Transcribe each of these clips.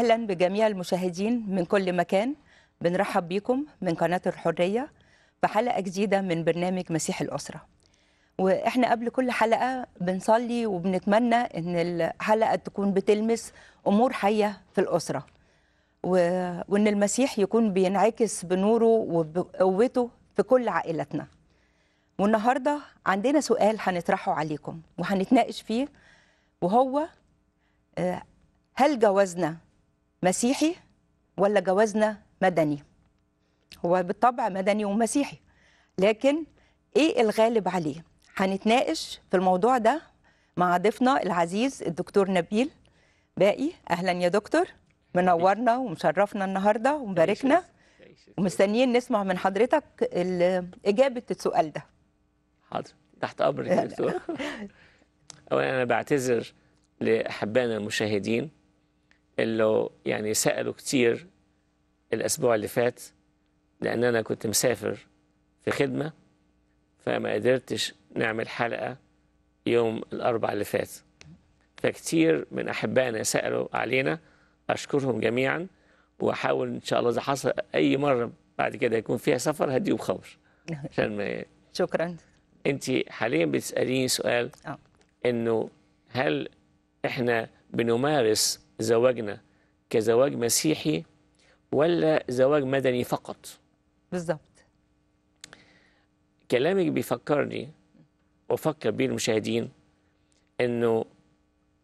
أهلا بجميع المشاهدين من كل مكان بنرحب بيكم من قناة الحرية في حلقه جديدة من برنامج مسيح الأسرة وإحنا قبل كل حلقة بنصلي وبنتمنى إن الحلقة تكون بتلمس أمور حية في الأسرة و... وإن المسيح يكون بينعكس بنوره وبقوته في كل عائلتنا والنهاردة عندنا سؤال هنطرحه عليكم وهنتناقش فيه وهو آه، هل جوازنا مسيحي ولا جوازنا مدني هو بالطبع مدني ومسيحي لكن ايه الغالب عليه هنتناقش في الموضوع ده مع ضيفنا العزيز الدكتور نبيل باقي اهلا يا دكتور منورنا ومشرفنا النهارده ومباركنا ومستنيين نسمع من حضرتك اجابه السؤال ده حاضر تحت امرك يا دكتور اولا انا بعتذر لاحبائنا المشاهدين اللي يعني سألوا كتير الأسبوع اللي فات لأن أنا كنت مسافر في خدمة فما قدرتش نعمل حلقة يوم الأربع اللي فات فكتير من أحبائنا سألوا علينا أشكرهم جميعا وأحاول إن شاء الله إذا حصل أي مرة بعد كده يكون فيها سفر هديهم خبر عشان ما شكرا أنت حاليا بتسأليني سؤال آه. إنه هل إحنا بنمارس زواجنا كزواج مسيحي ولا زواج مدني فقط بالظبط كلامك بيفكرني وفكر بيه المشاهدين انه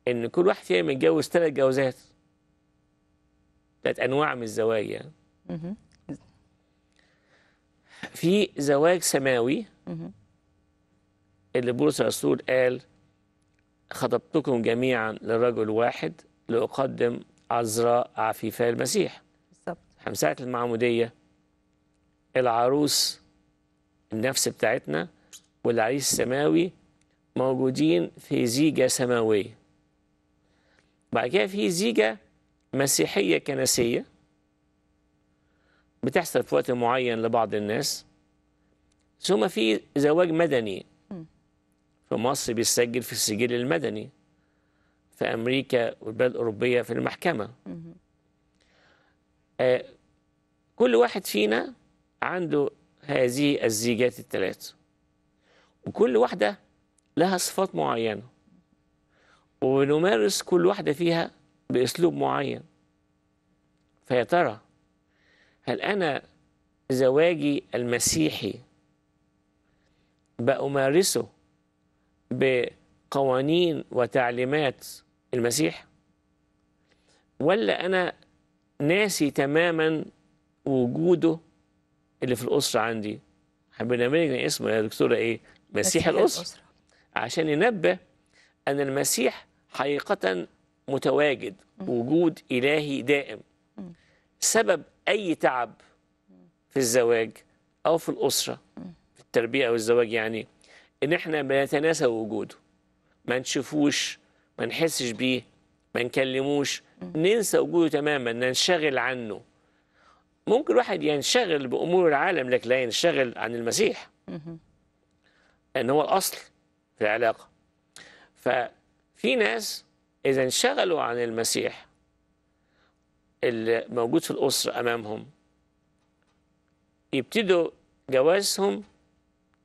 ان كل واحد فينا متجوز ثلاث جوازات ثلاث انواع من الزواج يعني في زواج سماوي اللي بولس الرسول قال خطبتكم جميعا لرجل واحد لأقدم عذراء عفيفة المسيح بالظبط حمسات المعمودية العروس النفس بتاعتنا والعريس السماوي موجودين في زيجة سماوية بعد كده في زيجة مسيحية كنسية بتحصل في وقت معين لبعض الناس ثم في زواج مدني في مصر بيسجل في السجل المدني في أمريكا والبلد الأوروبية في المحكمة آه كل واحد فينا عنده هذه الزيجات الثلاث وكل واحدة لها صفات معينة وبنمارس كل واحدة فيها بأسلوب معين فيا ترى هل أنا زواجي المسيحي بأمارسه بقوانين وتعليمات المسيح ولا أنا ناسي تماما وجوده اللي في الأسرة عندي برنامجنا اسمه يا دكتورة إيه مسيح الأسرة. الأسرة عشان ينبه أن المسيح حقيقة متواجد وجود إلهي دائم سبب أي تعب في الزواج أو في الأسرة في التربية أو الزواج يعني إن إحنا بنتناسى وجوده ما نشوفوش ما نحسش بيه ما نكلموش ننسى وجوده تماما ننشغل عنه ممكن الواحد ينشغل بأمور العالم لكن لا ينشغل عن المسيح لأن هو الأصل في العلاقة ففي ناس إذا انشغلوا عن المسيح اللي موجود في الأسرة أمامهم يبتدوا جوازهم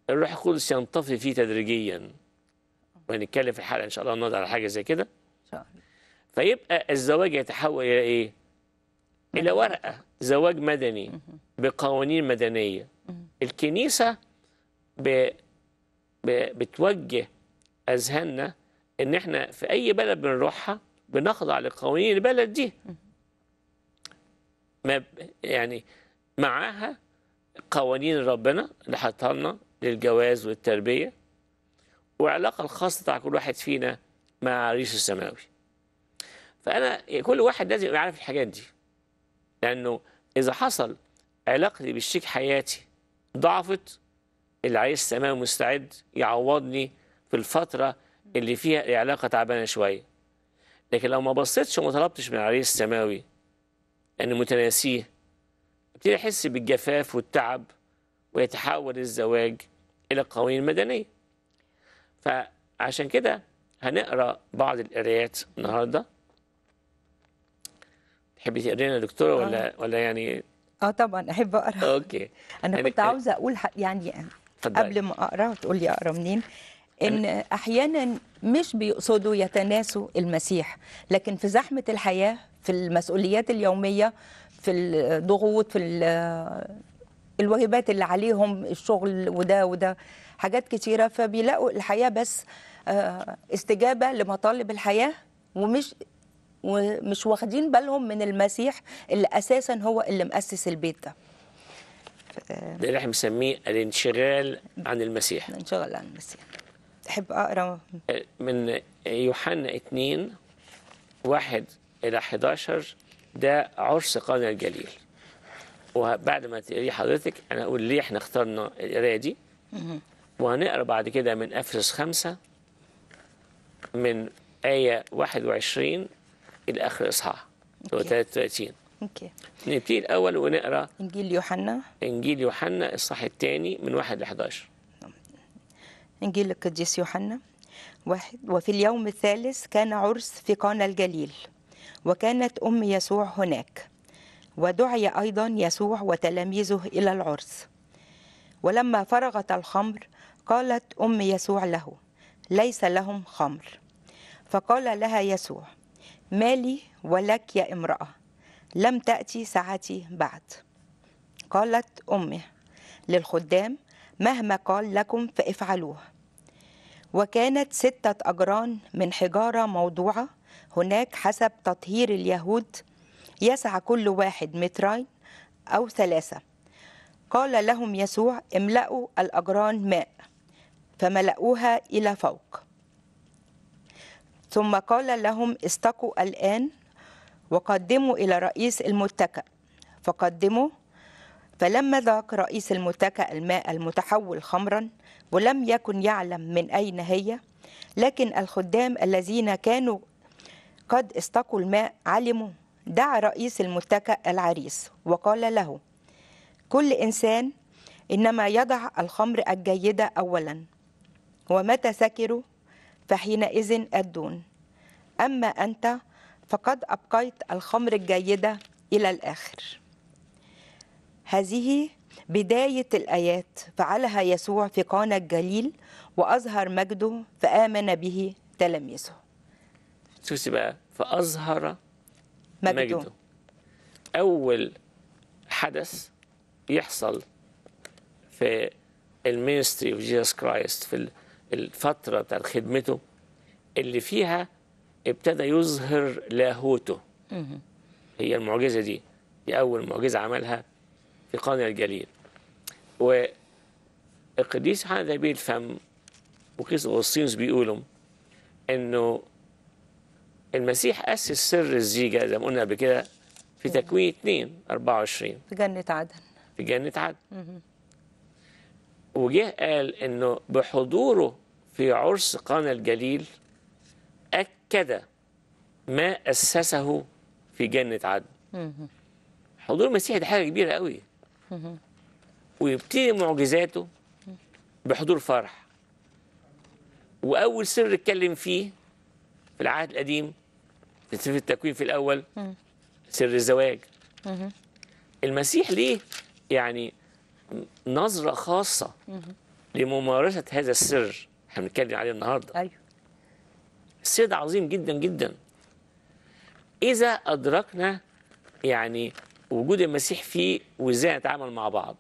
الروح القدس ينطفي فيه تدريجياً وهنتكلم في الحلقه ان شاء الله النهارده على حاجه زي كده فيبقى الزواج يتحول الى ايه الى ورقه زواج مدني بقوانين مدنيه الكنيسه ب... ب... بتوجه اذهاننا ان احنا في اي بلد بنروحها بنخضع لقوانين البلد دي ما يعني معاها قوانين ربنا اللي حطها لنا للجواز والتربيه والعلاقة الخاصة بتاع كل واحد فينا مع رئيس السماوي فأنا كل واحد لازم يبقى عارف الحاجات دي لأنه إذا حصل علاقتي بالشيك حياتي ضعفت اللي عايز السماوي مستعد يعوضني في الفترة اللي فيها العلاقة تعبانة شوية لكن لو ما بصيتش وما طلبتش من العريس السماوي أن متناسيه ابتدي أحس بالجفاف والتعب ويتحول الزواج إلى قوانين مدنية فعشان كده هنقرا بعض القرايات النهارده تحبي تقرينا يا دكتوره ولا آه. ولا يعني اه طبعا احب اقرا اوكي انا يعني كنت عاوزه اقول يعني فضلي. قبل ما اقرا تقول لي اقرا منين ان احيانا مش بيقصدوا يتناسوا المسيح لكن في زحمه الحياه في المسؤوليات اليوميه في الضغوط في الواجبات اللي عليهم الشغل وده وده حاجات كتيره فبيلاقوا الحياه بس آه، استجابه لمطالب الحياه ومش ومش واخدين بالهم من المسيح اللي اساسا هو اللي مؤسس البيت ده ده اللي احنا بنسميه الانشغال عن المسيح الانشغال عن المسيح تحب اقرا آه، من يوحنا 2 1 الى 11 ده عرس قانا الجليل وبعد ما تقري حضرتك انا اقول ليه احنا اخترنا القرايه دي وهنقرا بعد كده من افرس خمسة من آية 21 إلى آخر إصحاح 33 اوكي نبتدي الأول ونقرا إنجيل يوحنا إنجيل يوحنا الصح الثاني من 1 ل 11 إنجيل القديس يوحنا واحد وفي اليوم الثالث كان عرس في قانا الجليل وكانت أم يسوع هناك ودعي أيضا يسوع وتلاميذه إلى العرس ولما فرغت الخمر قالت أم يسوع له ليس لهم خمر فقال لها يسوع مالي ولك يا امرأة لم تأتي ساعتي بعد قالت أمه للخدام مهما قال لكم فافعلوه وكانت ستة أجران من حجارة موضوعة هناك حسب تطهير اليهود يسع كل واحد مترين أو ثلاثة قال لهم يسوع املأوا الأجران ماء فملأوها إلى فوق ثم قال لهم استقوا الآن وقدموا إلى رئيس المتكأ فقدموا فلما ذاق رئيس المتكأ الماء المتحول خمرا ولم يكن يعلم من أين هي لكن الخدام الذين كانوا قد استقوا الماء علموا دعا رئيس المتكأ العريس وقال له كل إنسان إنما يضع الخمر الجيدة أولا ومتى سكروا فحينئذ أدون أما أنت فقد أبقيت الخمر الجيدة إلى الآخر هذه بداية الآيات فعلها يسوع في قانا الجليل وأظهر مجده فآمن به تلاميذه شوفي بقى فأظهر مجده. مجده أول حدث يحصل في المينستري اوف جيسس كرايست في الفترة بتاعت خدمته اللي فيها ابتدى يظهر لاهوته هي المعجزة دي دي أول معجزة عملها في قانا الجليل والقديس يوحنا ده بيفهم وقيس أغسطينوس بيقولوا إنه المسيح أسس سر الزيجة زي ما قلنا قبل كده في تكوين 2 24 في جنة عدن في جنة عدن وجه قال انه بحضوره في عرس قانا الجليل اكد ما اسسه في جنة عدن حضور المسيح ده حاجه كبيره قوي ويبتدي معجزاته بحضور فرح واول سر اتكلم فيه في العهد القديم في التكوين في الاول سر الزواج المسيح ليه يعني نظرة خاصة لممارسة هذا السر احنا بنتكلم عليه النهاردة أيوه السر ده عظيم جدا جدا إذا أدركنا يعني وجود المسيح فيه وإزاي نتعامل مع بعض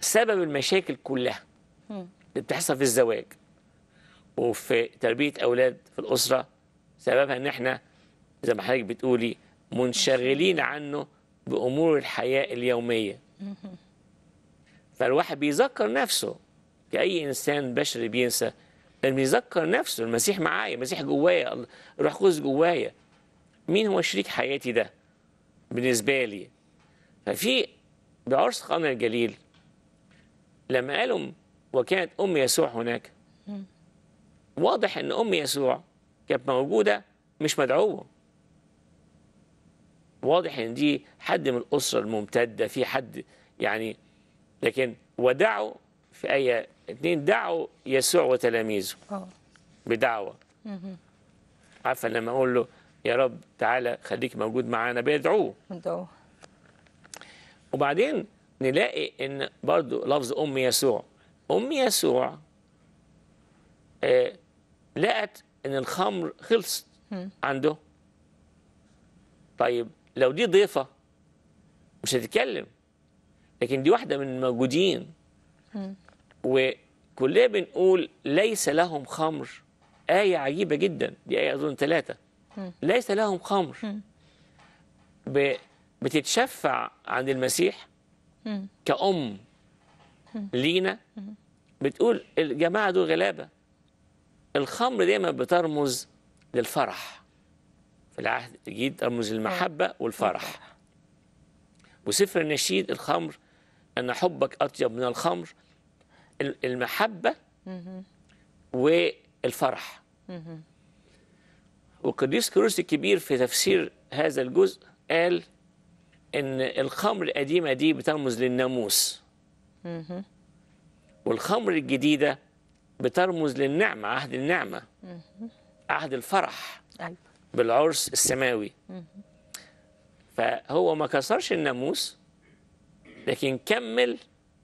سبب المشاكل كلها اللي بتحصل في الزواج وفي تربية أولاد في الأسرة سببها إن إحنا زي ما حضرتك بتقولي منشغلين عنه بأمور الحياة اليومية فالواحد بيذكر نفسه كأي إنسان بشري بينسى لما بيذكر نفسه المسيح معايا المسيح جوايا روح قدس جوايا مين هو شريك حياتي ده بالنسبة لي ففي بعرس قنا الجليل لما قالوا وكانت أم يسوع هناك واضح أن أم يسوع كانت موجودة مش مدعوة واضح ان دي حد من الاسره الممتده في حد يعني لكن ودعوا في اي اتنين دعوا يسوع وتلاميذه آه. بدعوه عارفه لما اقول له يا رب تعالى خليك موجود معانا بيدعوه وبعدين نلاقي ان برضو لفظ ام يسوع ام يسوع آه لقت ان الخمر خلصت عنده طيب لو دي ضيفه مش هتتكلم لكن دي واحده من الموجودين وكلنا بنقول ليس لهم خمر آية عجيبة جدا دي آية أظن ثلاثة ليس لهم خمر بتتشفع عند المسيح كأم لينا بتقول الجماعة دول غلابة الخمر دايما بترمز للفرح في العهد الجديد ترمز المحبة نعم. والفرح وسفر النشيد الخمر أن حبك أطيب من الخمر المحبة والفرح والقديس كروس الكبير في تفسير هذا الجزء قال ان الخمر القديمه دي بترمز للناموس والخمر الجديده بترمز للنعمه عهد النعمه عهد الفرح أيوة. بالعرس السماوي فهو ما كسرش الناموس لكن كمل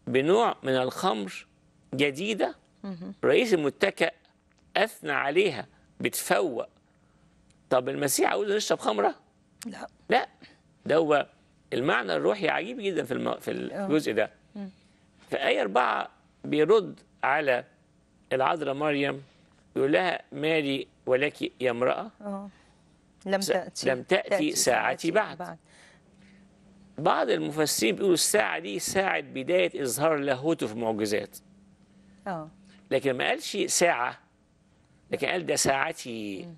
بنوع من الخمر جديدة رئيس المتكأ أثنى عليها بتفوق طب المسيح عاوز نشرب خمرة؟ لا لا ده هو المعنى الروحي عجيب جدا في الم... في آه. الجزء ده في آية أربعة بيرد على العذراء مريم يقول لها ماري ولك يا امرأة آه. لم تأتي, لم تأتي, تأتي ساعتي بعد. بعد بعض المفسرين بيقولوا الساعة دي ساعة بداية إظهار لاهوته في معجزات أوه. لكن ما قالش ساعة لكن قال ده ساعتي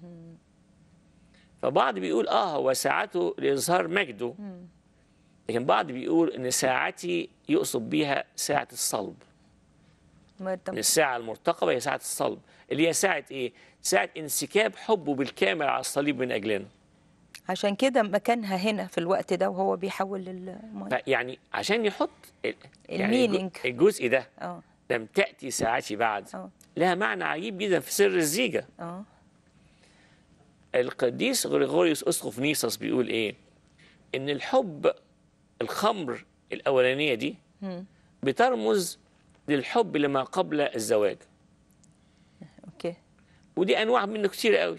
فبعض بيقول آه هو ساعته لإظهار مجده لكن بعض بيقول إن ساعتي يقصد بيها ساعة الصلب مرتب. الساعة المرتقبة هي ساعة الصلب اللي هي ساعة إيه؟ ساعة انسكاب حبه بالكامل على الصليب من أجلنا عشان كده مكانها هنا في الوقت ده وهو بيحول للمية يعني عشان يحط الميننج يعني الجزء ده أوه. لم تأتي ساعتي بعد أوه. لها معنى عجيب جدا في سر الزيجة أوه. القديس غريغوريوس أسقف نيسوس بيقول إيه إن الحب الخمر الأولانية دي بترمز للحب لما قبل الزواج ودي انواع منه كتير قوي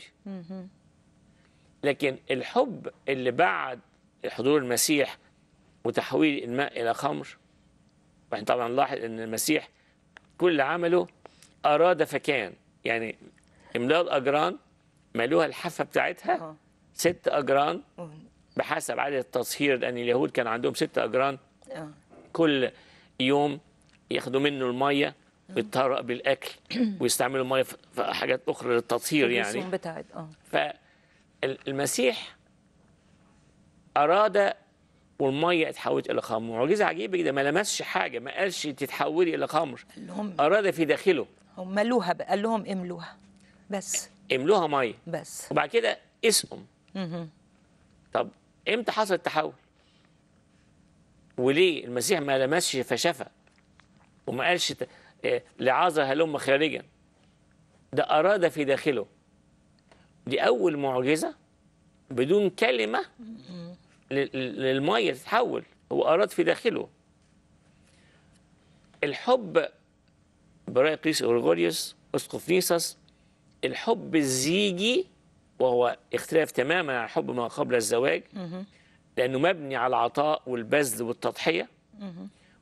لكن الحب اللي بعد حضور المسيح وتحويل الماء الى خمر واحنا طبعا نلاحظ ان المسيح كل عمله اراد فكان يعني املاء الاجران مالوها الحافه بتاعتها ست اجران بحسب عدد التصهير لان اليهود كان عندهم ست اجران أه. كل يوم ياخدوا منه الميه بالطرق بالاكل ويستعملوا الميه في حاجات اخرى للتطهير يعني بتاعت اه فالمسيح اراد والميه اتحولت الى خمر معجزه عجيبه جدا ما لمسش حاجه ما قالش تتحولي الى خمر اراد في داخله هم ملوها بقى قال لهم املوها بس املوها ميه بس وبعد كده اسقم طب امتى حصل التحول وليه المسيح ما لمسش فشفى وما قالش ت... إيه، لعازر هلم خارجا ده أراد في داخله دي أول معجزة بدون كلمة للمية تتحول هو أراد في داخله الحب برأي قيس أورغوريوس أسقف نيسوس الحب الزيجي وهو اختلاف تماما عن حب ما قبل الزواج لأنه مبني على العطاء والبذل والتضحية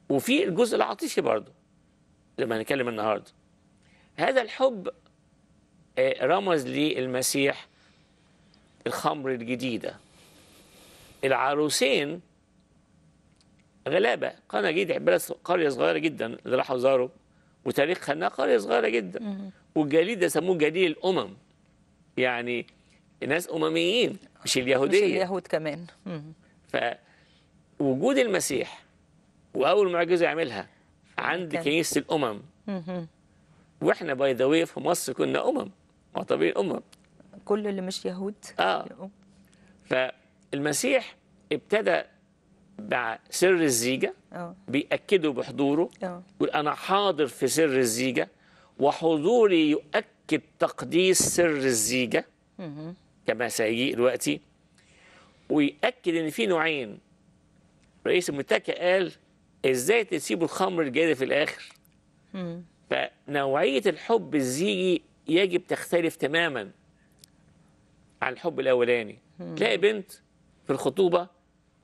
وفي الجزء العاطفي برضه زي ما هنتكلم النهارده هذا الحب آه، رمز للمسيح الخمر الجديدة العروسين غلابة قنا جديد بلد قرية صغيرة جدا اللي راحوا زاروا وتاريخها انها قرية صغيرة جدا والجليد ده سموه جليل الأمم يعني ناس أمميين مش اليهودية مش اليهود كمان فوجود المسيح وأول معجزة يعملها عند كنيسه الامم واحنا باي ذا في مصر كنا امم معتبرين امم كل اللي مش يهود اه فالمسيح ابتدى مع سر الزيجه أوه. بيأكدوا بحضوره آه. يقول انا حاضر في سر الزيجه وحضوري يؤكد تقديس سر الزيجه مه. كما سيجيء دلوقتي ويأكد ان في نوعين رئيس المتكئ قال ازاي تسيبوا الخمر الجاده في الاخر مم. فنوعيه الحب الزيجي يجب تختلف تماما عن الحب الاولاني مم. تلاقي بنت في الخطوبه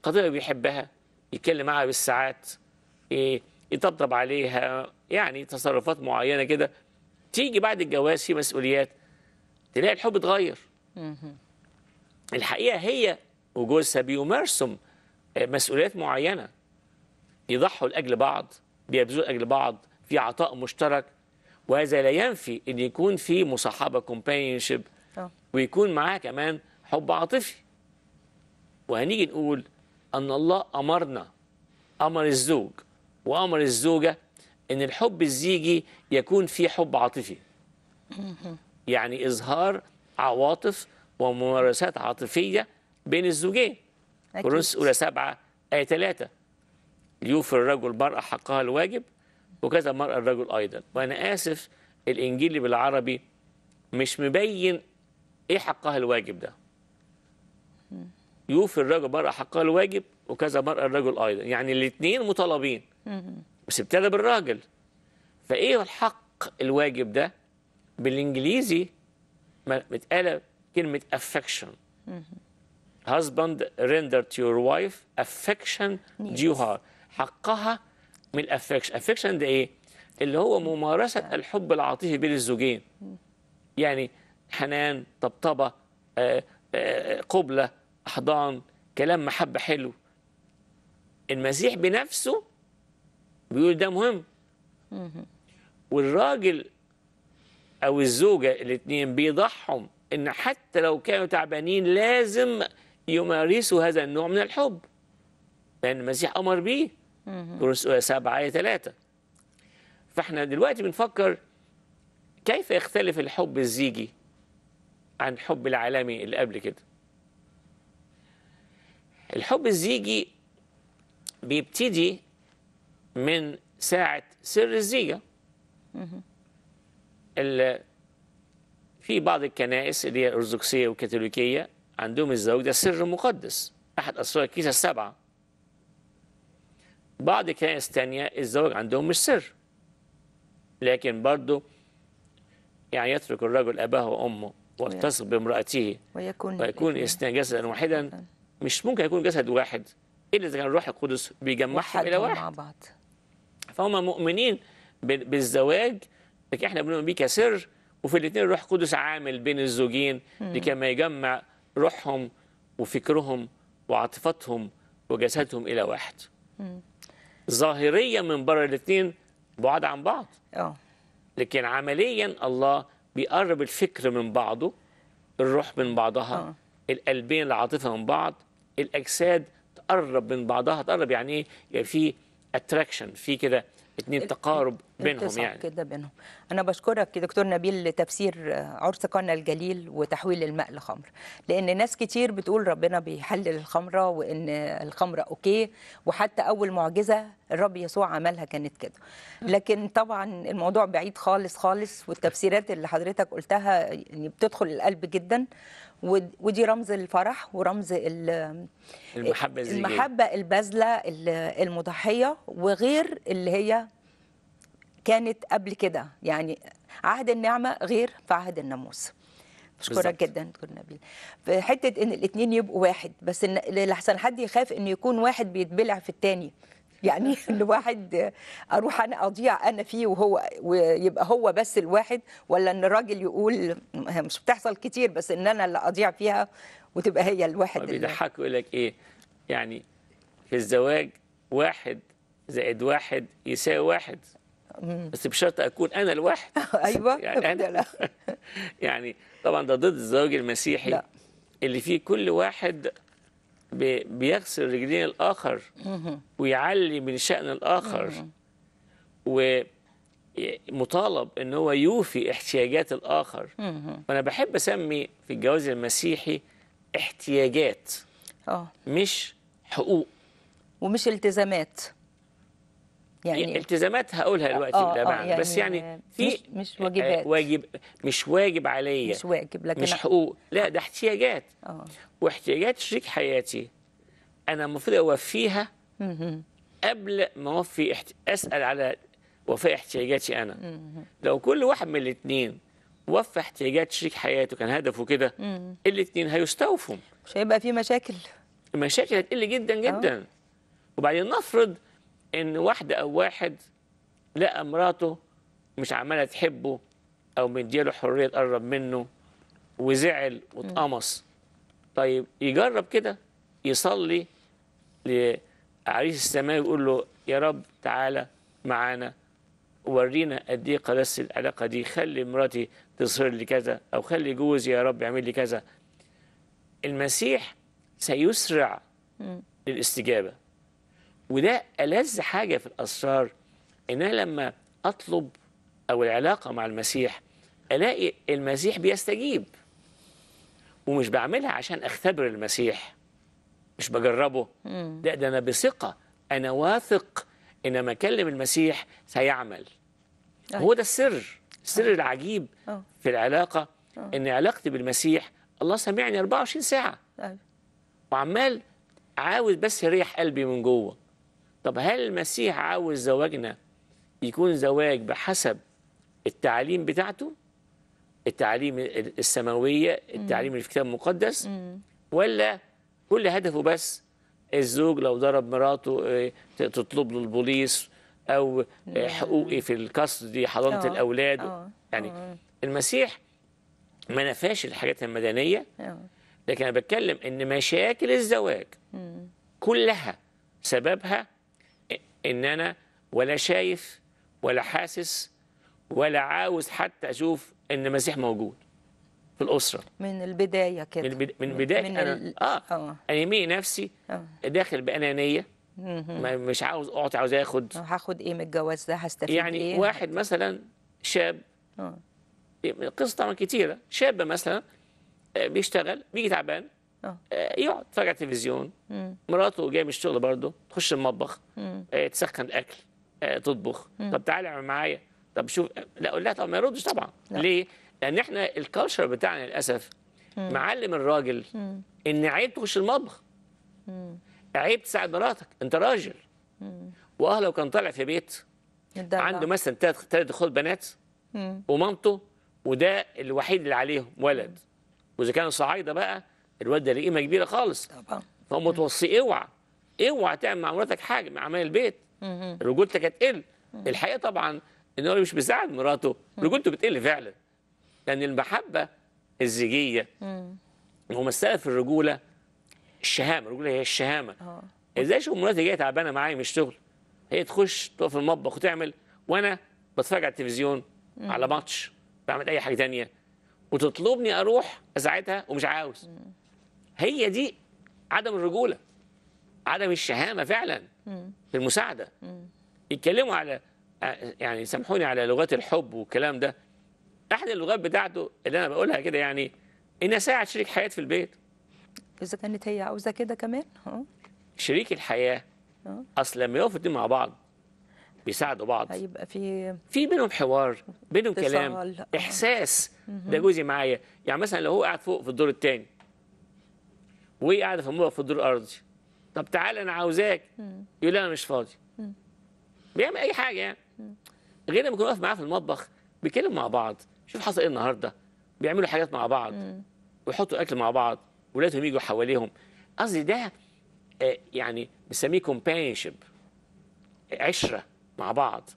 خطيبها بيحبها يتكلم معاها بالساعات إيه يطبطب عليها يعني تصرفات معينه كده تيجي بعد الجواز في مسؤوليات تلاقي الحب اتغير الحقيقه هي وجوزها بيمارسوا مسؤوليات معينه يضحوا لأجل بعض بيبذلوا لأجل بعض في عطاء مشترك وهذا لا ينفي أن يكون في مصاحبة companionship آه. ويكون معاه كمان حب عاطفي وهنيجي نقول أن الله أمرنا أمر الزوج وأمر الزوجة أن الحب الزيجي يكون فيه حب عاطفي يعني إظهار عواطف وممارسات عاطفية بين الزوجين كورنثوس أولى 7 آية 3 ليوفي الرجل المرأة حقها الواجب وكذا المرأة الرجل أيضا وأنا آسف الإنجيل بالعربي مش مبين إيه حقها الواجب ده يوفي الرجل المرأة حقها الواجب وكذا المرأة الرجل أيضا يعني الاثنين مطالبين بس ابتدى بالراجل فإيه الحق الواجب ده بالإنجليزي متقالة كلمة affection husband render to your wife affection due her حقها من الافكشن افكشن ده ايه اللي هو ممارسه الحب العاطفي بين الزوجين يعني حنان طبطبه آه، آه، قبله احضان كلام محبه حلو المسيح بنفسه بيقول ده مهم والراجل او الزوجه الاثنين بيضحهم ان حتى لو كانوا تعبانين لازم يمارسوا هذا النوع من الحب لان المسيح امر بيه سبعة 7 آية ثلاثة فاحنا دلوقتي بنفكر كيف يختلف الحب الزيجي عن حب العالمي اللي قبل كده الحب الزيجي بيبتدي من ساعة سر الزيجة في بعض الكنائس اللي هي أرثوذكسية وكاثوليكية عندهم الزواج ده سر مقدس أحد أسرار الكنيسة السبعة بعض كنائس تانية الزواج عندهم مش سر لكن برضه يعني يترك الرجل أباه وأمه ويلتصق بامرأته ويكون, ويكون إثنين جسدا واحدا مش ممكن يكون جسد واحد إلا إذا كان الروح القدس بيجمعهم إلى واحد مع بعض فهم مؤمنين بالزواج لكن احنا بنؤمن بيه كسر وفي الاثنين الروح القدس عامل بين الزوجين لكما يجمع روحهم وفكرهم وعاطفتهم وجسدهم إلى واحد مم. ظاهريا من بره الاثنين بعاد عن بعض اه. لكن عمليا الله بيقرب الفكر من بعضه الروح من بعضها أوه. القلبين العاطفه من بعض الاجساد تقرب من بعضها تقرب يعني ايه يعني في اتراكشن في كده اتنين تقارب بينهم يعني كده بينهم انا بشكرك دكتور نبيل لتفسير عرس قنا الجليل وتحويل الماء لخمر لان ناس كتير بتقول ربنا بيحلل الخمره وان الخمره اوكي وحتى اول معجزه الرب يسوع عملها كانت كده لكن طبعا الموضوع بعيد خالص خالص والتفسيرات اللي حضرتك قلتها يعني بتدخل القلب جدا ودي رمز الفرح ورمز المحبه المحبه البذله المضحيه وغير اللي هي كانت قبل كده يعني عهد النعمه غير في عهد الناموس بشكرك جدا دكتور نبيل في حته ان الاثنين يبقوا واحد بس لحسن حد يخاف ان يكون واحد بيتبلع في الثاني يعني الواحد اروح انا اضيع انا فيه وهو ويبقى هو بس الواحد ولا ان الراجل يقول مش بتحصل كتير بس ان انا اللي اضيع فيها وتبقى هي الواحد اللي بيضحك يقول لك ايه يعني في الزواج واحد زائد واحد يساوي واحد بس بشرط اكون انا الواحد ايوه يعني أنا يعني طبعا ده ضد الزواج المسيحي لا. اللي فيه كل واحد بيغسل رجلين الاخر ويعلي من شان الاخر ومطالب ان هو يوفي احتياجات الاخر وانا بحب اسمي في الجواز المسيحي احتياجات آه. مش حقوق ومش التزامات يعني, يعني التزامات هقولها دلوقتي آه آه يعني بس يعني في مش, مش واجبات آه، واجب مش واجب عليا مش واجب لكن مش حقوق لا ده احتياجات آه واحتياجات شريك حياتي انا المفروض اوفيها قبل ما اوفي احت... اسال على وفاء احتياجاتي انا لو كل واحد من الاثنين وفى احتياجات شريك حياته كان هدفه كده الاثنين هيستوفوا مش هيبقى في مشاكل المشاكل هتقل جدا آه. جدا أوه. وبعدين نفرض ان واحده او واحد لقى مراته مش عماله تحبه او مديله حريه تقرب منه وزعل واتقمص طيب يجرب كده يصلي لعريس السماء ويقول له يا رب تعالى معانا ورينا قد ايه قداس العلاقه دي خلي مراتي تظهر لي كذا او خلي جوزي يا رب يعمل لي كذا المسيح سيسرع للاستجابه وده ألذ حاجة في الأسرار إن أنا لما أطلب أو العلاقة مع المسيح ألاقي المسيح بيستجيب ومش بعملها عشان أختبر المسيح مش بجربه لا ده أنا بثقة أنا واثق إن لما أكلم المسيح سيعمل أي. هو ده السر السر أي. العجيب أوه. في العلاقة أوه. إن علاقتي بالمسيح الله سامعني 24 ساعة أي. وعمال عاوز بس يريح قلبي من جوه طب هل المسيح عاوز زواجنا يكون زواج بحسب التعليم بتاعته التعليم السماوية التعليم اللي في الكتاب المقدس ولا كل هدفه بس الزوج لو ضرب مراته آه، تطلب له البوليس أو آه، حقوقي في القصد دي حضانة آه، الأولاد أوه. يعني أوه. المسيح ما نفاش الحاجات المدنية لكن أنا بتكلم إن مشاكل الزواج كلها سببها ان انا ولا شايف ولا حاسس ولا عاوز حتى اشوف ان المسيح موجود في الاسره من البدايه كده من, البدا... من بدايه من انا ال... اه أوه. انمي نفسي أوه. داخل بانانيه ما مش عاوز اعطي عاوز اخد آه، هاخد ايه من الجواز ده هستفيد يعني ايه واحد مثلا شاب أوه. قصه طبعا كتيره شاب مثلا آه، بيشتغل بيجي تعبان آه، يقعد يتفرج على التلفزيون مراته جايه من الشغل برضه تخش المطبخ آه تسخن الاكل آه تطبخ مم. طب تعالى اعمل معايا طب شوف لا اقول لها طب ما يردش طبعا لا. ليه؟ لان احنا الكالتشر بتاعنا للاسف مم. معلم الراجل مم. ان عيب تخش المطبخ مم. عيب تساعد مراتك انت راجل واه لو كان طالع في بيت الدلع. عنده مثلا ثلاث اخوات بنات ومامته وده الوحيد اللي عليهم ولد واذا كان صعايده بقى الواد ده ليه قيمه كبيره خالص طبعا فهم توصي اوعى اوعى تعمل مع مراتك حاجه مع عمال البيت رجولتك هتقل الحقيقه طبعا ان هو مش بيساعد مراته رجولته بتقل فعلا لان المحبه الزيجيه ومساله في الرجوله الشهامه الرجوله هي الشهامه آه. ازاي اشوف مراتي جايه تعبانه معايا من الشغل هي تخش تقف في المطبخ وتعمل وانا بتفرج على التلفزيون على ماتش بعمل اي حاجه ثانيه وتطلبني اروح اساعدها ومش عاوز هي دي عدم الرجوله عدم الشهامه فعلا في المساعده يتكلموا على آه، يعني سامحوني على لغات الحب والكلام ده احد اللغات بتاعته اللي انا بقولها كده يعني ان اساعد شريك حياه في البيت اذا كانت هي عاوزه كده كمان اه شريك الحياه أه. اصل لما يقفوا مع بعض بيساعدوا بعض هيبقى آه، في في بينهم حوار بينهم كلام احساس ده جوزي معايا يعني مثلا لو هو قاعد فوق في الدور الثاني وهي قاعده في موضوع في الدور الارضي طب تعالى انا عاوزاك يقول لها انا مش فاضي بيعمل اي حاجه يعني غير لما يكون واقف معاه في المطبخ بيتكلم مع بعض شوف حصل ايه النهارده بيعملوا حاجات مع بعض ويحطوا اكل مع بعض ولادهم يجوا حواليهم قصدي ده آه، يعني بنسميه كومبانيشيب عشره مع بعض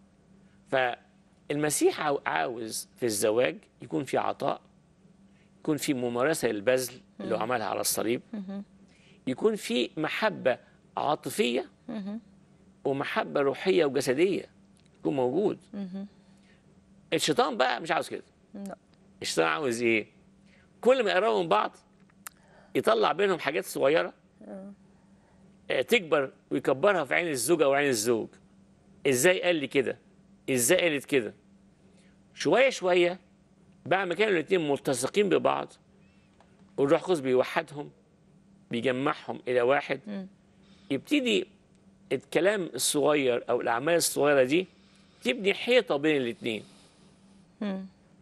فالمسيح عاوز في الزواج يكون في عطاء يكون في ممارسة للبذل اللي هو عملها على الصليب يكون في محبة عاطفية ومحبة روحية وجسدية يكون موجود الشيطان بقى مش عاوز كده الشيطان عاوز ايه كل ما يقربوا من بعض يطلع بينهم حاجات صغيرة آه. آه، تكبر ويكبرها في عين الزوجة وعين الزوج ازاي قال لي كده ازاي قالت كده شوية شوية بعد ما كانوا الاثنين ملتصقين ببعض والروح القدس بيوحدهم بيجمعهم الى واحد يبتدي الكلام الصغير او الاعمال الصغيره دي تبني حيطه بين الاثنين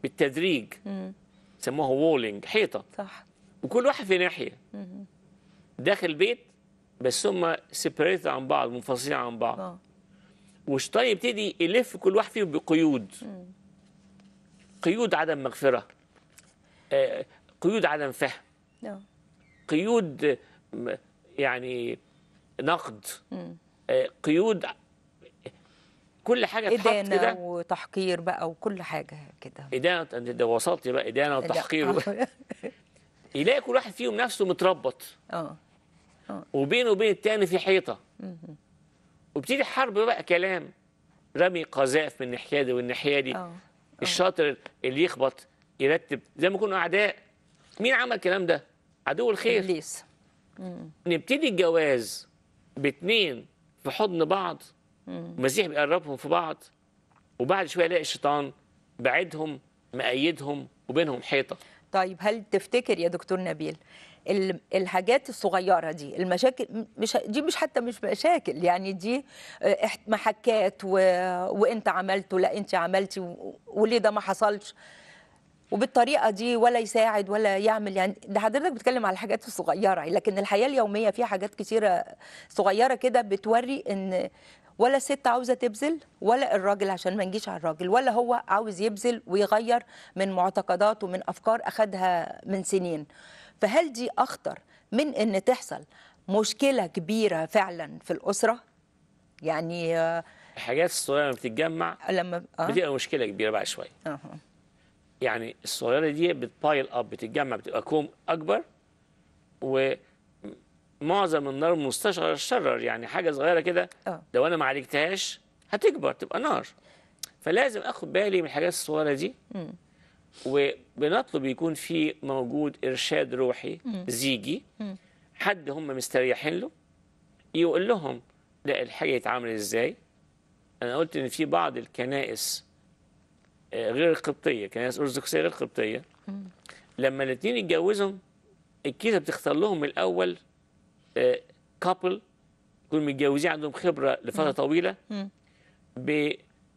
بالتدريج سموها وولينج حيطه صح وكل واحد في ناحيه داخل بيت بس هم سيبريت عن بعض منفصلين عن بعض آه. وشيطان يبتدي يلف كل واحد فيهم بقيود قيود عدم مغفرة آه، قيود عدم فهم نعم. قيود يعني نقد آه، قيود كل حاجة إدانة كده وتحقير بقى وكل حاجة كده إدانة ده وسطي بقى إدانة وتحقير يلاقي آه. كل واحد فيهم نفسه متربط اه وبينه وبين التاني في حيطة وبتيجي حرب بقى كلام رمي قذائف من الناحية دي والناحية دي آه. الشاطر اللي يخبط يرتب زي ما يكونوا اعداء مين عمل الكلام ده عدو الخير ابليس نبتدي الجواز باتنين في حضن بعض المسيح بيقربهم في بعض وبعد شويه الاقي الشيطان بعدهم مأيدهم وبينهم حيطه طيب هل تفتكر يا دكتور نبيل الحاجات الصغيره دي المشاكل مش دي مش حتى مش مشاكل يعني دي آه، محكات و... وانت عملته لا انت عملتي وليه ده ما حصلش وبالطريقه دي ولا يساعد ولا يعمل يعني ده حضرتك بتتكلم على الحاجات الصغيره لكن الحياه اليوميه فيها حاجات كتيره صغيره كده بتوري ان ولا الست عاوزه تبذل ولا الراجل عشان ما نجيش على الراجل ولا هو عاوز يبذل ويغير من معتقداته من افكار اخدها من سنين فهل دي اخطر من ان تحصل مشكله كبيره فعلا في الاسره يعني آه، الحاجات الصغيره لما بتتجمع لما آه. بتبقى مشكله كبيره بعد شويه يعني الصغيره دي بتبايل اب بتتجمع بتبقى كوم اكبر ومعظم النار مستشعر الشرر يعني حاجه صغيره كده آه. لو انا ما عالجتهاش هتكبر تبقى نار فلازم اخد بالي من الحاجات الصغيره دي م. وبنطلب يكون في موجود ارشاد روحي زيجي حد هم مستريحين له يقول لهم لا الحاجه يتعامل ازاي انا قلت ان في بعض الكنائس آه، غير القبطيه كنائس ارثوذكسيه غير القبطيه لما الاثنين يتجوزوا الكيسه بتختار لهم الاول كابل آه، يكونوا متجوزين عندهم خبره لفتره طويله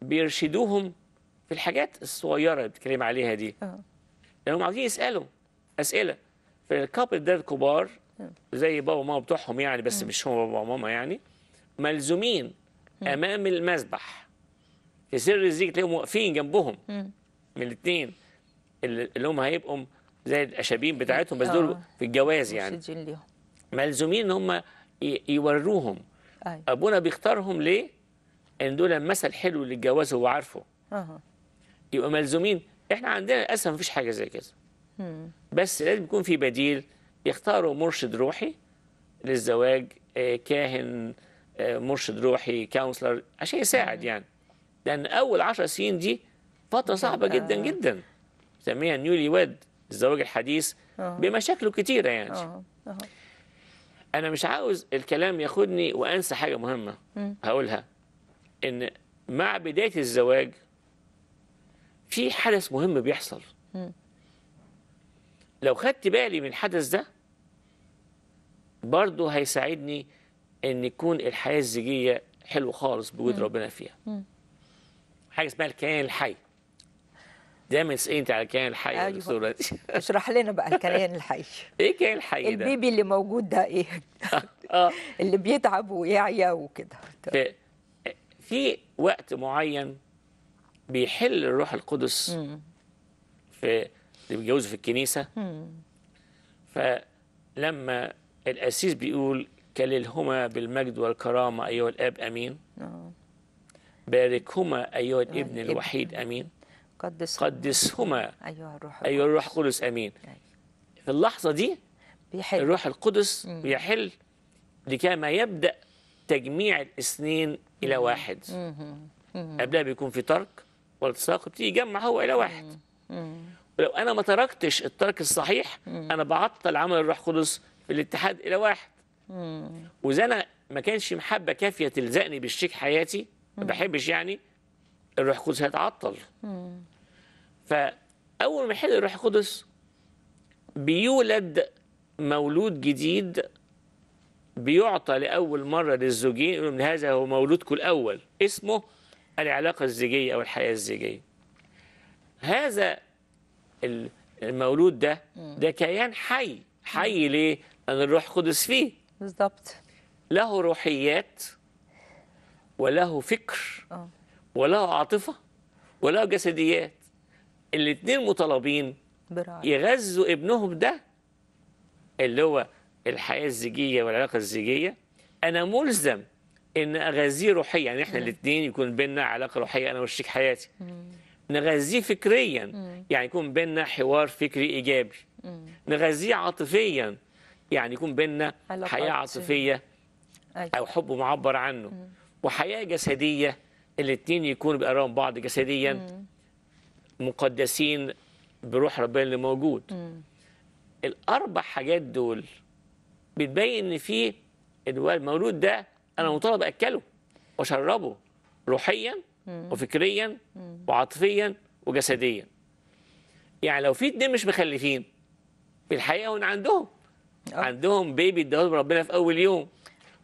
بيرشدوهم في الحاجات الصغيره اللي بتتكلم عليها دي آه. لانهم عاوزين يسالوا اسئله فالكابل ده الكبار آه. زي بابا وماما بتوعهم يعني بس آه. مش هم بابا وماما يعني ملزومين امام المذبح في سر الزيج تلاقيهم واقفين جنبهم من الاثنين اللي هم هيبقوا زي الاشابين بتاعتهم بس دول في الجواز يعني ملزومين ان هم يوروهم أيوة. ابونا بيختارهم ليه؟ ان دول مثل حلو للجواز هو عارفه يبقى ملزومين احنا عندنا للاسف مفيش حاجه زي كده بس لازم يكون في بديل يختاروا مرشد روحي للزواج آه، كاهن آه، مرشد روحي كونسلر عشان يساعد يعني لان اول 10 سنين دي فتره صعبه جدا جدا نسميها نيولي ويد الزواج الحديث أه. بمشاكله كتيره يعني انا مش عاوز الكلام ياخدني وانسى حاجه مهمه هقولها ان مع بدايه الزواج في حدث مهم بيحصل لو خدت بالي من الحدث ده برضه هيساعدني ان يكون الحياه الزيجيه حلو خالص بوجود ربنا فيها حاجه اسمها الكيان الحي دايما تسالني على الكيان الحي يا أيوة. دي اشرح لنا بقى الكيان الحي ايه الكيان الحي ده البيبي اللي موجود ده ايه اه اللي بيتعب ويعيا وكده في وقت معين بيحل الروح القدس في اللي بيتجوزوا في الكنيسه فلما القسيس بيقول كللهما بالمجد والكرامه ايها الاب امين آه. باركهما ايها آه، الابن الوحيد امين قدسهما, قدسهما ايها الروح ايها الروح القدس امين في اللحظه دي بيحل. الروح القدس بيحل لكما يبدا تجميع الاثنين الى واحد قبلها بيكون في ترك والتصاق بتيجي هو إلى واحد ولو أنا ما تركتش الترك الصحيح أنا بعطل عمل الروح القدس في الاتحاد إلى واحد وإذا أنا ما كانش محبة كافية تلزقني بالشيك حياتي ما بحبش يعني الروح القدس هيتعطل فأول ما يحل الروح القدس بيولد مولود جديد بيعطى لأول مرة للزوجين من هذا هو مولودكم الأول اسمه العلاقة الزيجية أو الحياة الزيجية هذا المولود ده ده كيان حي حي ليه؟ أن الروح قدس فيه بالضبط له روحيات وله فكر آه. وله عاطفة وله جسديات الاثنين مطالبين يغذوا ابنهم ده اللي هو الحياة الزيجية والعلاقة الزيجية أنا ملزم ان اغذيه روحيا يعني احنا الاثنين يكون بينا علاقه روحيه انا وشريك حياتي نغذيه فكريا يعني يكون بينا حوار فكري ايجابي نغذيه عاطفيا يعني يكون بينا حياه عاطفيه أيوة. او حب معبر عنه وحياه جسديه الاثنين يكونوا بقرام بعض جسديا مقدسين بروح ربنا اللي موجود الاربع حاجات دول بتبين ان في المولود ده انا مطالب اكله واشربه روحيا وفكريا وعاطفيا وجسديا يعني لو في اتنين مش مخلفين في الحقيقه هون عندهم آه. عندهم بيبي اداه ربنا في اول يوم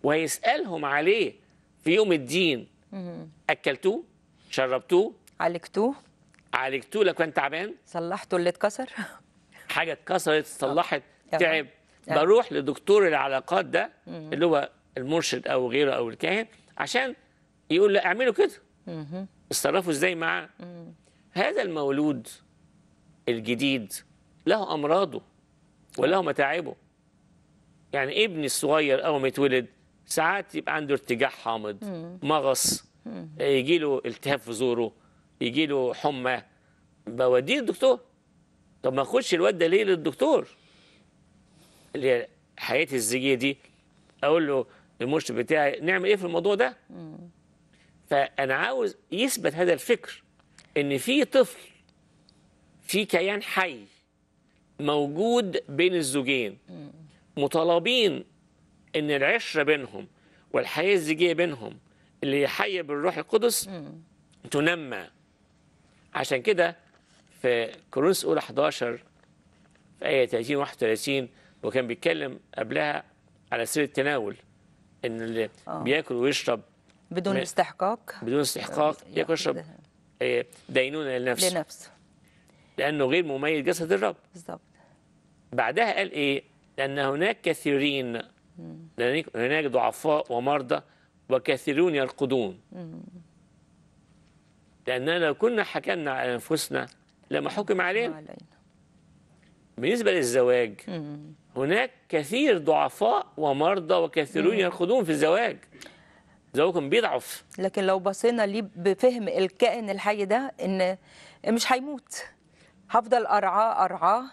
وهيسالهم عليه في يوم الدين اكلتوه شربتوه عالجتوه عالجتوه لو كان تعبان صلحتوا اللي اتكسر حاجه اتكسرت صلحت آه. تعب بروح لدكتور العلاقات ده اللي هو المرشد او غيره او الكاهن عشان يقول لا اعملوا كده اتصرفوا ازاي معاه هذا المولود الجديد له امراضه وله متاعبه يعني ابني الصغير اول ما يتولد ساعات يبقى عنده ارتجاع حامض مغص يجي له التهاب في زوره يجي له حمى بوديه الدكتور طب ما اخدش الواد ده ليه للدكتور اللي هي حياتي الزيجيه دي اقول له المرشد بتاعي نعمل ايه في الموضوع ده فانا عاوز يثبت هذا الفكر ان في طفل في كيان حي موجود بين الزوجين مطالبين ان العشره بينهم والحياه الزوجيه بينهم اللي هي بالروح القدس تنمى عشان كده في كورنثوس اولى 11 في ايه 30 31 وكان بيتكلم قبلها على سيره التناول ان اللي آه. بياكل ويشرب بدون م... استحقاق بدون استحقاق آه، ياكل ويشرب آه، دينونه لنفسه لنفسه لانه غير مميز جسد الرب بالظبط بعدها قال ايه لان هناك كثيرين لأن هناك ضعفاء ومرضى وكثيرون يرقدون لأننا لو كنا حكمنا على أنفسنا لما حكم علينا بالنسبة للزواج هناك كثير ضعفاء ومرضى وكثيرون يرقدون في الزواج زوجهم بيضعف لكن لو بصينا ليه بفهم الكائن الحي ده ان مش هيموت هفضل ارعاه ارعاه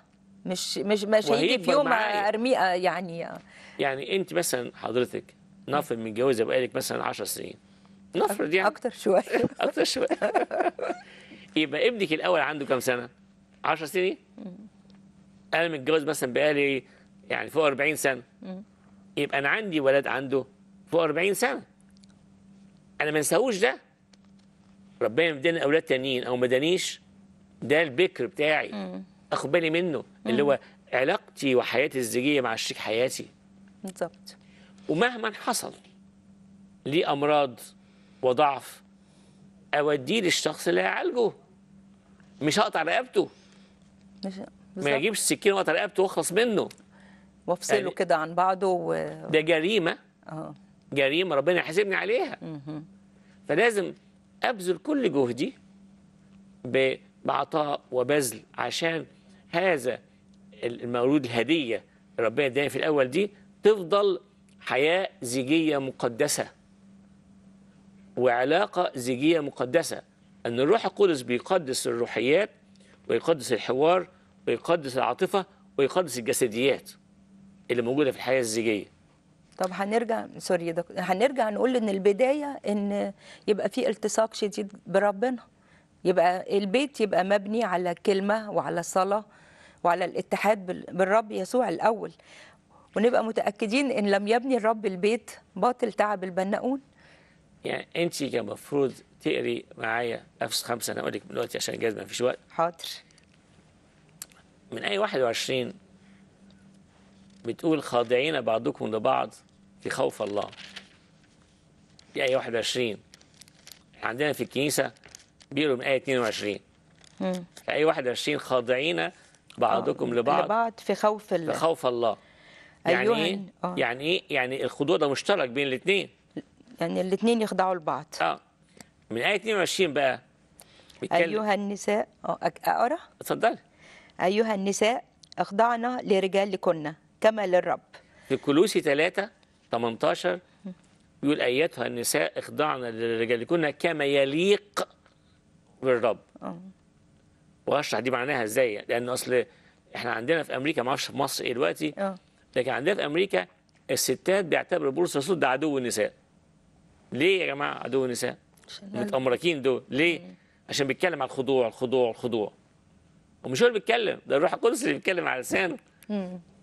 مش مش مش هيجي في يوم ارميه يعني يعني انت مثلا حضرتك نفر متجوزه بقالك مثلا 10 سنين نفرض يعني اكتر شويه اكتر شويه يبقى ابنك الاول عنده كام سنه؟ 10 سنين؟ انا متجوز مثلا بقالي يعني فوق 40 سنة يبقى أنا عندي ولد عنده فوق 40 سنة أنا ما انساهوش ده ربنا مدينا أولاد تانيين أو ما دانيش ده البكر بتاعي أخد بالي منه اللي هو علاقتي وحياتي الزوجية مع الشريك حياتي بالظبط ومهما حصل لي أمراض وضعف أوديه للشخص اللي هيعالجه مش هقطع رقبته مش ما يجيبش السكين واقطع رقبته واخلص منه وافصله يعني كده عن بعضه و... ده جريمه اه جريمه ربنا يحاسبني عليها مه. فلازم ابذل كل جهدي بعطاء وبذل عشان هذا المولود الهديه ربنا اداني في الاول دي تفضل حياه زيجيه مقدسه وعلاقه زيجيه مقدسه ان الروح القدس بيقدس الروحيات ويقدس الحوار ويقدس العاطفه ويقدس الجسديات اللي موجوده في الحياه الزيجيه طب هنرجع سوري دك... هنرجع نقول ان البدايه ان يبقى في التصاق شديد بربنا يبقى البيت يبقى مبني على كلمه وعلى صلاه وعلى الاتحاد بالرب يسوع الاول ونبقى متاكدين ان لم يبني الرب البيت باطل تعب البناؤون يعني انت كان المفروض تقري معايا نفس خمسه انا اقول لك دلوقتي عشان جاز ما فيش وقت حاضر من اي 21 بتقول خاضعين بعضكم لبعض في خوف الله في آية 21 عندنا في الكنيسة بيقولوا من آية 22 في آية 21 خاضعين بعضكم آه، لبعض لبعض في خوف الله في خوف الله يعني أيوة. ايه آه. يعني ايه يعني الخضوع ده مشترك بين الاثنين يعني الاثنين يخضعوا لبعض اه من آية 22 بقى بتكلم. أيها النساء آه، أقرأ اتفضلي أيها النساء أخضعنا لرجالكن كما للرب في كلوسي 3 18 يقول أيتها النساء اخضعن لرجالكن كما يليق بالرب آه. واشرح دي معناها ازاي لأن أصل احنا عندنا في أمريكا ما اعرفش في مصر ايه دلوقتي آه. لكن عندنا في أمريكا الستات بيعتبروا بولس الرسول ده عدو النساء ليه يا جماعة عدو النساء متأمركين دول ليه عشان بيتكلم على الخضوع الخضوع الخضوع ومش هو اللي بيتكلم ده الروح القدس اللي بيتكلم على لسانه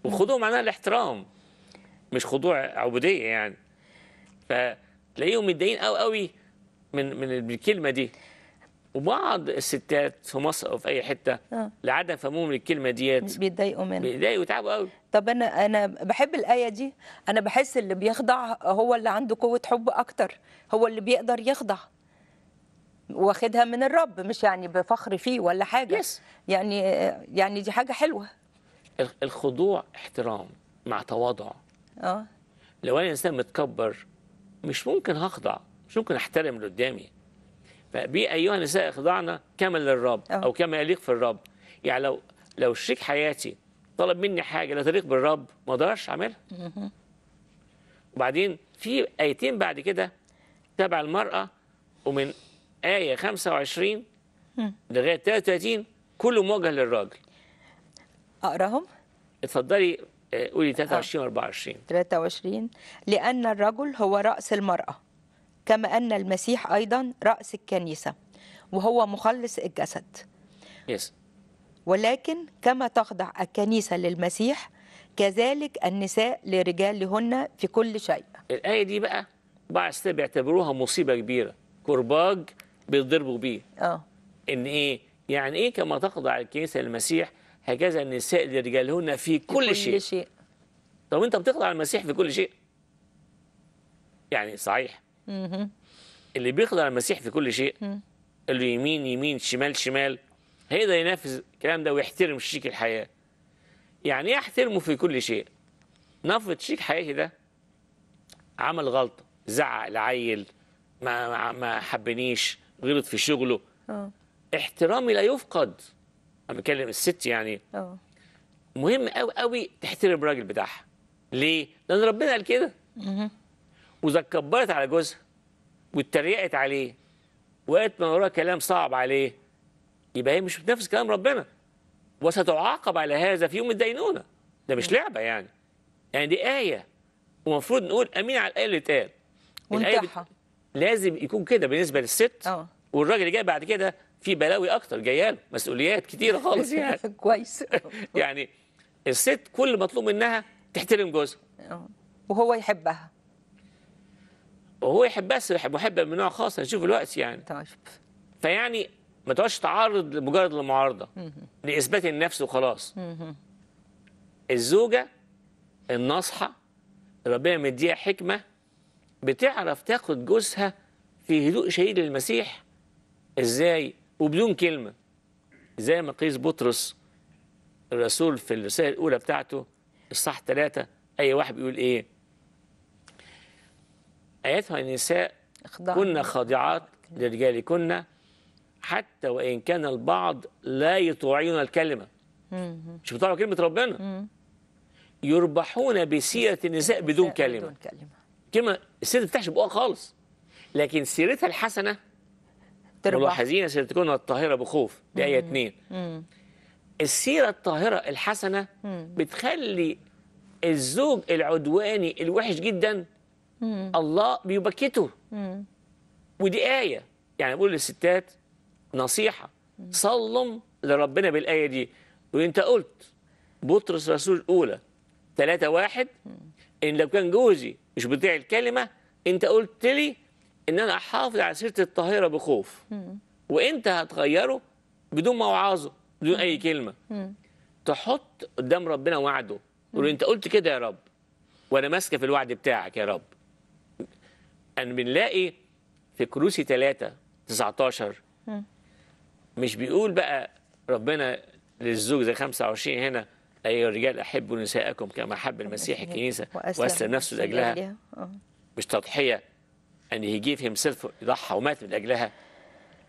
وخضوع معناها الاحترام مش خضوع عبوديه يعني فتلاقيهم متضايقين قوي قوي من من الكلمه دي وبعض الستات في مصر او في اي حته آه. لعدم فهمهم للكلمه ديت بيتضايقوا منها بيتضايقوا ويتعبوا قوي طب انا انا بحب الايه دي انا بحس اللي بيخضع هو اللي عنده قوه حب اكتر هو اللي بيقدر يخضع واخدها من الرب مش يعني بفخر فيه ولا حاجه يس. يعني يعني دي حاجه حلوه الخضوع احترام مع تواضع اه لو انا انسان متكبر مش ممكن هخضع مش ممكن احترم اللي قدامي فبي ايها النساء اخضعنا كما للرب أوه. او كما يليق في الرب يعني لو لو شريك حياتي طلب مني حاجه لا تليق بالرب ما اقدرش اعملها وبعدين في ايتين بعد كده تبع المراه ومن ايه 25 لغايه 33 كله موجه للراجل اقراهم اتفضلي آه، قولي 23 و 24 23 لأن الرجل هو رأس المرأة كما أن المسيح أيضا رأس الكنيسة وهو مخلص الجسد yes. ولكن كما تخضع الكنيسة للمسيح كذلك النساء لرجالهن في كل شيء الآية دي بقى بعض الناس بيعتبروها مصيبة كبيرة كرباج بيضربوا بيه اه ان ايه يعني ايه كما تخضع الكنيسة للمسيح هكذا النساء لرجالهن في كل, كل شيء. شيء طب انت بتخضع المسيح في كل شيء يعني صحيح مم. اللي بيخضع المسيح في كل شيء مم. اللي يمين يمين شمال شمال هيقدر ينفذ الكلام ده ويحترم شيك الحياه يعني ايه احترمه في كل شيء نفض شيك حياتي ده عمل غلطه زعق العيل ما ما حبنيش غلط في شغله أوه. احترامي لا يفقد انا بتكلم الست يعني اه مهم قوي قوي تحترم الراجل بتاعها ليه؟ لان ربنا قال كده واذا اتكبرت على جوزها واتريقت عليه وقالت من وراها كلام صعب عليه يبقى هي مش بتنافس كلام ربنا وستعاقب على هذا في يوم الدينونه ده مش لعبه يعني يعني دي ايه ومفروض نقول امين على الايه اللي اتقال الآية لازم يكون كده بالنسبه للست أوه. والراجل اللي جاي بعد كده في بلاوي اكتر جايه له مسؤوليات كتيره خالص يعني كويس يعني الست كل مطلوب منها تحترم جوزها آه. وهو يحبها وهو يحبها بس محبه من نوع خاص هنشوف الوقت يعني طيب فيعني ما تقعدش تعرض لمجرد المعارضه لاثبات النفس وخلاص الزوجه الناصحه ربنا مديها حكمه بتعرف تاخد جوزها في هدوء شهيد المسيح ازاي وبدون كلمة زي ما قيس بطرس الرسول في الرسالة الأولى بتاعته الصح ثلاثة أي واحد بيقول إيه أيتها النساء كنا خاضعات لرجالكن حتى وإن كان البعض لا يطوعون الكلمة مش بيطوعوا كلمة ربنا يربحون بسيرة النساء بدون كلمة كلمة الست ما بتفتحش خالص لكن سيرتها الحسنة تربح ملاحظين ستكون الطاهره بخوف دي ايه اثنين السيره الطاهره الحسنه مم. بتخلي الزوج العدواني الوحش جدا مم. الله بيبكته مم. ودي ايه يعني بقول للستات نصيحه صلم لربنا بالايه دي وانت قلت بطرس رسول الاولى 3 واحد ان لو كان جوزي مش بتاع الكلمه انت قلت لي ان انا احافظ على سيره الطاهره بخوف وانت هتغيره بدون ما اوعظه بدون اي كلمه تحط قدام ربنا وعده تقول انت قلت كده يا رب وانا ماسكه في الوعد بتاعك يا رب ان بنلاقي في كروسي 3 19 مش بيقول بقى ربنا للزوج زي 25 هنا ايها الرجال احبوا نساءكم كما حب المسيح الكنيسه واسلم نفسه لاجلها آه. مش تضحيه ان هي جيف هيم سيلف ضحى ومات من أجلها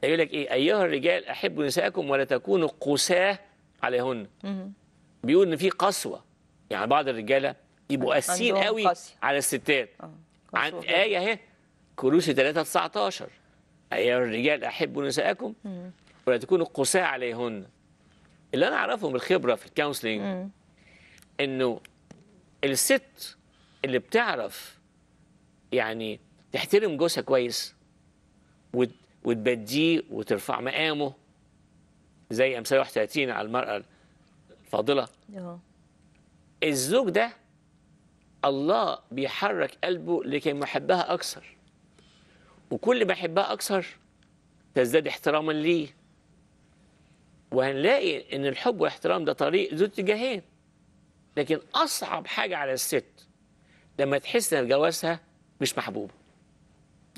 يقول لك إيه أيها الرجال أحبوا نسائكم ولا تكونوا قساة عليهن بيقول إن في قسوة يعني بعض الرجالة يبقوا قاسيين قوي قاسي. على الستات آه، عن آية أهي كروسي 3 19 أيها الرجال أحبوا نسائكم ولا تكونوا قساة عليهن اللي أنا أعرفه من الخبرة في الكونسلنج إنه الست اللي بتعرف يعني تحترم جوزها كويس وتبديه وترفع مقامه زي امثال 31 على المراه الفاضله أوه. الزوج ده الله بيحرك قلبه لكي محبها اكثر وكل ما يحبها اكثر تزداد احتراما ليه وهنلاقي ان الحب والاحترام ده طريق ذو اتجاهين لكن اصعب حاجه على الست لما تحس ان جوازها مش محبوبه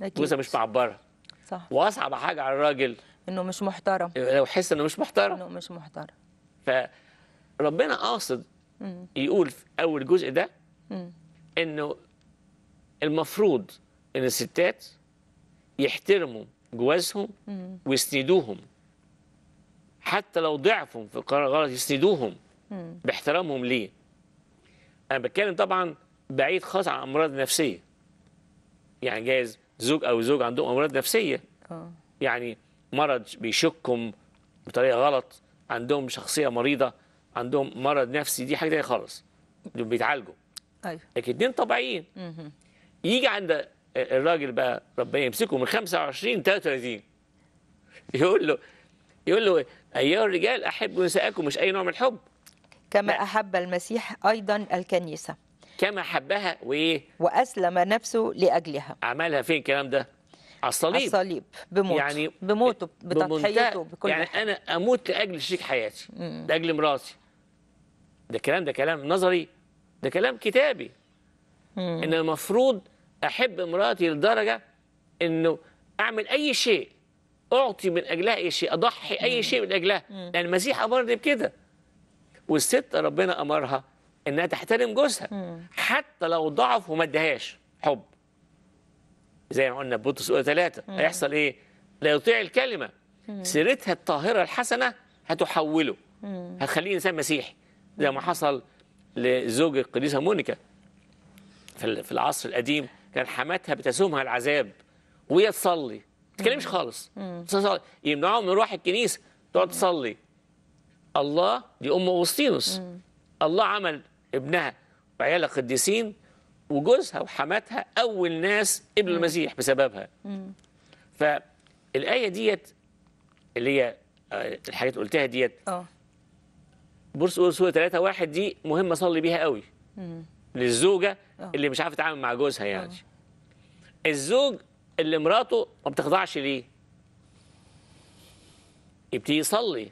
جوزها مش معبره صح واصعب حاجه على الراجل انه مش محترم إيه، لو حس انه مش محترم انه مش محترم فربنا قاصد يقول في اول جزء ده انه المفروض ان الستات يحترموا جوازهم ويسندوهم حتى لو ضعفوا في القرار غلط يسندوهم باحترامهم ليه انا بتكلم طبعا بعيد خاص عن الامراض النفسيه يعني جايز زوج او زوج عندهم امراض نفسيه أوه. يعني مرض بيشكهم بطريقه غلط عندهم شخصيه مريضه عندهم مرض نفسي دي حاجه ثانيه خالص دول بيتعالجوا ايوه لكن اتنين طبيعيين يجي عند الراجل بقى ربنا يمسكه من 25 33 يقول له يقول له ايها الرجال احبوا نساءكم مش اي نوع من الحب كما احب المسيح ايضا الكنيسه كما حبها وإيه؟ وأسلم نفسه لأجلها عملها فين الكلام ده؟ على الصليب الصليب بموته يعني بموته بتضحيته بكل يعني حاجة. أنا أموت لأجل شريك حياتي مم. لأجل مراتي ده كلام ده كلام نظري ده كلام كتابي مم. إن المفروض أحب مراتي لدرجة إنه أعمل أي شيء أعطي من أجلها أي شيء أضحي أي مم. شيء من أجلها لأن المسيح أمرني بكده والست ربنا أمرها انها تحترم جوزها حتى لو ضعف وما ادهاش حب زي ما قلنا بطرس اولى ثلاثه هيحصل ايه؟ لا يطيع الكلمه سيرتها الطاهره الحسنه هتحوله هتخليه انسان مسيحي زي ما حصل لزوج القديسه مونيكا في العصر القديم كان حماتها بتسومها العذاب وهي تصلي ما تتكلمش خالص يمنعوا يمنعوها من روح الكنيسه تقعد تصلي الله دي ام اغسطينوس الله عمل ابنها وعيالها قديسين وجوزها وحماتها أول ناس مم. المسيح بسببها فالآية ديت اللي هي آه، الحاجات قلتها ديت اه قول سوره 3 واحد دي مهم اصلي بيها قوي مم. للزوجه أوه. اللي مش عارفه تتعامل مع جوزها يعني أوه. الزوج اللي مراته ما بتخضعش ليه يبتدي يصلي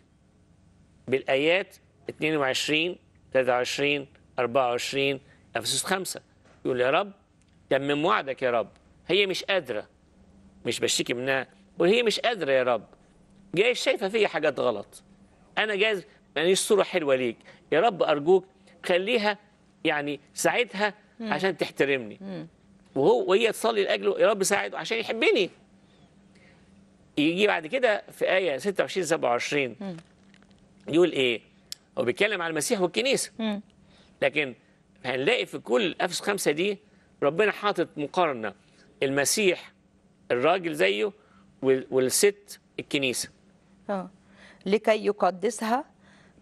بالايات 22 23 24 افسس 5 يقول يا رب تمم وعدك يا رب هي مش قادره مش بشتكي منها وهي مش قادره يا رب جايز شايفه في حاجات غلط انا جايز ماليش صوره حلوه ليك يا رب ارجوك خليها يعني ساعدها عشان تحترمني وهو وهي تصلي لاجله يا رب ساعده عشان يحبني يجي بعد كده في آية 26 27 يقول إيه؟ هو بيتكلم على المسيح والكنيسة لكن هنلاقي في كل أفس خمسة دي ربنا حاطط مقارنة المسيح الراجل زيه والست الكنيسة آه. لكي يقدسها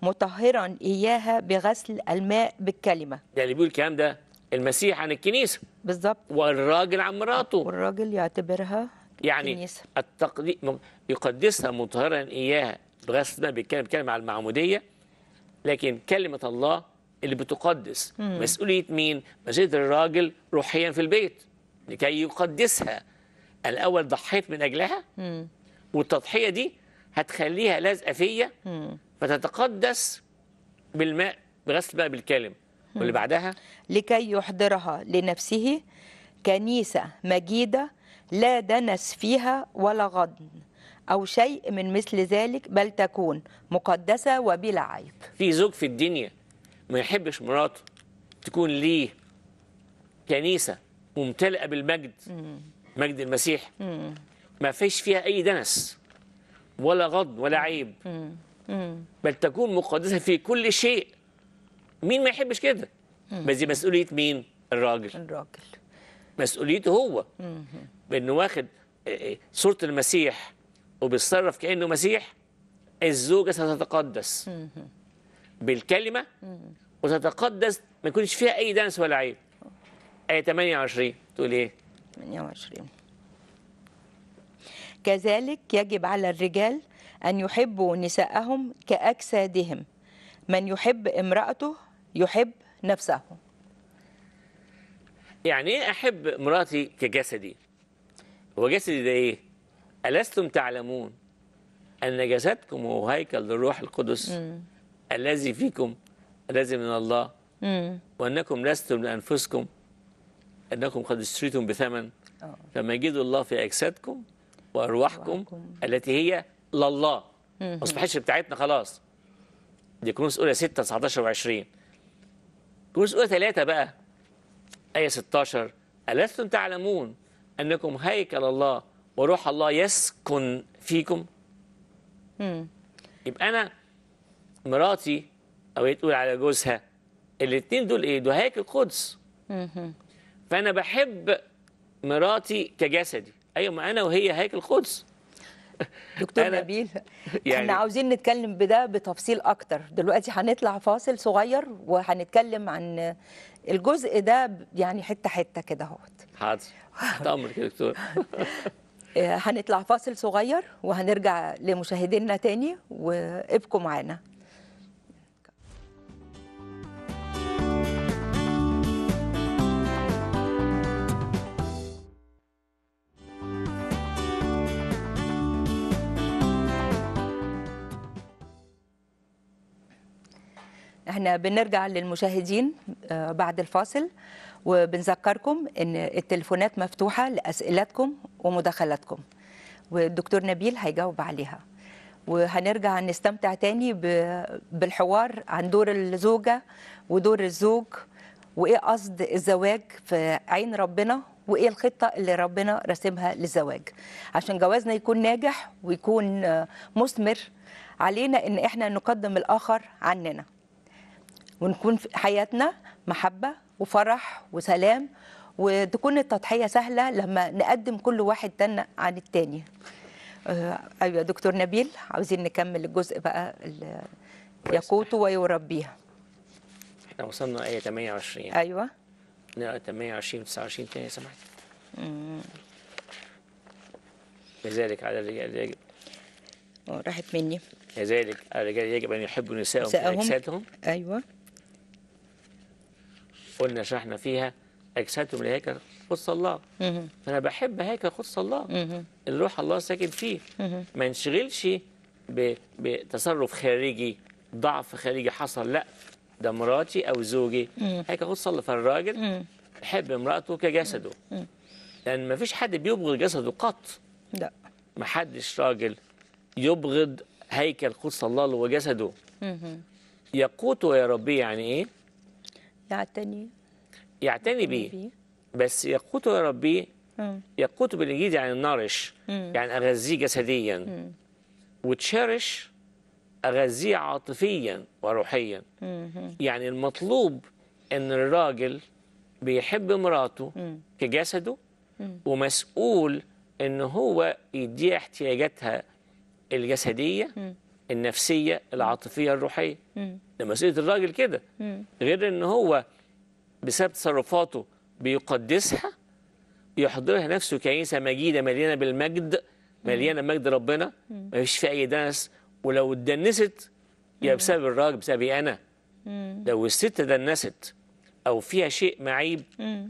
مطهرا إياها بغسل الماء بالكلمة ده اللي يعني بيقول الكلام ده المسيح عن الكنيسة بالظبط والراجل عن مراته والراجل يعتبرها يعني كنيسة. التقدي... يقدسها مطهرا إياها بغسل الماء بالكلمة بيتكلم على المعمودية لكن كلمة الله اللي بتقدس مم. مسؤولية مين؟ مسؤولية الراجل روحيا في البيت لكي يقدسها الأول ضحيت من أجلها مم. والتضحية دي هتخليها لازقة فيا فتتقدس بالماء بغسل بقى بالكلم واللي بعدها لكي يحضرها لنفسه كنيسة مجيدة لا دنس فيها ولا غضن أو شيء من مثل ذلك بل تكون مقدسة وبلا عيب في زوج في الدنيا ما يحبش مراته تكون ليه كنيسة ممتلئة بالمجد مجد المسيح ما فيش فيها أي دنس ولا غض ولا عيب بل تكون مقدسة في كل شيء مين ما يحبش كده بس دي مسؤولية مين الراجل الراجل مسؤوليته هو بأنه واخد آه، آه، صورة المسيح وبيتصرف كأنه مسيح الزوجة ستتقدس بالكلمة وتتقدس ما يكونش فيها أي دنس ولا عيب آية 28 تقول إيه؟ 28 كذلك يجب على الرجال أن يحبوا نساءهم كأجسادهم من يحب امرأته يحب نفسه يعني ايه احب مراتي كجسدي هو جسدي ده ايه الستم تعلمون ان جسدكم هو هيكل للروح القدس الذي فيكم الذي من الله وأنكم لستم لأنفسكم أنكم قد اشتريتم بثمن فما يجد الله في أجسادكم وأرواحكم التي هي لله ما أصبحتش بتاعتنا خلاص دي كنوز أولى 6 19 و20 كنوز أولى 3 بقى آية 16 ألستم تعلمون أنكم هيكل الله وروح الله يسكن فيكم يبقى أنا مراتي أو هي تقول على جوزها الاثنين دول إيه دول هيك القدس فأنا بحب مراتي كجسدي أيوة ما أنا وهي هيك القدس دكتور نبيل يعني احنا عاوزين نتكلم بده بتفصيل اكتر دلوقتي هنطلع فاصل صغير وهنتكلم عن الجزء ده يعني حته حته كده اهوت حاضر تامرك يا دكتور هنطلع فاصل صغير وهنرجع لمشاهدينا تاني وابقوا معانا احنا بنرجع للمشاهدين آه، بعد الفاصل وبنذكركم ان التليفونات مفتوحه لاسئلتكم ومداخلاتكم والدكتور نبيل هيجاوب عليها وهنرجع نستمتع تاني بالحوار عن دور الزوجه ودور الزوج وايه قصد الزواج في عين ربنا وايه الخطه اللي ربنا راسمها للزواج عشان جوازنا يكون ناجح ويكون آه، مثمر علينا ان احنا نقدم الاخر عننا ونكون في حياتنا محبه وفرح وسلام وتكون التضحيه سهله لما نقدم كل واحد دنا عن التاني آه، ايوه يا دكتور نبيل عاوزين نكمل الجزء بقى يقوت ويربيها احنا وصلنا ايه 28 ايوه لا 28 29 تاني سمحت لذلك على الرجال يجب راحت مني لذلك على الرجال يجب ان يحبوا نسائهم في اجسادهم ايوه قلنا شرحنا فيها أجسادهم لهيكل خص قدس الله فأنا بحب هيكل قدس الله اللي روح الله ساكن فيه ما ينشغلش بتصرف خارجي ضعف خارجي حصل لا ده مراتي أو زوجي هيكل قدس الله فالراجل يحب امرأته كجسده لأن ما فيش حد بيبغض جسده قط لا ما حدش راجل يبغض هيكل قدس الله اللي هو جسده يقوته يا ربي يعني إيه يعتني يعتني بيه بس يقوته ربي يقوته بالانجليزي يعني نارش يعني اغذيه جسديا وتشرش وتشارش اغذيه عاطفيا وروحيا يعني المطلوب ان الراجل بيحب مراته كجسده ومسؤول ان هو يديها احتياجاتها الجسديه النفسيه العاطفيه الروحيه ده مسؤوليه الراجل كده غير ان هو بسبب تصرفاته بيقدسها يحضرها نفسه كنيسه مجيده مليانه بالمجد مليانه مجد ربنا ما فيش فيها اي دنس ولو اتدنست يا بسبب الراجل بسببي انا لو الست دنست او فيها شيء معيب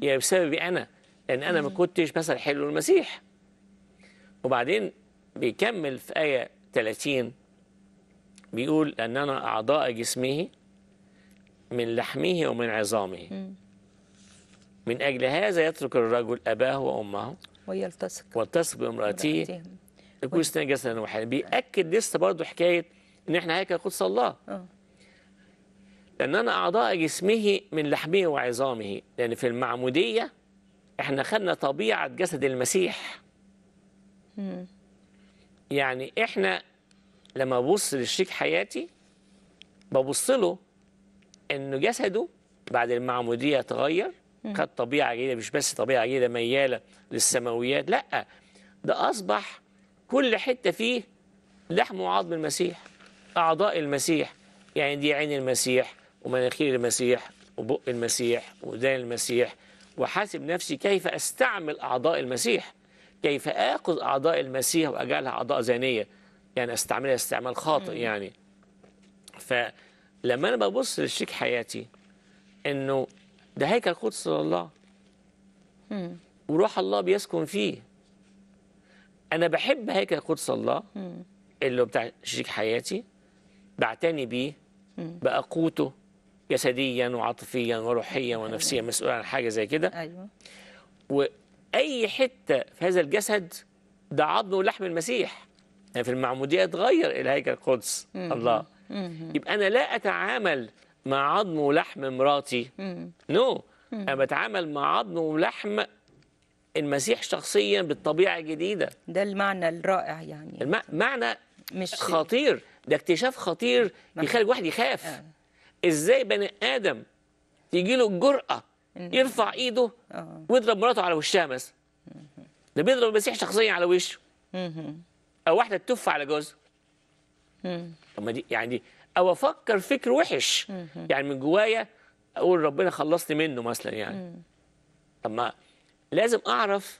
يا بسببي انا لان انا ما كنتش مثلا حلو المسيح وبعدين بيكمل في ايه 30 بيقول أننا أعضاء جسمه من لحمه ومن عظامه من أجل هذا يترك الرجل أباه وأمه ويلتصق ويلتصق بامرأته يكون اثنين جسدا واحدا بيأكد لسه برضه حكاية إن إحنا هيك قدس الله آه. لأننا أعضاء جسمه من لحمه وعظامه لأن في المعمودية إحنا خدنا طبيعة جسد المسيح يعني إحنا لما ببص لشريك حياتي ببص له انه جسده بعد المعموديه اتغير خد طبيعه جديده مش بس طبيعه جديده مياله للسماويات لا ده اصبح كل حته فيه لحم وعظم المسيح اعضاء المسيح يعني دي عين المسيح ومناخير المسيح وبق المسيح ودان المسيح وحاسب نفسي كيف استعمل اعضاء المسيح كيف اخذ اعضاء المسيح واجعلها اعضاء زانيه يعني استعملها استعمال خاطئ يعني فلما انا ببص لشريك حياتي انه ده هيكل قدس الله وروح الله بيسكن فيه انا بحب هيكل قدس الله اللي بتاع شريك حياتي بعتني بيه بقوته جسديا وعاطفيا وروحيا ونفسيا أيوة. مسؤول عن حاجه زي كده ايوه واي حته في هذا الجسد ده عظم ولحم المسيح يعني في المعمودية اتغير الهيكل القدس الله يبقى أنا لا أتعامل مع عظم ولحم مراتي نو no. أنا بتعامل مع عظم ولحم المسيح شخصيا بالطبيعة الجديدة ده المعنى الرائع يعني الم... معنى مش خطير ده اكتشاف خطير يخلي الواحد يخاف آه. ازاي بني ادم يجي له الجرأة يرفع ايده آه. ويضرب مراته على وشها مثلا ده بيضرب المسيح شخصيا على وشه او واحده تتف على جوزها طب ما دي يعني دي او افكر فكر وحش يعني من جوايا اقول ربنا خلصني منه مثلا يعني طب ما لازم اعرف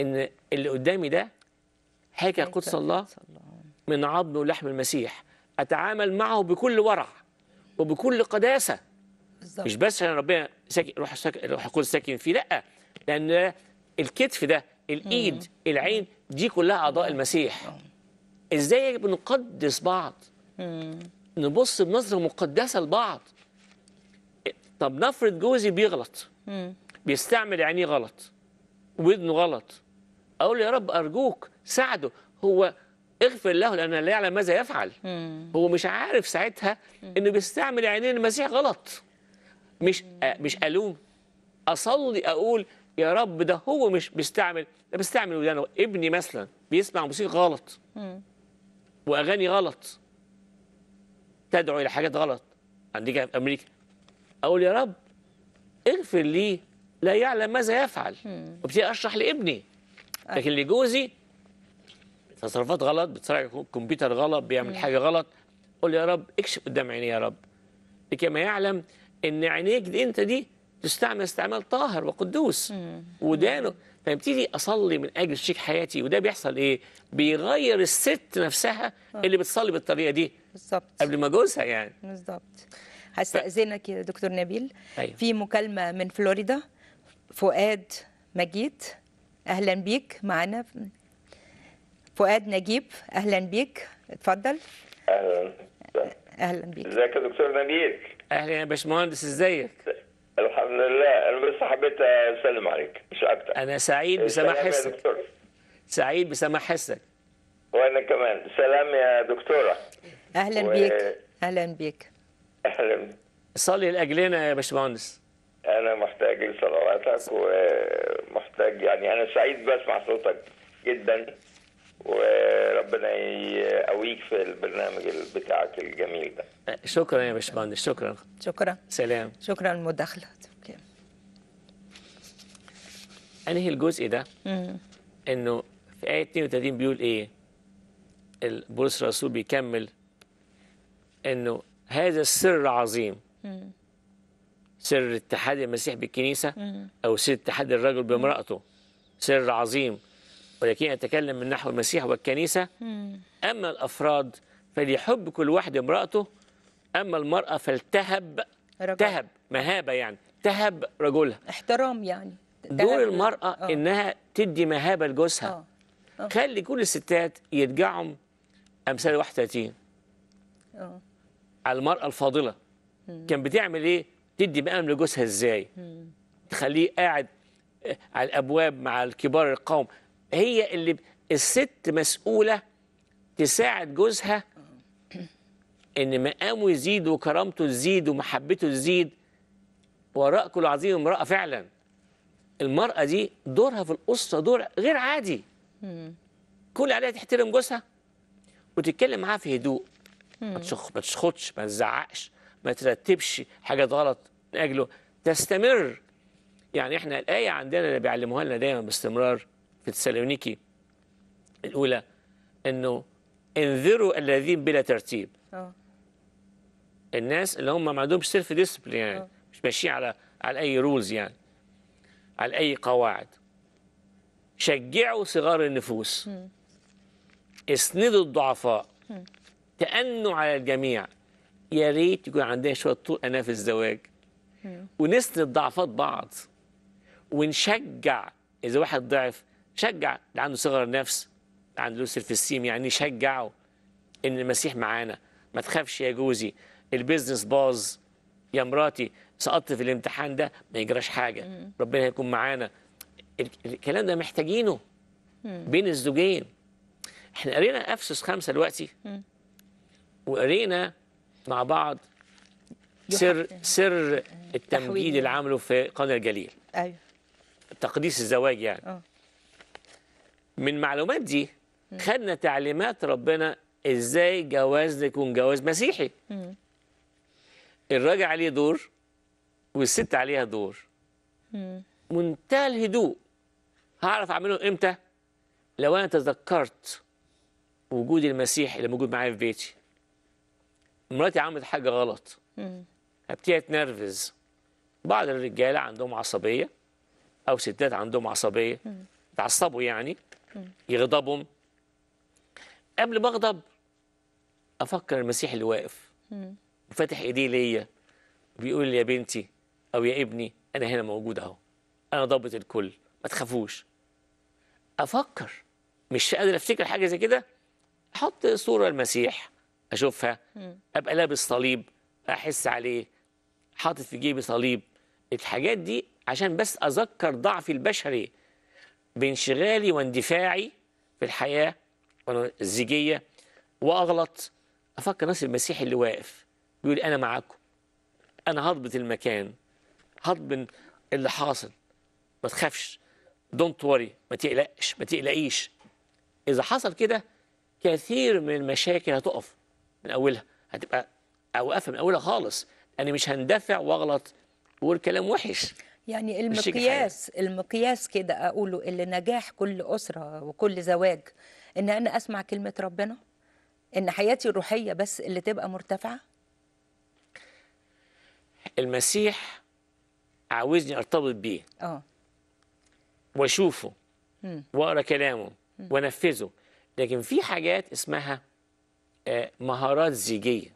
ان اللي قدامي ده هيكل قدس الله من عظم ولحم المسيح اتعامل معه بكل ورع وبكل قداسه بالزبط. مش بس عشان ربنا ساكن روح ساكن روح ساكن فيه لا لان الكتف ده الايد العين دي كلها أعضاء نعم. المسيح نعم. إزاي بنقدس بعض نبص بنظرة مقدسة لبعض طب نفرض جوزي بيغلط بيستعمل عينيه غلط ودنه غلط أقول له يا رب أرجوك ساعده هو اغفر له لأنه لا يعلم ماذا يفعل هو مش عارف ساعتها إنه بيستعمل عينيه المسيح غلط مش مش ألوم أصلي أقول يا رب ده هو مش بيستعمل ده بيستعمل ودانه ابني مثلا بيسمع موسيقى غلط واغاني غلط تدعو الى حاجات غلط عندي في امريكا اقول يا رب اغفر لي لا يعلم ماذا يفعل وابتدي اشرح لابني أه. لكن لجوزي تصرفات غلط بيتسرع الكمبيوتر غلط بيعمل حاجه غلط قول يا رب اكشف قدام عيني يا رب لكي ما يعلم ان عينيك دي انت دي تستعمل استعمال طاهر وقدوس ودانه فيبتدي اصلي من اجل شيك حياتي وده بيحصل ايه؟ بيغير الست نفسها آه. اللي بتصلي بالطريقه دي بالظبط قبل ما جوزها يعني بالظبط هستاذنك يا دكتور نبيل أيوه. في مكالمه من فلوريدا فؤاد مجيد اهلا بيك معانا فؤاد نجيب اهلا بيك اتفضل اهلا اهلا بيك ازيك يا دكتور نبيل اهلا يا باشمهندس ازيك الحمد لله انا بس حبيت اسلم عليك مش اكتر انا سعيد إيه، بسماع حسك سعيد بسماع حسك وانا كمان سلام يا دكتوره اهلا و... بيك اهلا بيك اهلا صلي لاجلنا يا باشمهندس انا محتاج لصلواتك ومحتاج يعني انا سعيد بسمع صوتك جدا وربنا يقويك في البرنامج بتاعك الجميل ده شكرا يا باشمهندس شكرا شكرا سلام شكرا للمداخلة انهي الجزء ده انه في ايه 32 بيقول ايه البولس الرسول بيكمل انه هذا السر عظيم سر اتحاد المسيح بالكنيسه او سر اتحاد الرجل بامراته سر عظيم ولكن أتكلم من نحو المسيح والكنيسة أما الأفراد فليحب كل واحد امرأته أما المرأة فلتهب رجل. تهب مهابة يعني تهب رجلها احترام يعني دور المرأة أوه. إنها تدي مهابة لجوزها آه. آه. خلي كل الستات يرجعهم أمثال 31 آه. على المرأة الفاضلة مم. كان بتعمل إيه؟ تدي مقام لجوزها إزاي؟ مم. تخليه قاعد على الأبواب مع الكبار القوم هي اللي الست مسؤولة تساعد جوزها ان مقامه يزيد وكرامته تزيد ومحبته تزيد وراء كل عظيم امرأة فعلا المرأة دي دورها في الأسرة دور غير عادي كل عليها تحترم جوزها وتتكلم معاه في هدوء ما تشخطش ما تزعقش ما ترتبش حاجة غلط من أجله تستمر يعني احنا الآية عندنا اللي بيعلموها لنا دايما باستمرار في تسالونيكي الاولى انه انذروا الذين بلا ترتيب أوه. الناس اللي هم ما عندهمش سيلف ديسبلين يعني أوه. مش ماشيين على على اي رولز يعني على اي قواعد شجعوا صغار النفوس م. اسندوا الضعفاء م. تأنوا على الجميع يا ريت يكون عندنا شويه طول انا في الزواج م. ونسند ضعفات بعض ونشجع اذا واحد ضعف شجع اللي عنده صغر نفس عنده لوسر في السيم يعني شجعه ان المسيح معانا ما تخافش يا جوزي البيزنس باظ يا مراتي سقطت في الامتحان ده ما يجراش حاجه مم. ربنا هيكون معانا الكلام ده محتاجينه مم. بين الزوجين احنا قرينا افسس خمسه دلوقتي وقرينا مع بعض سر سر التمجيد اللي عمله في قناه الجليل ايوه تقديس الزواج يعني أوه. من معلومات دي خدنا تعليمات ربنا ازاي جوازنا يكون جواز مسيحي الراجل عليه دور والست عليها دور منتهى الهدوء هعرف اعمله امتى لو انا تذكرت وجود المسيح اللي موجود معايا في بيتي مراتي عملت حاجه غلط ابتديت اتنرفز بعض الرجاله عندهم عصبيه او ستات عندهم عصبيه اتعصبوا يعني يغضبهم قبل ما اغضب افكر المسيح اللي واقف وفاتح ايديه ليا بيقول لي يا بنتي او يا ابني انا هنا موجود اهو انا ضابط الكل ما تخافوش افكر مش قادر افتكر حاجه زي كده احط صوره المسيح اشوفها ابقى لابس صليب احس عليه حاطط في جيبي صليب الحاجات دي عشان بس اذكر ضعفي البشري بانشغالي واندفاعي في الحياة الزيجية وأغلط أفكر نفسي المسيح اللي واقف بيقول أنا معاكم أنا هضبط المكان هضبط اللي حاصل ما تخافش دونت وري ما تقلقش ما تقلقيش إذا حصل كده كثير من المشاكل هتقف من أولها هتبقى أوقفها من أولها خالص أنا مش هندفع وأغلط وأقول كلام وحش يعني المقياس المقياس كده اقوله اللي نجاح كل اسره وكل زواج ان انا اسمع كلمه ربنا ان حياتي الروحيه بس اللي تبقى مرتفعه المسيح عاوزني ارتبط بيه اه واشوفه واقرا كلامه وانفذه لكن في حاجات اسمها آه، مهارات زيجيه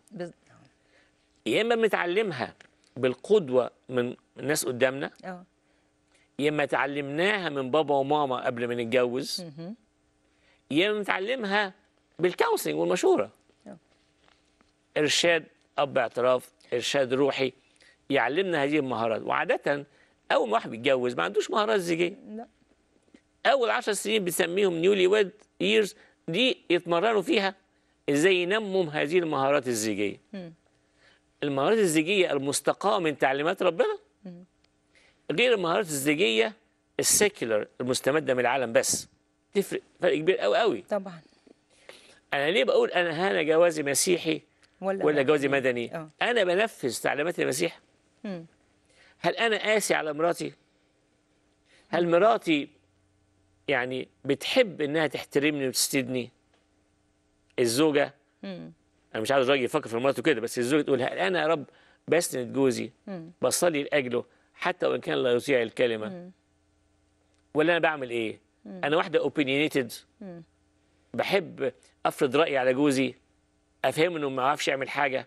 يا اما بنتعلمها بالقدوة من الناس قدامنا اه يا اما اتعلمناها من بابا وماما قبل ما نتجوز يا اما نتعلمها بالكونسلنج والمشوره أوه. ارشاد اب اعتراف ارشاد روحي يعلمنا هذه المهارات وعاده اول ما واحد بيتجوز ما عندوش مهارات زيجيه لا اول 10 سنين بنسميهم نيولي ويد ييرز دي يتمرنوا فيها ازاي ينموا هذه المهارات الزيجيه المهارات الزيجية المستقاة من تعليمات ربنا غير المهارات الزيجية السيكولر المستمدة من العالم بس تفرق فرق كبير قوي قوي طبعا أنا ليه بقول أنا هنا جوازي مسيحي ولا, ولا جوازي مدني أوه. أنا بنفذ تعليمات المسيح هل أنا قاسي على مراتي هل مراتي يعني بتحب إنها تحترمني وتستدني الزوجة مم. انا مش عايز الراجل يفكر في مراته كده بس الزوجه تقول هل انا يا رب بسند جوزي بصلي لاجله حتى وان كان لا يطيع الكلمه ولا انا بعمل ايه؟ انا واحده اوبينيتد بحب افرض رايي على جوزي افهمه انه ما عرفش يعمل حاجه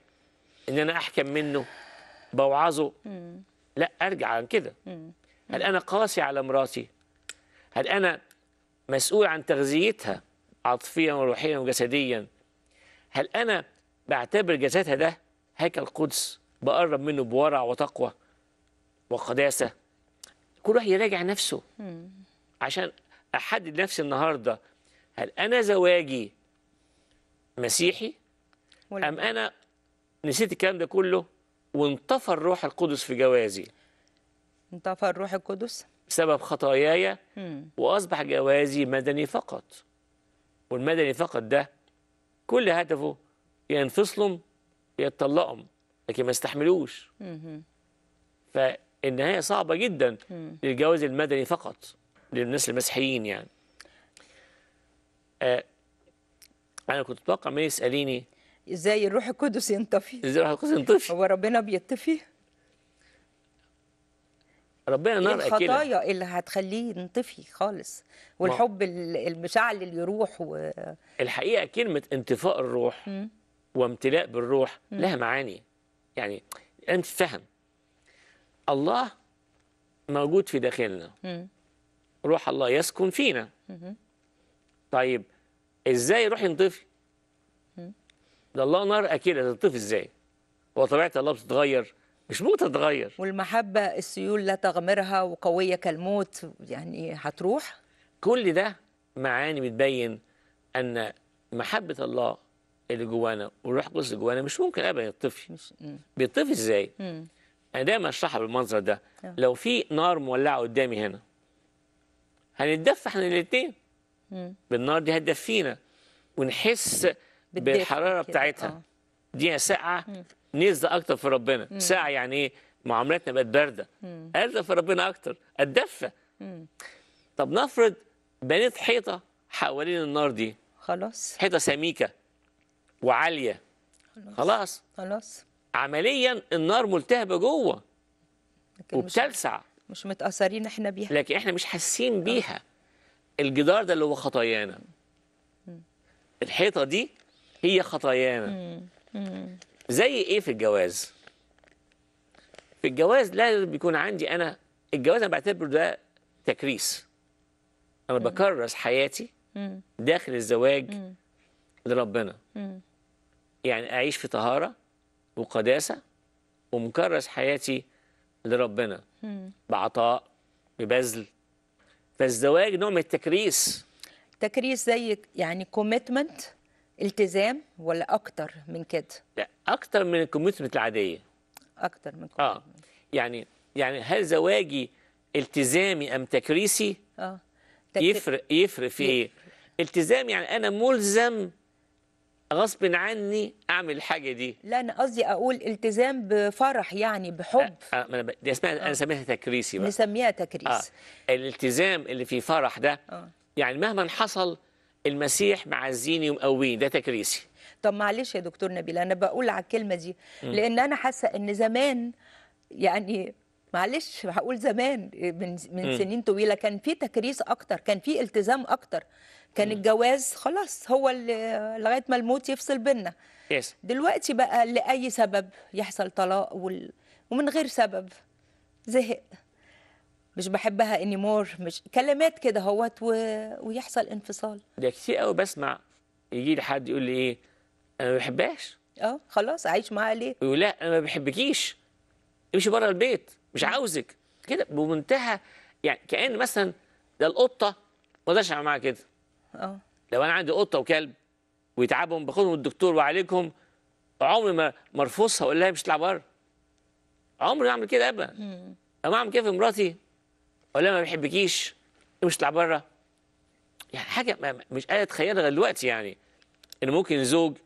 ان انا احكم منه بوعظه لا ارجع عن كده هل انا قاسي على مراتي؟ هل انا مسؤول عن تغذيتها عاطفيا وروحيا وجسديا؟ هل انا بعتبر جسدها ده هيكل قدس بقرب منه بورع وتقوى وقداسة كل واحد يراجع نفسه عشان أحدد نفسي النهاردة هل أنا زواجي مسيحي أم أنا نسيت الكلام ده كله وانطفى الروح القدس في جوازي انطفى الروح القدس بسبب خطاياي وأصبح جوازي مدني فقط والمدني فقط ده كل هدفه ينفصلهم يا يتطلقهم لكن ما يستحملوش فالنهايه صعبه جدا للجواز المدني فقط للناس المسيحيين يعني آه، انا كنت اتوقع ما يساليني ازاي الروح القدس ينطفي ازاي الروح القدس ينطفي هو ربنا بيطفي ربنا نار أكيد الخطايا اللي هتخليه ينطفي خالص والحب المشعل اللي يروح و... الحقيقه كلمه انطفاء الروح م. وامتلاء بالروح لها معاني يعني أنت فهم الله موجود في داخلنا روح الله يسكن فينا طيب ازاي روح ينطفي ده الله نار اكيد هتنطفي ازاي هو طبيعة الله بتتغير مش موت تتغير والمحبة السيول لا تغمرها وقوية كالموت يعني هتروح كل ده معاني بتبين أن محبة الله اللي جوانا والروح القدس اللي جوانا مش ممكن ابدا يطفي بيطفي ازاي؟ انا دايما اشرحها بالمنظر ده لو في نار مولعه قدامي هنا هنتدفى احنا الاثنين بالنار دي هتدفينا ونحس بالحراره بتاعتها آه. دي ساعه نزة اكتر في ربنا ساعه يعني ايه؟ معاملاتنا بقت بارده ارضى في ربنا اكتر اتدفى طب نفرض بنيت حيطه حوالين النار دي خلاص حيطه سميكه وعاليه خلاص خلاص عمليا النار ملتهبه جوه وبتلسع مش متاثرين احنا بيها لكن احنا مش حاسين بيها الجدار ده اللي هو خطايانا الحيطه دي هي خطايانا زي ايه في الجواز في الجواز لا بيكون عندي انا الجواز انا بعتبره ده تكريس انا بكرس حياتي داخل الزواج لربنا يعني أعيش في طهارة وقداسة ومكرس حياتي لربنا بعطاء ببذل فالزواج نوع من التكريس تكريس زي يعني كوميتمنت التزام ولا اكتر من كده لا اكتر من الكوميتمنت العاديه اكتر من كده اه يعني يعني هل زواجي التزامي ام تكريسي اه تكر... يفرق يفرق في ايه التزام يعني انا ملزم غصب عني اعمل الحاجه دي لا انا قصدي اقول التزام بفرح يعني بحب آه آه دي اسمها آه. انا سميها تكريسي بقى نسميها تكريس آه. الالتزام اللي في فرح ده آه. يعني مهما حصل المسيح معزيني ومقويني ده تكريسي طب معلش يا دكتور نبيل انا بقول على الكلمه دي لان انا حاسه ان زمان يعني معلش هقول زمان من من سنين طويله كان في تكريس اكتر كان في التزام اكتر كان الجواز خلاص هو اللي لغايه ما الموت يفصل بينا يس دلوقتي بقى لاي سبب يحصل طلاق وال... ومن غير سبب زهق مش بحبها اني مور مش كلمات كده اهوت و... ويحصل انفصال ده كتير قوي بسمع يجي لي حد يقول لي ايه انا ما بحبهاش اه خلاص عايش معاها ليه يقول لا انا ما بحبكيش امشي بره البيت مش عاوزك كده بمنتهى يعني كان مثلا ده القطه ما اقدرش اعمل معاها كده آه. لو انا عندي قطه وكلب ويتعبهم باخدهم الدكتور وعالجهم عمري ما مرفوض هقول لها مش تلعب بره عمري ما اعمل كده ابدا اما اعمل كده في مراتي اقول لها ما بحبكيش إيه مش تلعب بره يعني حاجه مش قادر اتخيلها غير دلوقتي يعني ان ممكن زوج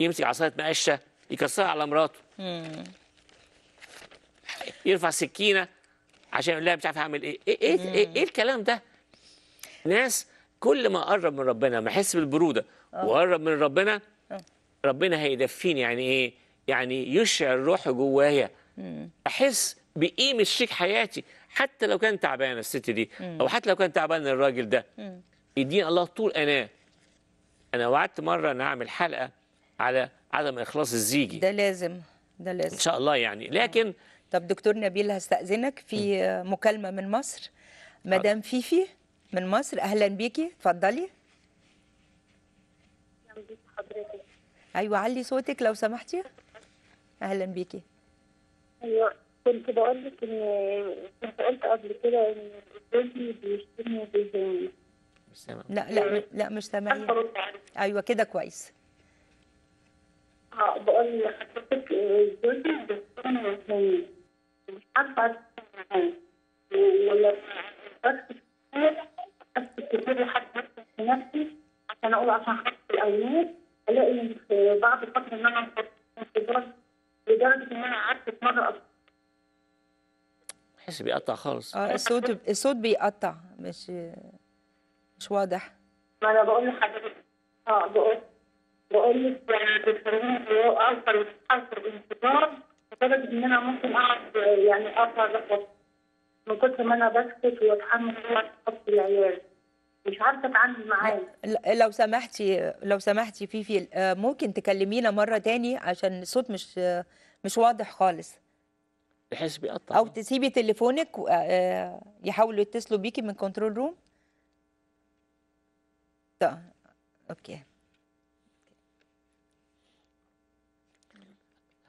يمسك عصايه مقشه يكسرها على مراته يرفع سكينه عشان يقول لها مش عارف اعمل ايه ايه ايه, إيه, إيه الكلام ده ناس كل ما اقرب من ربنا ما احس بالبروده آه. واقرب من ربنا آه. ربنا هيدفيني يعني ايه يعني يشعل الروح جوايا احس بقيمه شريك حياتي حتى لو كان تعبان الست دي او حتى لو كان تعبان الراجل ده يديني الله طول انا انا وعدت مره ان اعمل حلقه على عدم اخلاص الزيجي ده لازم ده لازم ان شاء الله يعني آه. لكن طب دكتور نبيل هستاذنك في مكالمه من مصر مدام فيفي من مصر اهلا بيكي اتفضلي اهلا بيك حضرتك ايوه علي صوتك لو سمحتي اهلا بيكي ايوه كنت بقول لك ان كنت قلت قبل كده ان جوزي بيشتمني بيزاني لا لا لا مش سامعين يعني. ايوه كده كويس اه بقول لحضرتك جوزي بيشتمني بيزاني مش عارفه إيه يعني. لما بكتب امسك كل حد نفسي نفسي عشان اقول عشان خاطر الاولاد الاقي في بعض الفتره ان انا انفجار لدرجه ان انا قعدت اتمرن اصلا حس بيقطع خالص اه الصوت الصوت بيقطع مش مش واضح ما انا بقول لحضرتك اه بقول بقول لك يعني بتخليني اوصل اوصل انفجار لدرجه ان انا ممكن اقعد آه، يعني اقطع لخبطه من كتر ما انا بسكت واتحمل وقت العيال مش عارفه اتعامل معاه لو سمحتي لو سمحتي فيفي آه، ممكن تكلمينا مره تاني عشان الصوت مش مش واضح خالص بحيث بيقطع او تسيبي تليفونك آه، يحاولوا يتصلوا بيكي من كنترول روم طيب، اوكي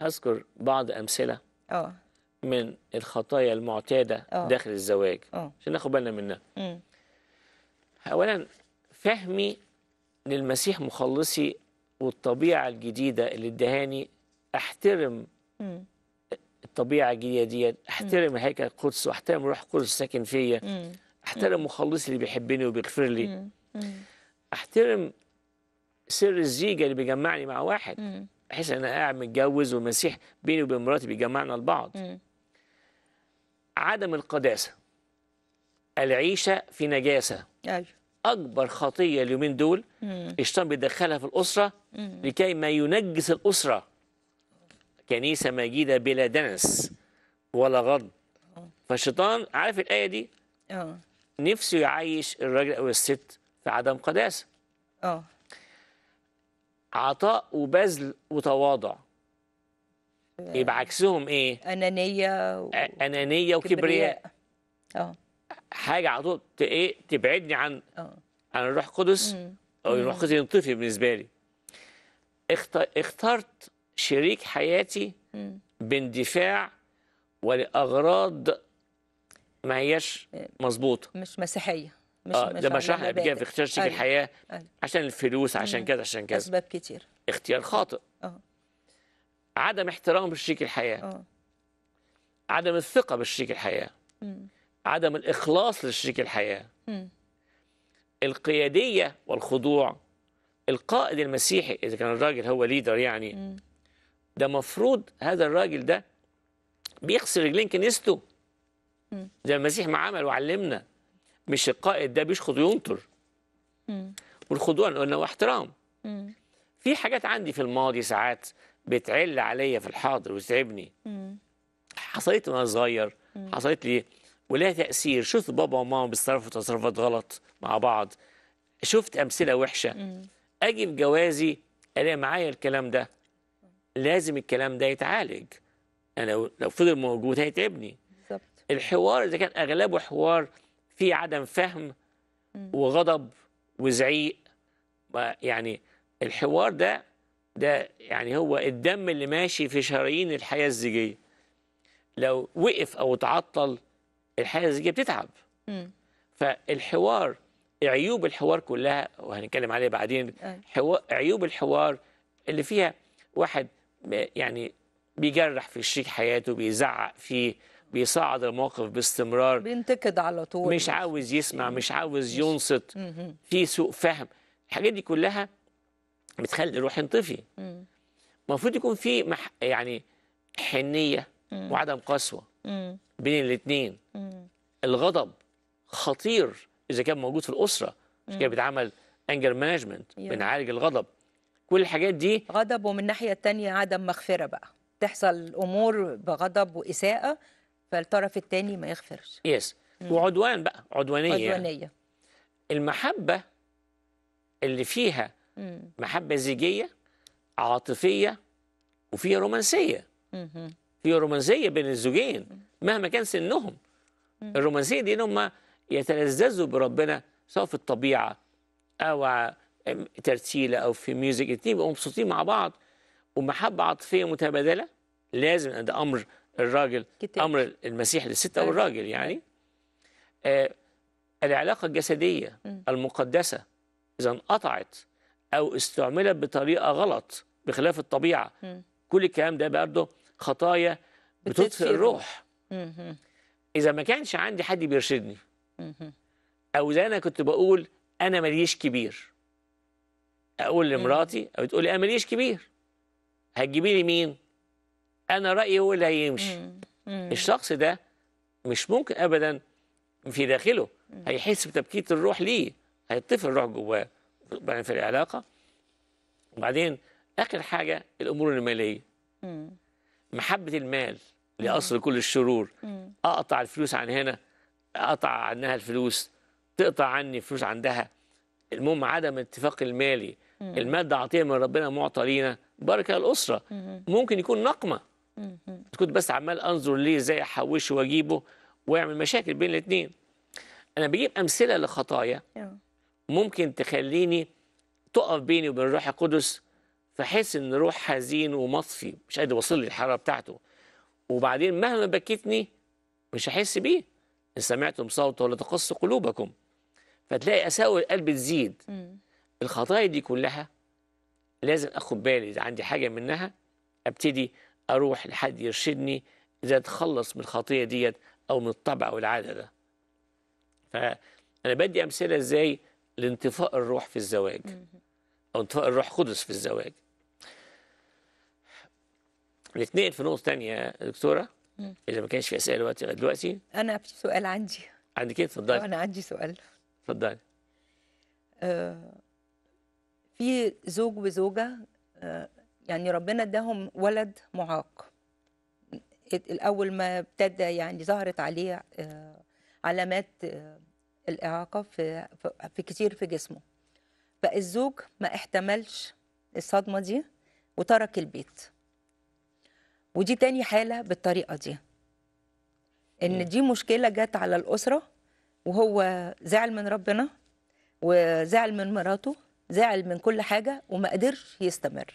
هذكر بعض امثله اه من الخطايا المعتادة أوه. داخل الزواج أوه. عشان ناخد بالنا منها مم. أولا فهمي للمسيح مخلصي والطبيعة الجديدة اللي ادهاني أحترم مم. الطبيعة الجديدة ديت أحترم الهيكل القدس وأحترم روح القدس الساكن فيا أحترم مخلصي اللي بيحبني وبيغفر لي مم. أحترم سر الزيجة اللي بيجمعني مع واحد بحيث أنا قاعد متجوز والمسيح بيني وبين مراتي بيجمعنا البعض عدم القداسة العيشة في نجاسة أيوه. أكبر خطية اليومين دول الشيطان بيدخلها في الأسرة مم. لكي ما ينجس الأسرة كنيسة مجيدة بلا دنس ولا غض فالشيطان عارف الآية دي أوه. نفسه يعيش الراجل أو الست في عدم قداسة أوه. عطاء وبذل وتواضع إيه، يبقى عكسهم ايه؟ انانيه و... انانيه وكبرياء اه حاجه على طول ايه تبعدني عن أوه. عن الروح القدس او الروح القدس ينطفي بالنسبه لي اخترت شريك حياتي باندفاع ولاغراض ما هياش آه. مظبوطه مش مسيحيه مش آه ده مشاعر قبل كده في اختيار شريك أيوة. الحياه أيوة. عشان الفلوس عشان كذا عشان كذا اسباب كتير اختيار خاطئ اه عدم احترام شريك الحياه أوه. عدم الثقه بشريك الحياه م. عدم الاخلاص لشريك الحياه م. القياديه والخضوع القائد المسيحي اذا كان الراجل هو ليدر يعني م. ده مفروض هذا الراجل ده بيغسل رجلين كنيسته زي المسيح ما عمل وعلمنا مش القائد ده بيشخط وينطر والخضوع قلنا واحترام في حاجات عندي في الماضي ساعات بتعل عليا في الحاضر وتتعبني حصلت وانا صغير حصلت لي ولها تاثير شفت بابا وماما بيتصرفوا تصرفات غلط مع بعض شفت امثله وحشه اجي في جوازي الاقي معايا الكلام ده لازم الكلام ده يتعالج انا لو فضل موجود هيتعبني بالظبط الحوار اذا كان اغلبه حوار فيه عدم فهم وغضب وزعيق يعني الحوار ده ده يعني هو الدم اللي ماشي في شرايين الحياة الزيجية لو وقف أو تعطل الحياة الزيجية بتتعب م. فالحوار عيوب الحوار كلها وهنتكلم عليها بعدين حوار عيوب الحوار اللي فيها واحد يعني بيجرح في شريك حياته بيزعق فيه بيصعد المواقف باستمرار بينتقد على طول مش عاوز يسمع مش عاوز ينصت في سوء فهم الحاجات دي كلها بتخلي الروح ينطفي المفروض يكون في مح... يعني حنيه مم. وعدم قسوه بين الاثنين الغضب خطير اذا كان موجود في الاسره مش كده بيتعمل انجر مانجمنت بنعالج الغضب كل الحاجات دي غضب ومن الناحيه الثانيه عدم مغفره بقى تحصل امور بغضب واساءه فالطرف الثاني ما يغفرش يس yes. وعدوان بقى عدوانيه يعني. عدوانيه يعني. المحبه اللي فيها مم. محبه زيجيه عاطفيه وفيها رومانسيه فيها في رومانسيه بين الزوجين مهما كان سنهم مم. الرومانسيه دي ان هم يتلذذوا بربنا سواء في الطبيعه او ترتيله او في ميوزك الاثنين يبقوا مبسوطين مع بعض ومحبه عاطفيه متبادله لازم ده امر الراجل كتير. امر المسيح للست او الراجل يعني آه العلاقه الجسديه مم. المقدسه اذا انقطعت أو استعملت بطريقة غلط بخلاف الطبيعة مم. كل الكلام ده برضه خطايا بتطفئ الروح مم. إذا ما كانش عندي حد بيرشدني مم. أو زي أنا كنت بقول أنا ماليش كبير أقول لمراتي أو تقول لي أنا ماليش كبير هتجيبي لي مين؟ أنا رأيي هو اللي هيمشي الشخص ده مش ممكن أبدا في داخله هيحس بتبكيت الروح ليه هيطفي الروح جواه بعدين في العلاقه وبعدين اخر حاجه الامور الماليه مم. محبه المال لاصل كل الشرور مم. اقطع الفلوس عن هنا اقطع عنها الفلوس تقطع عني فلوس عندها المهم عدم الاتفاق المالي مم. الماده عطيه من ربنا معطى لينا بركه الاسره ممكن يكون نقمه كنت بس عمال انظر ليه ازاي احوشه واجيبه ويعمل مشاكل بين الاثنين انا بجيب امثله لخطايا ممكن تخليني تقف بيني وبين الروح القدس فحس ان روح حزين ومطفي مش قادر اوصل الحراره بتاعته وبعدين مهما بكتني مش هحس بيه ان سمعتم صوته ولا تقص قلوبكم فتلاقي اساوي القلب تزيد الخطايا دي كلها لازم اخد بالي اذا عندي حاجه منها ابتدي اروح لحد يرشدني اذا اتخلص من الخطيه ديت او من الطبع والعاده ده فانا بدي امثله ازاي لانطفاء الروح في الزواج أو انطفاء الروح قدس في الزواج نتنقل في نقطة تانية دكتورة إذا ما كانش في أسئلة دلوقتي لغاية دلوقتي أنا في سؤال عندي عندك إيه؟ اتفضلي أنا عندي سؤال اتفضلي آه، في زوج وزوجة آه، يعني ربنا اداهم ولد معاق إيه، الأول ما ابتدى يعني ظهرت عليه آه، علامات الإعاقة في, في كتير في جسمه فالزوج ما احتملش الصدمة دي وترك البيت ودي تاني حالة بالطريقة دي إن دي مشكلة جت على الأسرة وهو زعل من ربنا وزعل من مراته زعل من كل حاجة وما قدرش يستمر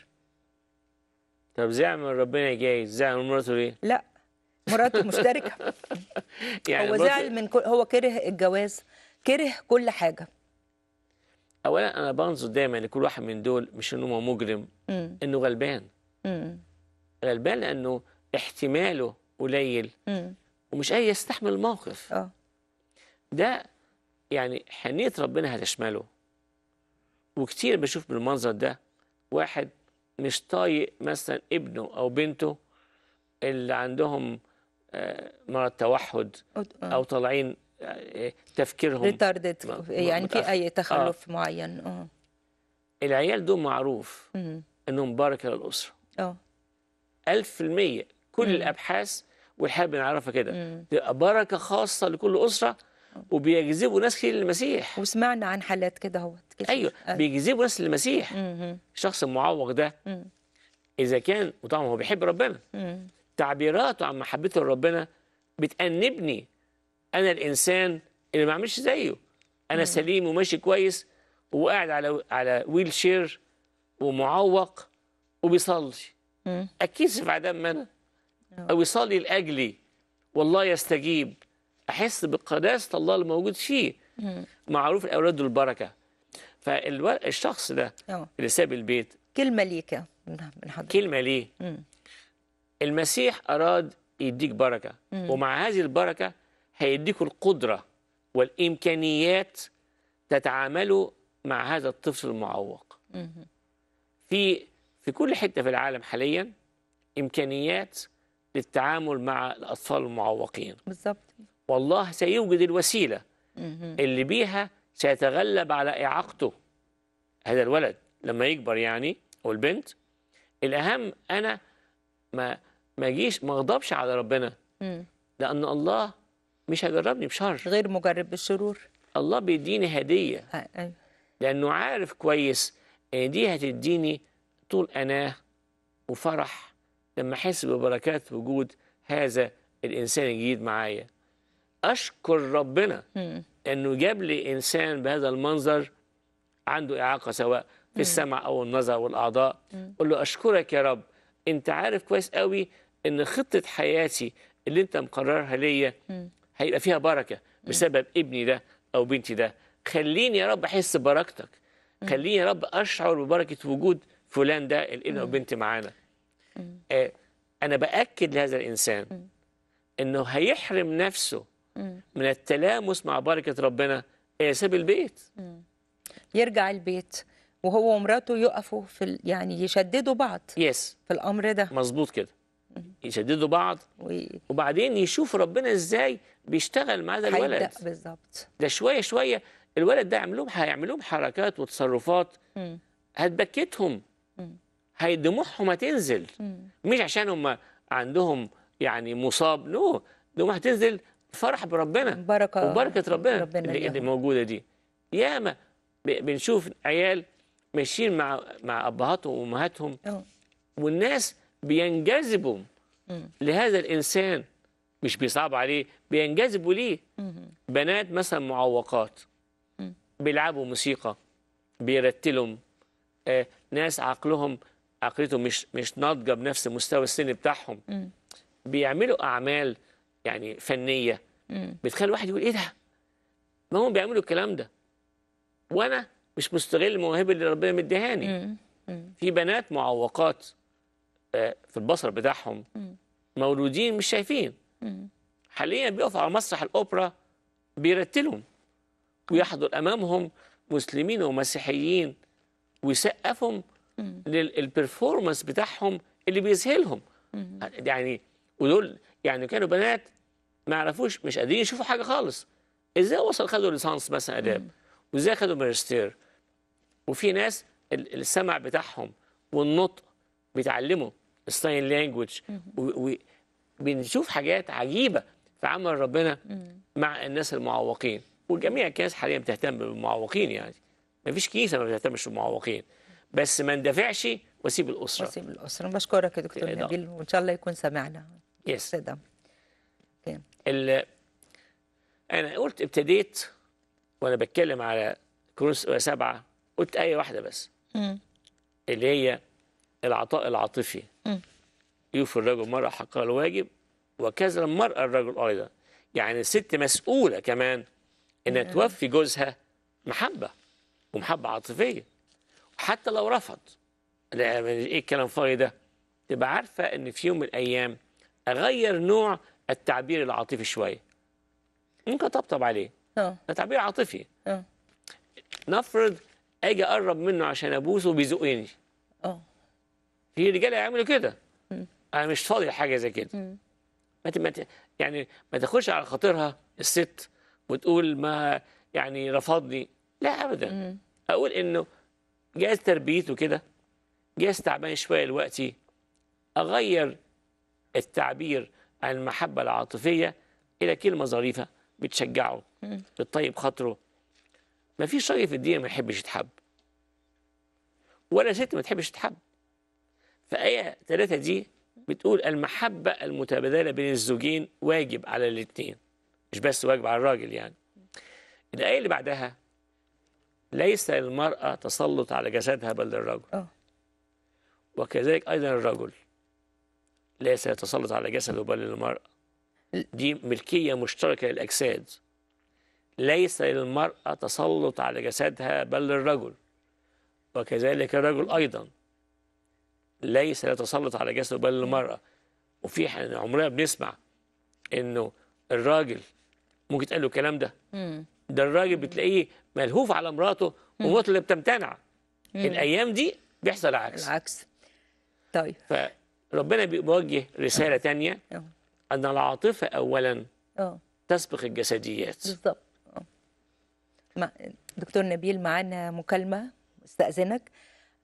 طب زعل من ربنا جايز زعل من مراته ليه؟ لا مراته مشتركه يعني هو زعل من كل هو كره الجواز كره كل حاجه اولا انا بنظر دايما لكل واحد من دول مش انه مجرم م. انه غلبان م. غلبان لانه احتماله قليل م. ومش قادر يستحمل الموقف آه. ده يعني حنيه ربنا هتشمله وكتير بشوف بالمنظر ده واحد مش طايق مثلا ابنه او بنته اللي عندهم آه، مرض توحد آه. او طالعين آه، تفكيرهم ريتاردد يعني في اي تخلف آه. معين اه العيال دول معروف مم. انهم بركه للاسره اه 1000% كل مم. الابحاث والحياه بنعرفها كده تبقى بركه خاصه لكل اسره وبيجذبوا ناس كتير للمسيح وسمعنا عن حالات كده اهوت ايوه آه. بيجذبوا ناس للمسيح الشخص المعوق ده مم. اذا كان وطبعا هو بيحب ربنا مم. تعبيراته عن محبته لربنا بتأنبني أنا الإنسان اللي ما عملش زيه أنا سليم وماشي كويس وقاعد على على ويل شير ومعوق وبيصلي أتكسف عدم أنا نعم. أو يصلي لأجلي والله يستجيب أحس بقداسة الله الموجود فيه معروف الأولاد دول فالشخص ده نعم. اللي ساب البيت كلمة ليك كلمة ليه المسيح أراد يديك بركة مم. ومع هذه البركة هيديك القدرة والإمكانيات تتعاملوا مع هذا الطفل المعوق مم. في في كل حتة في العالم حاليا إمكانيات للتعامل مع الأطفال المعوقين بالظبط والله سيوجد الوسيلة مم. اللي بيها سيتغلب على إعاقته هذا الولد لما يكبر يعني أو البنت الأهم أنا ما ما اجيش ما اغضبش على ربنا م. لان الله مش هيجربني بشر غير مجرب بالشرور الله بيديني هديه أيوه. لانه عارف كويس ان دي هتديني طول أنا وفرح لما احس ببركات وجود هذا الانسان الجديد معايا اشكر ربنا انه جاب لي انسان بهذا المنظر عنده اعاقه سواء في السمع او النظر والاعضاء أقول له اشكرك يا رب انت عارف كويس قوي ان خطه حياتي اللي انت مقررها ليا هيبقى فيها بركه بسبب ابني ده او بنتي ده خليني يا رب احس ببركتك خليني يا رب اشعر ببركه وجود فلان ده الابن او بنتي معانا آه انا باكد لهذا الانسان انه هيحرم نفسه من التلامس مع بركه ربنا ساب البيت يرجع البيت وهو ومراته يقفوا في يعني يشددوا بعض يس في الامر ده مظبوط كده يشددوا بعض وبعدين يشوف ربنا ازاي بيشتغل مع هذا الولد بالظبط ده شويه شويه الولد ده يعمل لهم حركات وتصرفات هتبكتهم هي دموعهم هتنزل مش عشان هم عندهم يعني مصاب نو دموع هتنزل فرح بربنا بركة وبركة ربنا, ربنا اللي, اللي موجودة دي ياما بنشوف عيال ماشيين مع مع ابهاتهم وامهاتهم والناس بينجذبوا لهذا الإنسان مش بيصعب عليه بينجذبوا ليه بنات مثلا معوقات بيلعبوا موسيقى بيرتلوا آه ناس عقلهم عقلتهم مش مش ناضجه بنفس مستوى السن بتاعهم بيعملوا اعمال يعني فنيه بتخلي الواحد يقول ايه ده؟ ما هم بيعملوا الكلام ده وانا مش مستغل المواهب اللي ربنا مديهاني في بنات معوقات آه، في البصر بتاعهم مولودين مش شايفين حاليا بيقفوا على مسرح الاوبرا بيرتلهم ويحضر امامهم مسلمين ومسيحيين ويسقفهم للبرفورمانس بتاعهم اللي بيذهلهم يعني ودول يعني كانوا بنات ما يعرفوش مش قادرين يشوفوا حاجه خالص ازاي وصل خدوا ليسانس مثلا اداب وازاي خدوا ماجستير وفي ناس السمع بتاعهم والنطق بيتعلموا الساين لانجوج وبنشوف حاجات عجيبه في عمل ربنا مع الناس المعوقين وجميع الكنائس حاليا بتهتم بالمعوقين يعني ما فيش كنيسه ما بتهتمش بالمعوقين بس ما اندفعش واسيب الاسره واسيب الاسره بشكرك يا دكتور نبيل وان شاء الله يكون سمعنا يس ال... انا قلت ابتديت وانا بتكلم على كروس سبعه قلت ايه واحده بس مم. اللي هي العطاء العاطفي يوفي الرجل المرأة حقها الواجب وكذا المرأة الرجل أيضا يعني الست مسؤولة كمان إنها توفي جوزها محبة ومحبة عاطفية حتى لو رفض يعني إيه الكلام فاضي ده تبقى عارفة إن في يوم من الأيام أغير نوع التعبير العاطفي شوية ممكن أطبطب عليه آه. ده تعبير عاطفي آه. نفرض أجي أقرب منه عشان أبوسه وبيزقني هي رجال هيعملوا كده انا مش فاضي لحاجه زي كده ما يعني ما تاخدش على خاطرها الست وتقول ما يعني رفضني لا ابدا اقول انه جهاز تربيته كده جهاز تعبان شويه دلوقتي اغير التعبير عن المحبه العاطفيه الى كلمه ظريفه بتشجعه بتطيب خاطره ما فيش راجل في الدنيا ما يحبش يتحب ولا ست ما تحبش تتحب فآية ثلاثة دي بتقول المحبة المتبادلة بين الزوجين واجب على الاثنين مش بس واجب على الراجل يعني الآية اللي بعدها ليس المرأة تسلط على جسدها بل للرجل آه. وكذلك أيضا الرجل ليس يتسلط على جسده بل للمرأة دي ملكية مشتركة للأجساد ليس للمرأة تسلط على جسدها بل للرجل وكذلك الرجل أيضا ليس يتسلط على جسده بل المرأة وفي عمرنا بنسمع انه الراجل ممكن تقول له الكلام ده ده الراجل بتلاقيه ملهوف على مراته ومراته اللي بتمتنع الايام دي بيحصل العكس العكس طيب فربنا بيوجه رساله آه. تانية آه. ان العاطفه اولا أوه. تسبق الجسديات بالظبط آه. دكتور نبيل معانا مكالمه استاذنك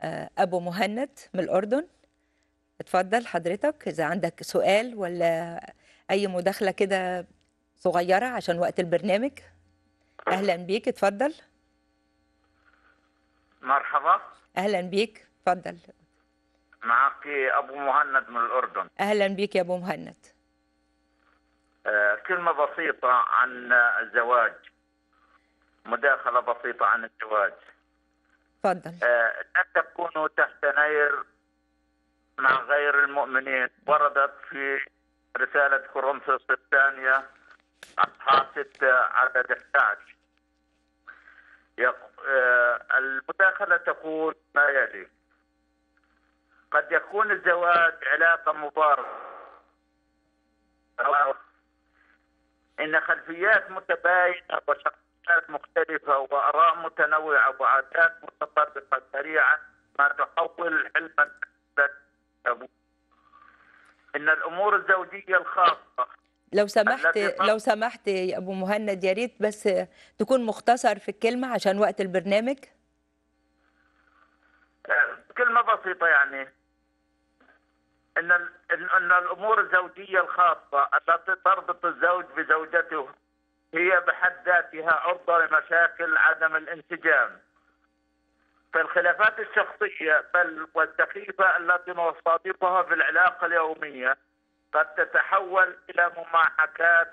آه، ابو مهند من الاردن اتفضل حضرتك اذا عندك سؤال ولا اي مداخله كده صغيره عشان وقت البرنامج اهلا بيك اتفضل مرحبا اهلا بيك اتفضل معك ابو مهند من الاردن اهلا بيك يا ابو مهند آه، كلمه بسيطه عن الزواج مداخله بسيطه عن الزواج تفضل آه، لا تكونوا تحت نير مع غير المؤمنين وردت في رسالة كورنثوس الثانية أصحاح 6 عدد 11 المداخلة تقول ما يلي قد يكون الزواج علاقة مباركة إن خلفيات متباينة وشخصية كانت مختلفة وآراء متنوعة وعادات متطرفة سريعة ما تحول حلما إن الأمور الزوجية الخاصة لو سمحت لو سمحت يا ابو مهند يا ريت بس تكون مختصر في الكلمه عشان وقت البرنامج كلمه بسيطه يعني ان ان الامور الزوجيه الخاصه التي تربط الزوج بزوجته هي بحد ذاتها عرضة لمشاكل عدم الانسجام فالخلافات الشخصية بل والسخيفة التي نصادفها في العلاقة اليومية قد تتحول إلى مماحكات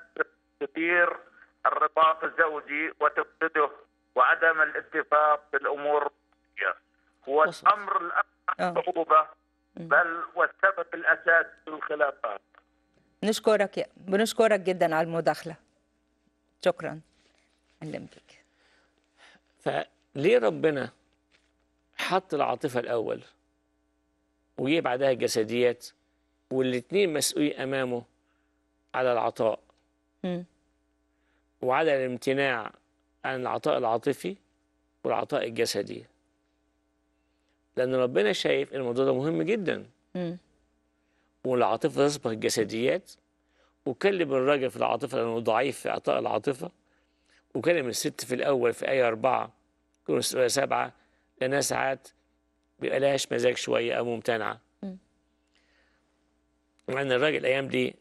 تثير الرباط الزوجي وتفقده وعدم الاتفاق في الأمور هو الأمر الأكثر آه. صعوبة بل والسبب الأساسي للخلافات نشكرك بنشكرك جدا على المداخله شكرا علمتك فليه ربنا حط العاطفه الاول وجه بعدها الجسديات والاثنين مسؤولين امامه على العطاء م. وعلى الامتناع عن العطاء العاطفي والعطاء الجسدي لان ربنا شايف ان الموضوع ده مهم جدا م. والعاطفه تصبح الجسديات وكلم الراجل في العاطفة لأنه ضعيف في إعطاء العاطفة وكلم الست في الأول في آية أربعة آه، سبعة لأنها ساعات بيبقى لهاش مزاج شوية أو ممتنعة مع أن الراجل الأيام دي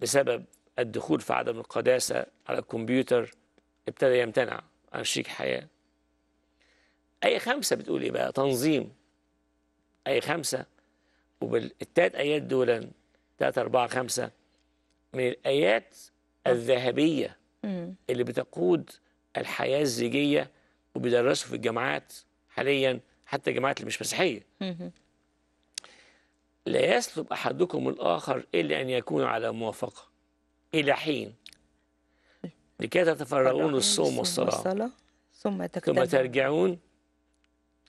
بسبب الدخول في عدم القداسة على الكمبيوتر ابتدى يمتنع عن شريك حياة أي خمسة بتقول إيه بقى تنظيم أي خمسة وبالتلات آيات دول تلاتة أربعة خمسة من الآيات الذهبية اللي بتقود الحياة الزيجية وبيدرسوا في الجامعات حاليا حتى الجامعات اللي مش مسيحية لا يسلب أحدكم الآخر إلا أن يكون على موافقة إلى حين لكي تتفرغون الصوم والصلاة ثم, ثم ترجعون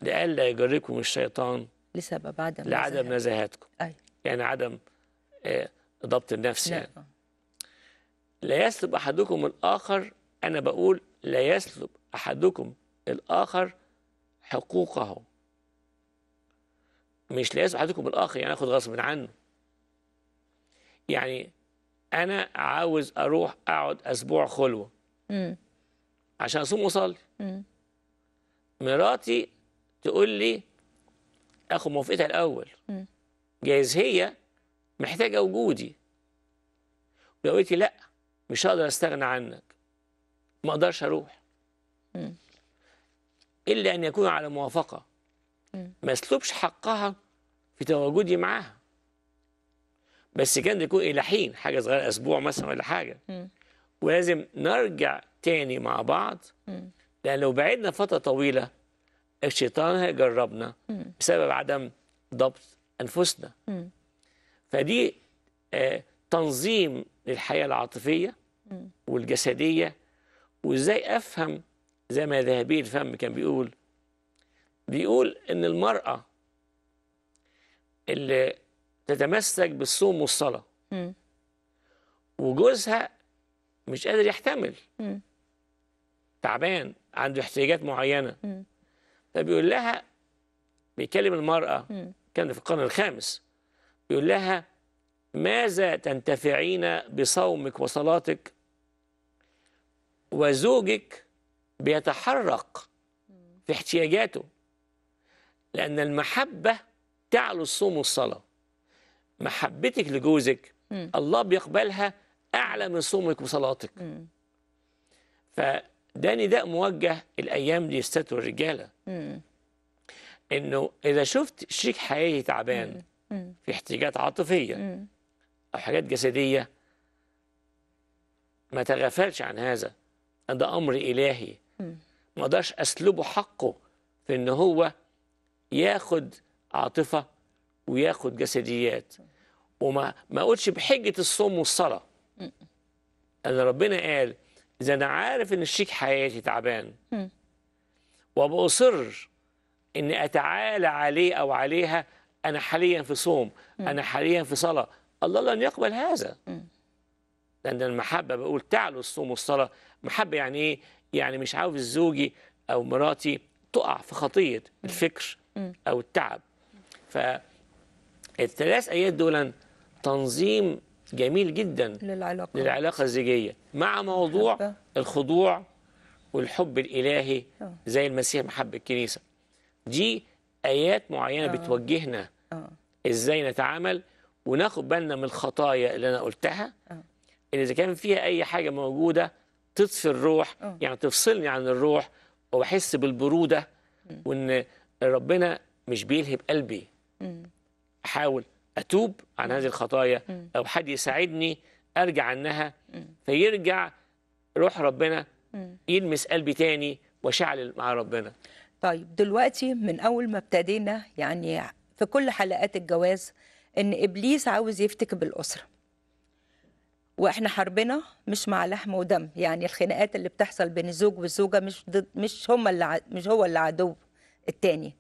لئلا يجركم الشيطان لسبب عدم لعدم نزاهتكم أي. يعني عدم آه، ضبط النفس يعني نعم. لا يسلب أحدكم الآخر أنا بقول لا يسلب أحدكم الآخر حقوقه مش لا يسلب أحدكم الآخر يعني أخد غصب عنه يعني أنا عاوز أروح أقعد أسبوع خلوة م. عشان أصوم وأصلي مراتي تقول لي اخد موافقتها الاول م. جايز هي محتاجه وجودي ولو قلت لا مش هقدر استغنى عنك ما اقدرش اروح م. الا ان يكون على موافقه م. ما اسلبش حقها في تواجدي معاها بس كان يكون الى حين حاجه صغيره اسبوع مثلا ولا حاجه م. ولازم نرجع تاني مع بعض لان لو بعدنا فتره طويله الشيطان هيجربنا بسبب عدم ضبط انفسنا فدي آه تنظيم للحياه العاطفيه والجسدية وإزاي أفهم زي ما ذهبي الفم كان بيقول بيقول إن المرأة اللي تتمسك بالصوم والصلاة وجوزها مش قادر يحتمل تعبان عنده احتياجات معينة فبيقول لها بيكلم المرأة كان في القرن الخامس بيقول لها ماذا تنتفعين بصومك وصلاتك وزوجك بيتحرك في احتياجاته لأن المحبة تعلو الصوم والصلاة محبتك لجوزك م. الله بيقبلها أعلى من صومك وصلاتك م. فده نداء موجه الأيام دي ستات والرجالة إنه إذا شفت شريك حياتي تعبان في احتياجات عاطفية أو حاجات جسدية ما تغفلش عن هذا ده امر الهي ما اقدرش اسلبه حقه في ان هو ياخد عاطفه وياخد جسديات وما ما اقولش بحجه الصوم والصلاه ان ربنا قال اذا انا عارف ان الشيك حياتي تعبان وباصر اني اتعالى عليه او عليها انا حاليا في صوم انا حاليا في صلاه الله لن يقبل هذا لأن المحبة بقول تعلو الصوم والصلاة محبة يعني إيه؟ يعني مش عاوز زوجي أو مراتي تقع في خطية الفكر أو التعب فالثلاث آيات دول تنظيم جميل جدا للعلاقة للعلاقة الزوجية مع موضوع محبة. الخضوع والحب الإلهي آه. زي المسيح محب الكنيسة دي آيات معينة أوه. بتوجهنا أوه. إزاي نتعامل وناخد بالنا من الخطايا اللي أنا قلتها أوه. ان اذا كان فيها اي حاجه موجوده تطفي الروح يعني تفصلني عن الروح وبحس بالبروده وان ربنا مش بيلهب قلبي احاول اتوب عن هذه الخطايا او حد يساعدني ارجع عنها فيرجع روح ربنا يلمس قلبي تاني واشعل مع ربنا طيب دلوقتي من اول ما ابتدينا يعني في كل حلقات الجواز ان ابليس عاوز يفتك بالاسره واحنا حربنا مش مع لحم ودم يعني الخناقات اللي بتحصل بين الزوج والزوجه مش ضد مش هم اللي ع... مش هو اللي عدو التاني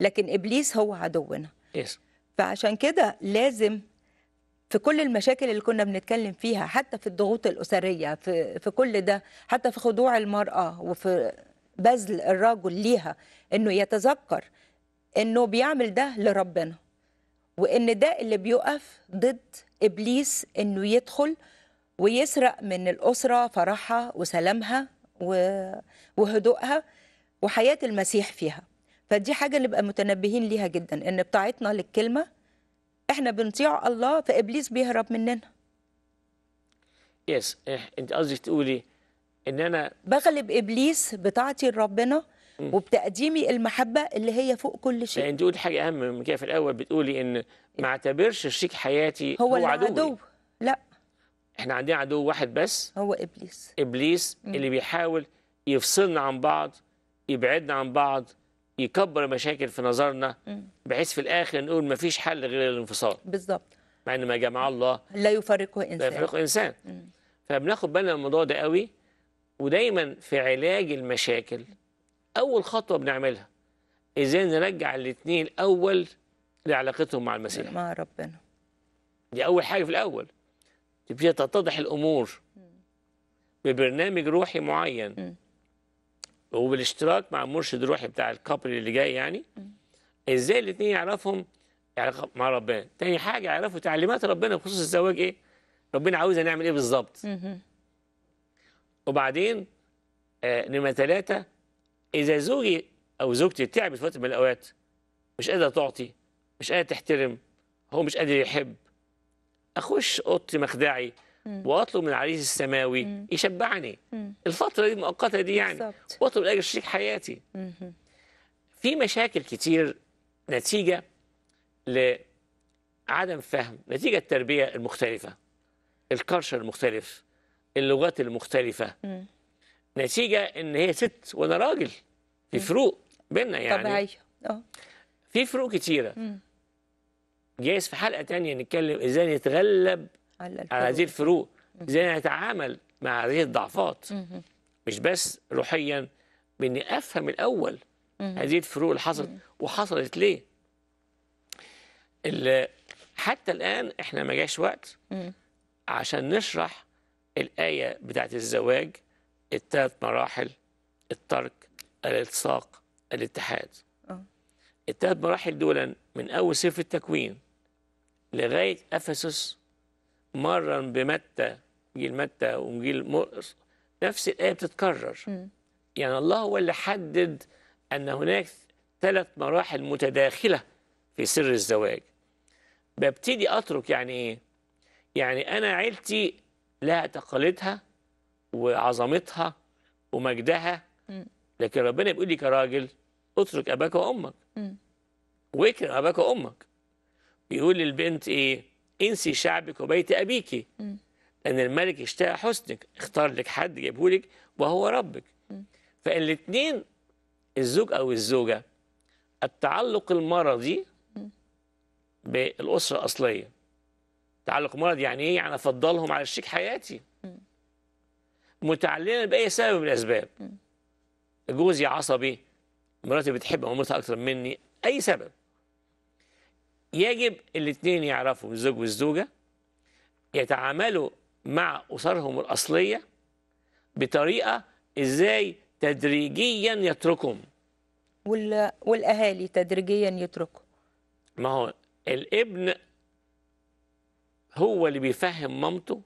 لكن ابليس هو عدونا yes. فعشان كده لازم في كل المشاكل اللي كنا بنتكلم فيها حتى في الضغوط الاسريه في في كل ده حتى في خضوع المراه وفي بذل الرجل ليها انه يتذكر انه بيعمل ده لربنا وان ده اللي بيقف ضد ابليس انه يدخل ويسرق من الأسرة فرحها وسلامها وهدوءها وحياة المسيح فيها فدي حاجة نبقى متنبهين ليها جدا إن بتاعتنا للكلمة إحنا بنطيع الله فإبليس بيهرب مننا يس أنت قصدك تقولي إن أنا بغلب إبليس بطاعتي لربنا وبتقديمي المحبة اللي هي فوق كل شيء يعني أنت قولي حاجة أهم من كده في الأول بتقولي إن ما اعتبرش شريك حياتي هو, هو العدو عدو. لا احنا عندنا عدو واحد بس هو ابليس ابليس مم. اللي بيحاول يفصلنا عن بعض يبعدنا عن بعض يكبر مشاكل في نظرنا بحيث في الاخر نقول ما فيش حل غير الانفصال بالظبط مع ان ما جمع الله لا يفرقه انسان لا يفرقه انسان فبناخد بالنا من الموضوع ده قوي ودايما في علاج المشاكل اول خطوه بنعملها ازاي نرجع الاثنين الاول لعلاقتهم مع المسيح مع ربنا دي اول حاجه في الاول تبتدي تتضح الامور ببرنامج روحي معين وبالاشتراك مع المرشد الروحي بتاع الكابل اللي جاي يعني ازاي الاثنين يعرفهم علاقه يعني مع ربنا تاني حاجه يعرفوا تعليمات ربنا بخصوص الزواج ايه ربنا عاوزنا نعمل ايه بالظبط وبعدين آه نمره ثلاثه اذا زوجي او زوجتي تعبت فتره من الاوقات مش قادره تعطي مش قادره تحترم هو مش قادر يحب اخش اوضتي مخدعي واطلب من العريس السماوي مم. يشبعني مم. الفتره دي المؤقته دي يعني واطلب لاجل شريك حياتي مم. في مشاكل كتير نتيجه لعدم فهم نتيجه التربيه المختلفه الكرشه المختلف اللغات المختلفه مم. نتيجه ان هي ست وانا راجل في فروق بيننا يعني طبيعيه اه في فروق كتيره مم. جايز في حلقه ثانيه نتكلم ازاي نتغلب على, على هذه الفروق ازاي نتعامل مع هذه الضعفات مش بس روحيا باني افهم الاول هذه الفروق اللي حصلت وحصلت ليه حتى الان احنا ما جاش وقت عشان نشرح الايه بتاعت الزواج الثلاث مراحل الترك الالتصاق الاتحاد آه. الثلاث مراحل دول من اول سفر التكوين لغاية أفسس مرة بمتى جيل متى ونجيل مرقس نفس الآية بتتكرر يعني الله هو اللي حدد أن هناك ثلاث مراحل متداخلة في سر الزواج ببتدي أترك يعني إيه؟ يعني أنا عيلتي لها تقاليدها وعظمتها ومجدها لكن ربنا بيقول لي كراجل اترك أباك وأمك واكرم أباك وأمك بيقول للبنت ايه انسي شعبك وبيت ابيك لان الملك اشتهى حسنك اختار لك حد جابهولك وهو ربك فالاثنين الزوج او الزوجه التعلق المرضي بالاسره الاصليه تعلق مرضي يعني ايه يعني افضلهم على شريك حياتي متعلقين باي سبب من الاسباب جوزي عصبي مراتي بتحب مراتي اكتر مني اي سبب يجب الاثنين يعرفوا الزوج والزوجة يتعاملوا مع أسرهم الأصلية بطريقة إزاي تدريجيا يتركهم والأهالي تدريجيا يتركوا ما هو الابن هو اللي بيفهم مامته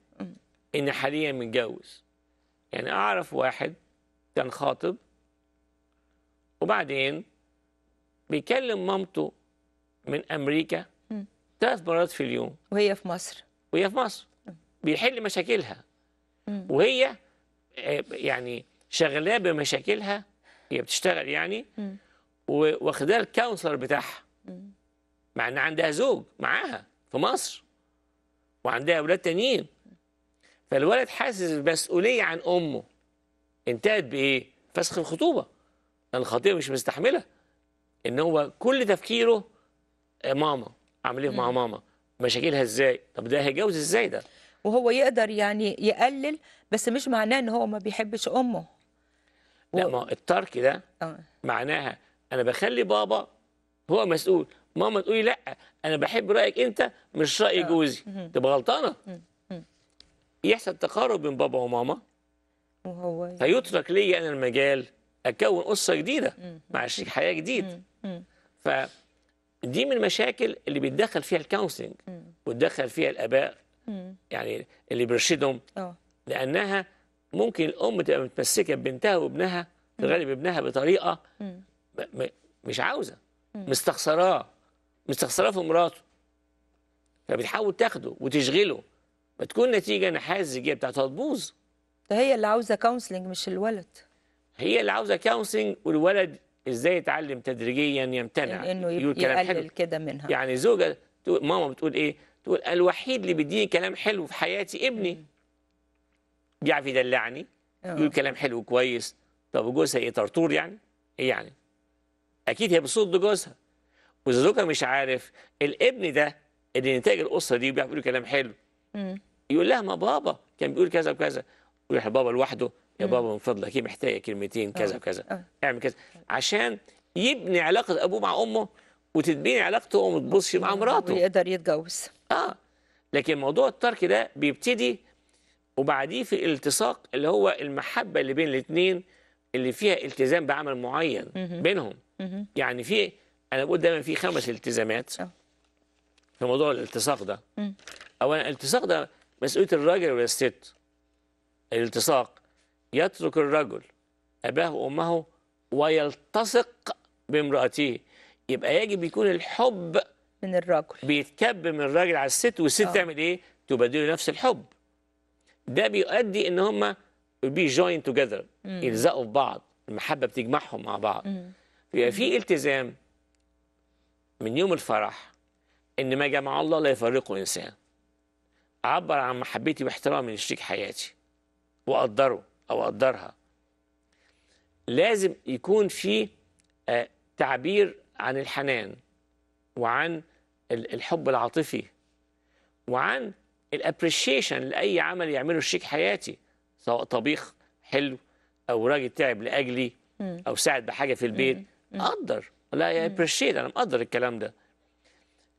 إن حاليا متجوز يعني أعرف واحد كان خاطب وبعدين بيكلم مامته من امريكا ثلاث مرات في اليوم وهي في مصر وهي في مصر بيحل مشاكلها وهي آه، يعني شغلاه بمشاكلها هي بتشتغل يعني واخدها الكونسلر بتاعها مع ان عندها زوج معاها في مصر وعندها اولاد تانيين فالولد حاسس بمسؤوليه عن امه انتهت بايه؟ فسخ الخطوبه الخطيبه مش مستحمله ان هو كل تفكيره آه، ماما اعمل ايه مع ماما مشاكلها ازاي طب ده هيجوز ازاي ده وهو يقدر يعني يقلل بس مش معناه ان هو ما بيحبش امه لا ما الترك ده آه. معناها انا بخلي بابا هو مسؤول ماما تقولي لا انا بحب رايك انت مش راي آه. جوزي تبقى غلطانه يحصل تقارب بين بابا وماما وهو فيترك يعني لي انا المجال اكون اسره جديده مع شريك حياه جديد ف دي من المشاكل اللي بيتدخل فيها الكونسلنج وتدخل فيها الاباء مم. يعني اللي بيرشدهم اه. لانها ممكن الام تبقى متمسكه ببنتها وابنها تغلب ابنها بطريقه مم. مش عاوزه مستخسراه مستخسراه في مراته فبتحاول تاخده وتشغله بتكون نتيجه الناحيه الزوجيه بتاعتها تبوظ ده هي اللي عاوزه كونسلنج مش الولد هي اللي عاوزه كونسلنج والولد ازاي يتعلم تدريجيا يمتنع انه يقلل كده منها يعني زوجه ماما بتقول ايه تقول الوحيد اللي بيديني كلام حلو في حياتي ابني بيعرف يدلعني آه. يقول كلام حلو كويس طب جوزها ايه طرطور يعني ايه يعني اكيد هي بتصد جوزها زوجها مش عارف الابن ده اللي نتاج الاسره دي بيعرف يقول كلام حلو يقول لها ما بابا كان بيقول كذا وكذا ويروح بابا لوحده يا بابا من فضلك هي محتاجه كلمتين آه. كذا وكذا آه. اعمل كذا آه. عشان يبني علاقه ابوه مع امه وتتبني علاقته وما تبصش مع مراته ويقدر يتجوز اه لكن موضوع الترك ده بيبتدي وبعديه في الالتصاق اللي هو المحبه اللي بين الاثنين اللي فيها التزام بعمل معين بينهم يعني في انا بقول دايما في خمس التزامات في موضوع الالتصاق ده اولا الالتصاق ده مسؤوليه الراجل ولا الست الالتصاق يترك الرجل أباه وأمه ويلتصق بامرأته يبقى يجب يكون الحب من الرجل بيتكب من الراجل على الست والست أوه. تعمل إيه؟ تبادله نفس الحب ده بيؤدي إن هما بي جوين توجذر يلزقوا في بعض المحبة بتجمعهم مع بعض يبقى في التزام من يوم الفرح إن ما جمع الله لا يفرقه إنسان أعبر عن محبتي واحترامي لشريك حياتي وأقدره أو أقدرها لازم يكون في آه، تعبير عن الحنان وعن الحب العاطفي وعن الابريشيشن لاي عمل يعمله الشريك حياتي سواء طبيخ حلو او راجل تعب لاجلي او ساعد بحاجه في البيت اقدر لا يا ابريشيت انا مقدر الكلام ده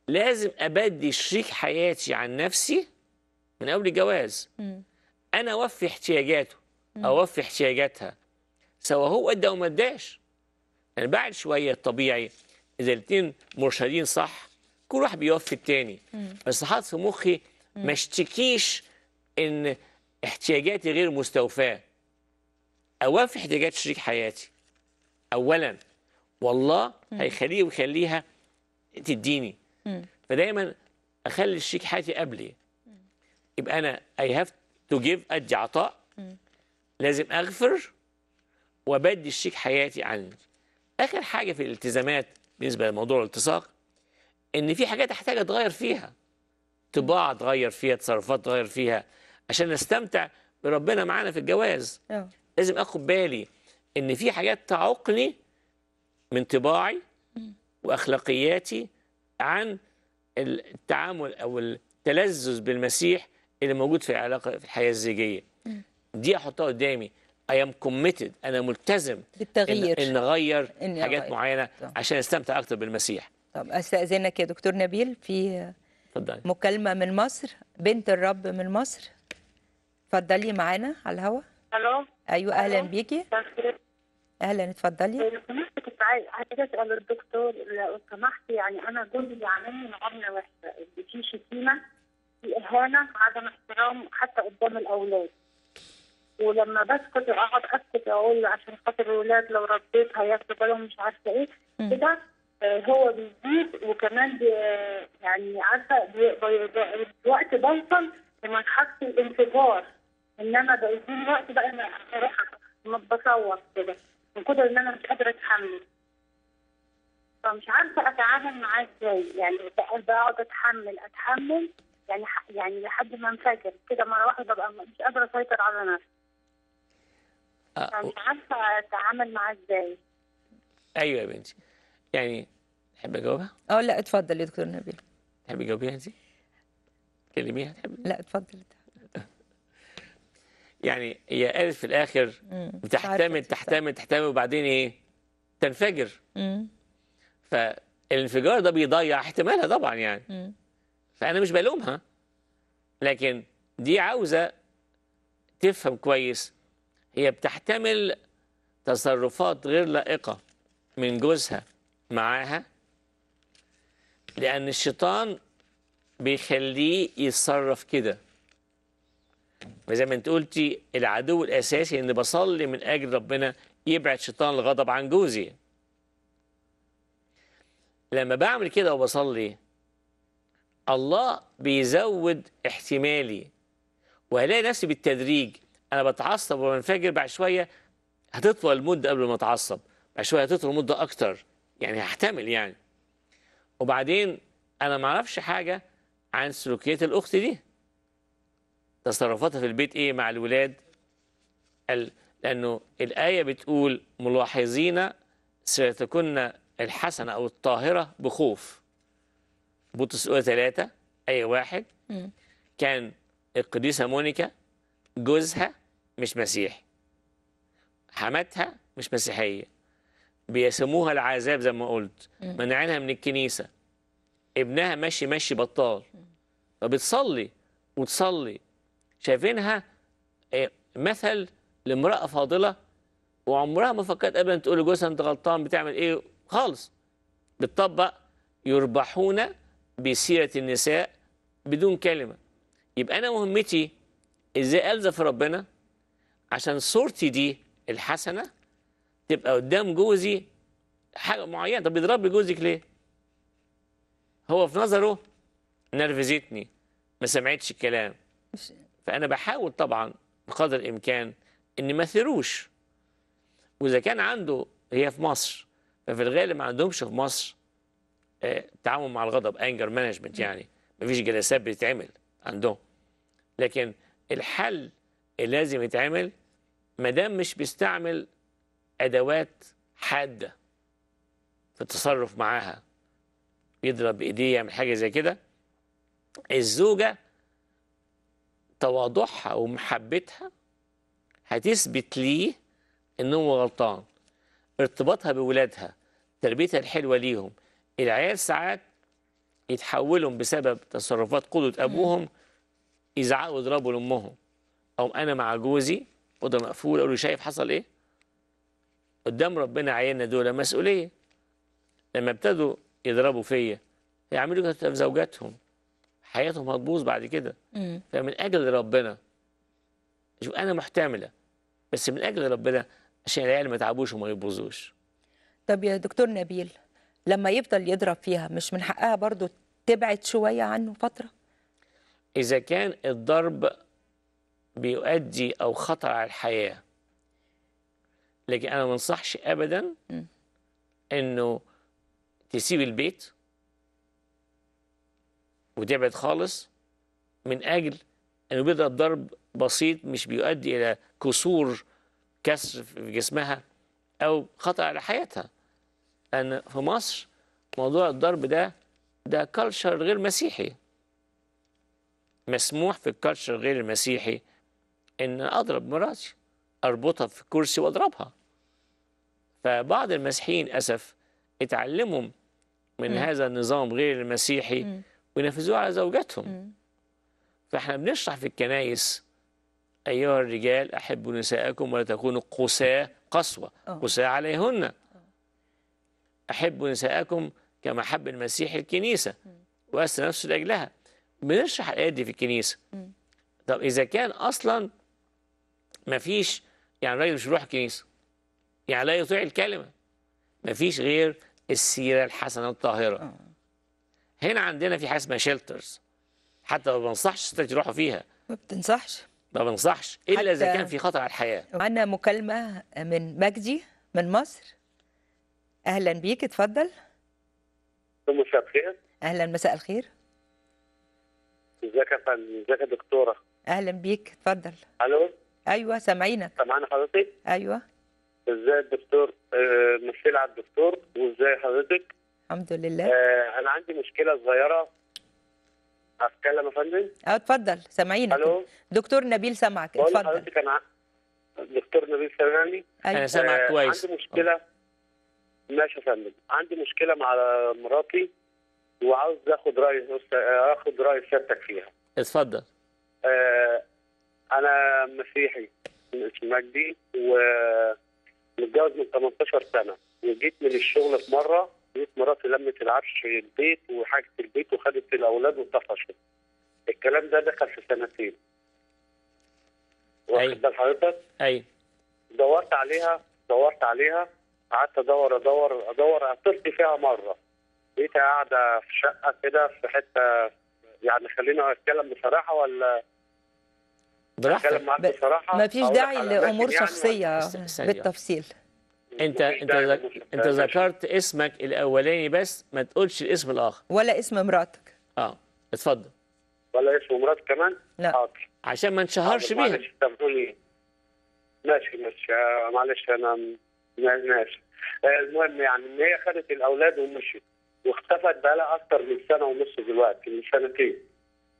لازم ابدي شريك حياتي عن نفسي من قبل الجواز انا اوفي احتياجاته أوفي احتياجاتها سواء هو أدى أو ما أداش يعني بعد شوية الطبيعي إذا الاثنين مرشدين صح كل واحد بيوفي التاني بس حاطط في مخي ما اشتكيش إن احتياجاتي غير مستوفاة أوفي احتياجات شريك حياتي أولا والله هيخليه ويخليها تديني فدايما أخلي الشريك حياتي قبلي يبقى أنا أي هاف تو جيف أدي عطاء لازم أغفر وبدي الشيك حياتي عني آخر حاجة في الالتزامات بالنسبة لموضوع الالتصاق إن في حاجات أحتاج أتغير فيها طباع أتغير فيها تصرفات أتغير فيها عشان نستمتع بربنا معانا في الجواز أوه. لازم أخد بالي إن في حاجات تعوقني من طباعي وأخلاقياتي عن التعامل أو التلذذ بالمسيح اللي موجود في العلاقة في الحياة الزوجية دي احطها قدامي اي ام كوميتد انا ملتزم بالتغيير ان, اغير حاجات معينه طبعا. عشان استمتع اكتر بالمسيح طب استاذنك يا دكتور نبيل في فضل. مكالمه من مصر بنت الرب من مصر اتفضلي معانا على الهوا الو ايوه اهلا بيكي اهلا اتفضلي إيه، كنت عايزه اسال الدكتور لو سمحت يعني انا جوزي عاملني معامله وحشه في شتيمه في اهانه عدم احترام حتى قدام الاولاد ولما بسكت اقعد اسكت اقول عشان خاطر الولاد لو ربيت هياخدوا بالهم مش عارفه ايه كده آه، هو بيزيد وكمان بي يعني عارفه الوقت بوصل لمرحله الانفجار انما بيزيد الوقت بقى انا اروح بصور كده من كتر ان انا مش قادره اتحمل فمش عارفه اتعامل معاه ازاي يعني بقعد اتحمل اتحمل يعني يعني لحد ما انفجر كده مره واحده ببقى مش قادره اسيطر على نفسي مش نعم، عارفه اتعامل معاه ازاي ايوه يا بنتي يعني تحب اجاوبها اه لا اتفضل يا دكتور نبيل تحبي تجاوبيها انت كلميها تحبي لا اتفضل يعني هي قالت في الاخر بتحتمل تحتمل تحتمل وبعدين ايه تنفجر فالانفجار ده بيضيع احتمالها طبعا يعني مم. فانا مش بلومها لكن دي عاوزه تفهم كويس هي بتحتمل تصرفات غير لائقة من جوزها معاها لأن الشيطان بيخليه يتصرف كده وزي ما انت قلتي العدو الأساسي إن بصلي من أجل ربنا يبعد شيطان الغضب عن جوزي لما بعمل كده وبصلي الله بيزود احتمالي وهلاقي نفسي بالتدريج انا بتعصب وبنفجر بعد شويه هتطول المده قبل ما اتعصب بعد شويه هتطول المده اكتر يعني هحتمل يعني وبعدين انا ما اعرفش حاجه عن سلوكيات الاخت دي تصرفاتها في البيت ايه مع الولاد لانه الايه بتقول ملاحظين سيرتكن الحسنه او الطاهره بخوف بطس الأولى ثلاثه اي واحد كان القديسه مونيكا جوزها مش مسيحي حماتها مش مسيحية بيسموها العذاب زي ما قلت منعينها من الكنيسة ابنها ماشي ماشي بطال فبتصلي وتصلي شايفينها آه، مثل لامرأة فاضلة وعمرها ما فكرت ابدا تقول لجوزها انت غلطان بتعمل ايه خالص بتطبق يربحون بسيرة النساء بدون كلمة يبقى أنا مهمتي إزاي ألزف ربنا عشان صورتي دي الحسنه تبقى قدام جوزي حاجه معينه طب بيضرب جوزك ليه؟ هو في نظره نرفزتني ما سمعتش الكلام فانا بحاول طبعا بقدر الامكان ان ما اثروش واذا كان عنده هي في مصر ففي الغالب ما عندهمش في مصر آه، تعامل مع الغضب انجر مانجمنت يعني ما فيش جلسات بتتعمل عندهم لكن الحل اللي لازم يتعمل ما دام مش بيستعمل ادوات حاده في التصرف معاها يضرب ايديه يعمل حاجه زي كده الزوجه تواضعها ومحبتها هتثبت ليه ان هو غلطان ارتباطها بولادها تربيتها الحلوه ليهم العيال ساعات يتحولوا بسبب تصرفات قدوه ابوهم يزعقوا يضربوا لامهم او انا مع جوزي اوضه مقفوله اقول له شايف حصل ايه قدام ربنا عيالنا دول مسؤوليه لما ابتدوا يضربوا فيا يعملوا كده في زوجاتهم حياتهم هتبوظ بعد كده فمن اجل ربنا شوف انا محتمله بس من اجل ربنا عشان العيال ما تعبوش وما يبوظوش طب يا دكتور نبيل لما يفضل يضرب فيها مش من حقها برضو تبعد شويه عنه فتره اذا كان الضرب بيؤدي أو خطر على الحياة لكن أنا ما انصحش أبدا أنه تسيب البيت وتبعد خالص من أجل أنه بيضع ضرب بسيط مش بيؤدي إلى كسور كسر في جسمها أو خطر على حياتها لأن في مصر موضوع الضرب ده ده كلتشر غير مسيحي مسموح في الكلتشر غير المسيحي ان اضرب مراتي اربطها في كرسي واضربها فبعض المسيحيين اسف اتعلموا من م. هذا النظام غير المسيحي وينفذوه على زوجاتهم فاحنا بنشرح في الكنايس ايها الرجال احبوا نسائكم ولا تكونوا قساة قسوة آه. قساة عليهن آه. احبوا نسائكم كما حب المسيح الكنيسة واسى نفسه لاجلها بنشرح الايات دي في الكنيسة طب اذا كان اصلا ما فيش يعني الراجل مش بيروح الكنيسه يعني لا يطيع الكلمه ما فيش غير السيره الحسنه الطاهره آه. هنا عندنا في حاجه اسمها شيلترز حتى ما بنصحش ستات يروحوا فيها ما بتنصحش ما بنصحش الا اذا كان في خطر على الحياه معنا مكالمه من مجدي من مصر اهلا بيك اتفضل مساء الخير اهلا مساء الخير ازيك يا فندم ازيك يا دكتوره اهلا بيك اتفضل الو ايوه سامعينك سامعين حضرتك ايوه ازاي الدكتور آه، مش على الدكتور وازاي حضرتك الحمد لله آه انا عندي مشكله صغيره اتكلم يا فندم اه اتفضل سامعينك الو دكتور نبيل سامعك اتفضل حضرتك انا دكتور نبيل سامعني أيوة. انا آه، سامعك آه كويس عندي مشكله ماشي يا فندم عندي مشكله مع مراتي وعاوز اخد راي آه، اخد راي سيادتك فيها اتفضل آه انا مسيحي من اسم مجدي ومتجوز من 18 سنه وجيت من الشغل في مره جيت مراتي لمت العفش البيت وحاجه البيت وخدت الاولاد وطفشت الكلام ده دخل في سنتين واخد بال حضرتك؟ ايوه دورت عليها دورت عليها قعدت ادور ادور ادور عثرت فيها مره لقيتها قاعده في شقه كده في حته يعني خلينا اتكلم بصراحه ولا براحتك بصراحه ما فيش داعي لامور شخصيه يعني بالتفصيل انت انت انت ذكرت اسمك الاولاني بس ما تقولش الاسم الاخر ولا اسم مراتك اه اتفضل ولا اسم مراتك كمان لا حاضر عشان ما نشهرش بيها معلش ماشي ماشي آه، معلش انا ماشي آه، المهم يعني ان هي خدت الاولاد ومشيت واختفت بقى لها اكتر من سنه ونص دلوقتي من سنتين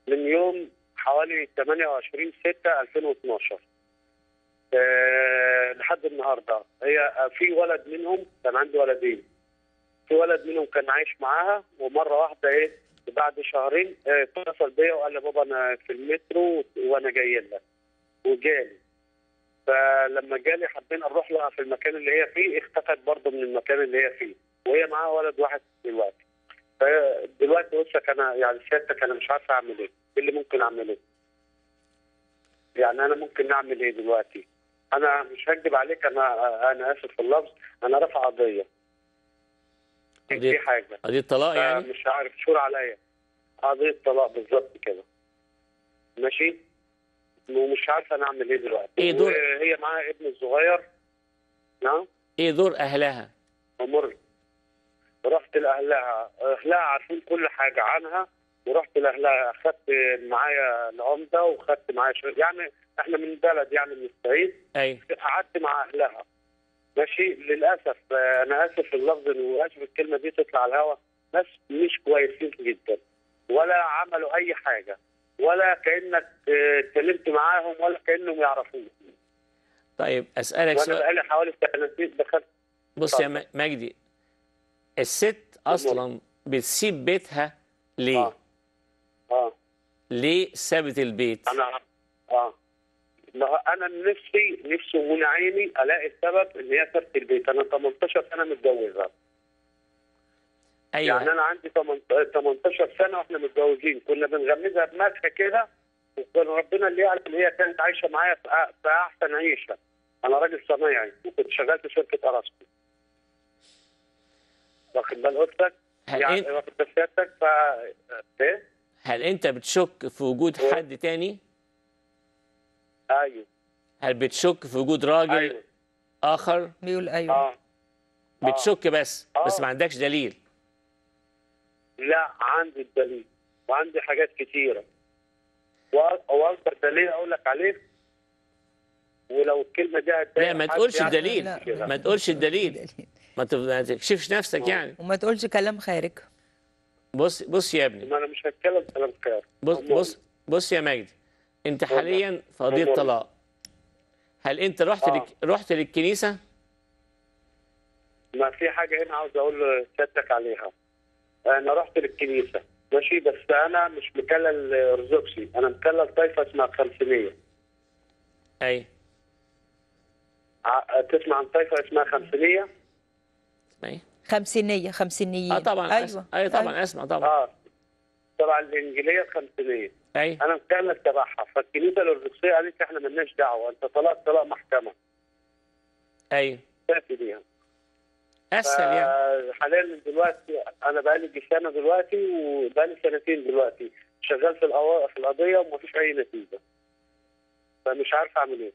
من يوم حوالي 28 6 2012 أه لحد النهارده هي آه، في ولد منهم كان عندي ولدين في ولد منهم كان عايش معاها ومره واحده ايه بعد شهرين آه، اتصل بيا وقال لي بابا انا في المترو وانا جاي لك وجالي فلما جالي حبينا نروح لها في المكان اللي هي فيه اختفت برضه من المكان اللي هي فيه وهي معاها ولد واحد دلوقتي فدلوقتي لسه انا يعني سيادتك انا مش عارف اعمل ايه اللي ممكن اعمله يعني انا ممكن اعمل ايه دلوقتي انا مش هكذب عليك انا انا اسف في اللفظ انا رافع قضيه دي حاجه قضيه طلاق آه، يعني مش عارف شور عليا قضيه طلاق بالظبط كده ماشي ومش عارف انا اعمل ايه دلوقتي ايه دور هي معاها ابن الصغير نعم ايه دور اهلها امر رحت لاهلها اهلها عارفين كل حاجه عنها ورحت لاهلها اخذت معايا العمده واخذت معايا شغل يعني احنا من بلد يعني من الصعيد ايوه قعدت مع اهلها ماشي للاسف انا اسف اللفظ واسف الكلمه دي تطلع على الهواء بس مش كويسين جدا ولا عملوا اي حاجه ولا كانك آه، اتكلمت معاهم ولا كانهم يعرفوك طيب اسالك سؤال انا بقالي حوالي سنتين دخلت بص يا مجدي الست اصلا بتسيب بيتها ليه؟ آه. ليه آه. سابت البيت؟ انا اه انا نفسي نفسي من عيني الاقي السبب ان هي سابت البيت انا 18 سنه متجوزه ايوه يعني انا عندي 18 سنه واحنا متجوزين كنا بنغمزها بمسكه كده وكان ربنا اللي يعلم هي كانت عايشه معايا في احسن عيشه انا راجل صنايعي وكنت شغال في شركه اراسكو واخد بال يعني واخد بال سيادتك ف ايه هل انت بتشك في وجود حد تاني ايوه هل بتشك في وجود راجل أيوه. اخر بيقول ايوه آه. بتشك بس آه. بس ما عندكش دليل لا عندي الدليل وعندي حاجات كتيره واكبر دليل اقول لك عليه ولو الكلمه دي لا يعني ما تقولش الدليل ما تقولش الدليل ما تكشفش نفسك آه. يعني وما تقولش كلام خارج بص بص يا ابني ما انا مش هتكلم كلام خيار بص بص بص يا مجدي انت حاليا في قضيه طلاق هل انت رحت آه. لك رحت للكنيسه؟ ما في حاجه هنا عاوز اقول لسيادتك عليها انا رحت للكنيسه ماشي بس انا مش مكلل ارثوذكسي انا مكلل طائفه اسمها 500 اي تسمع عن طائفه اسمها 500؟ اي خمسينيه خمسينيه اه طبعا ايوه اي أيوة، طبعا أيوة. اسمع طبعا اه طبعا الانجيليه الخمسينيه اي انا مكمل تبعها فالكنيسه الارثوذكسيه قالت احنا مالناش دعوه انت طلاق طلاق محكمه ايوه كافي بيها اسهل يعني حاليا دلوقتي انا بقالي لي سنه دلوقتي وبقالي سنتين دلوقتي شغال في في القضيه ومفيش اي نتيجه فمش عارف اعمل ايه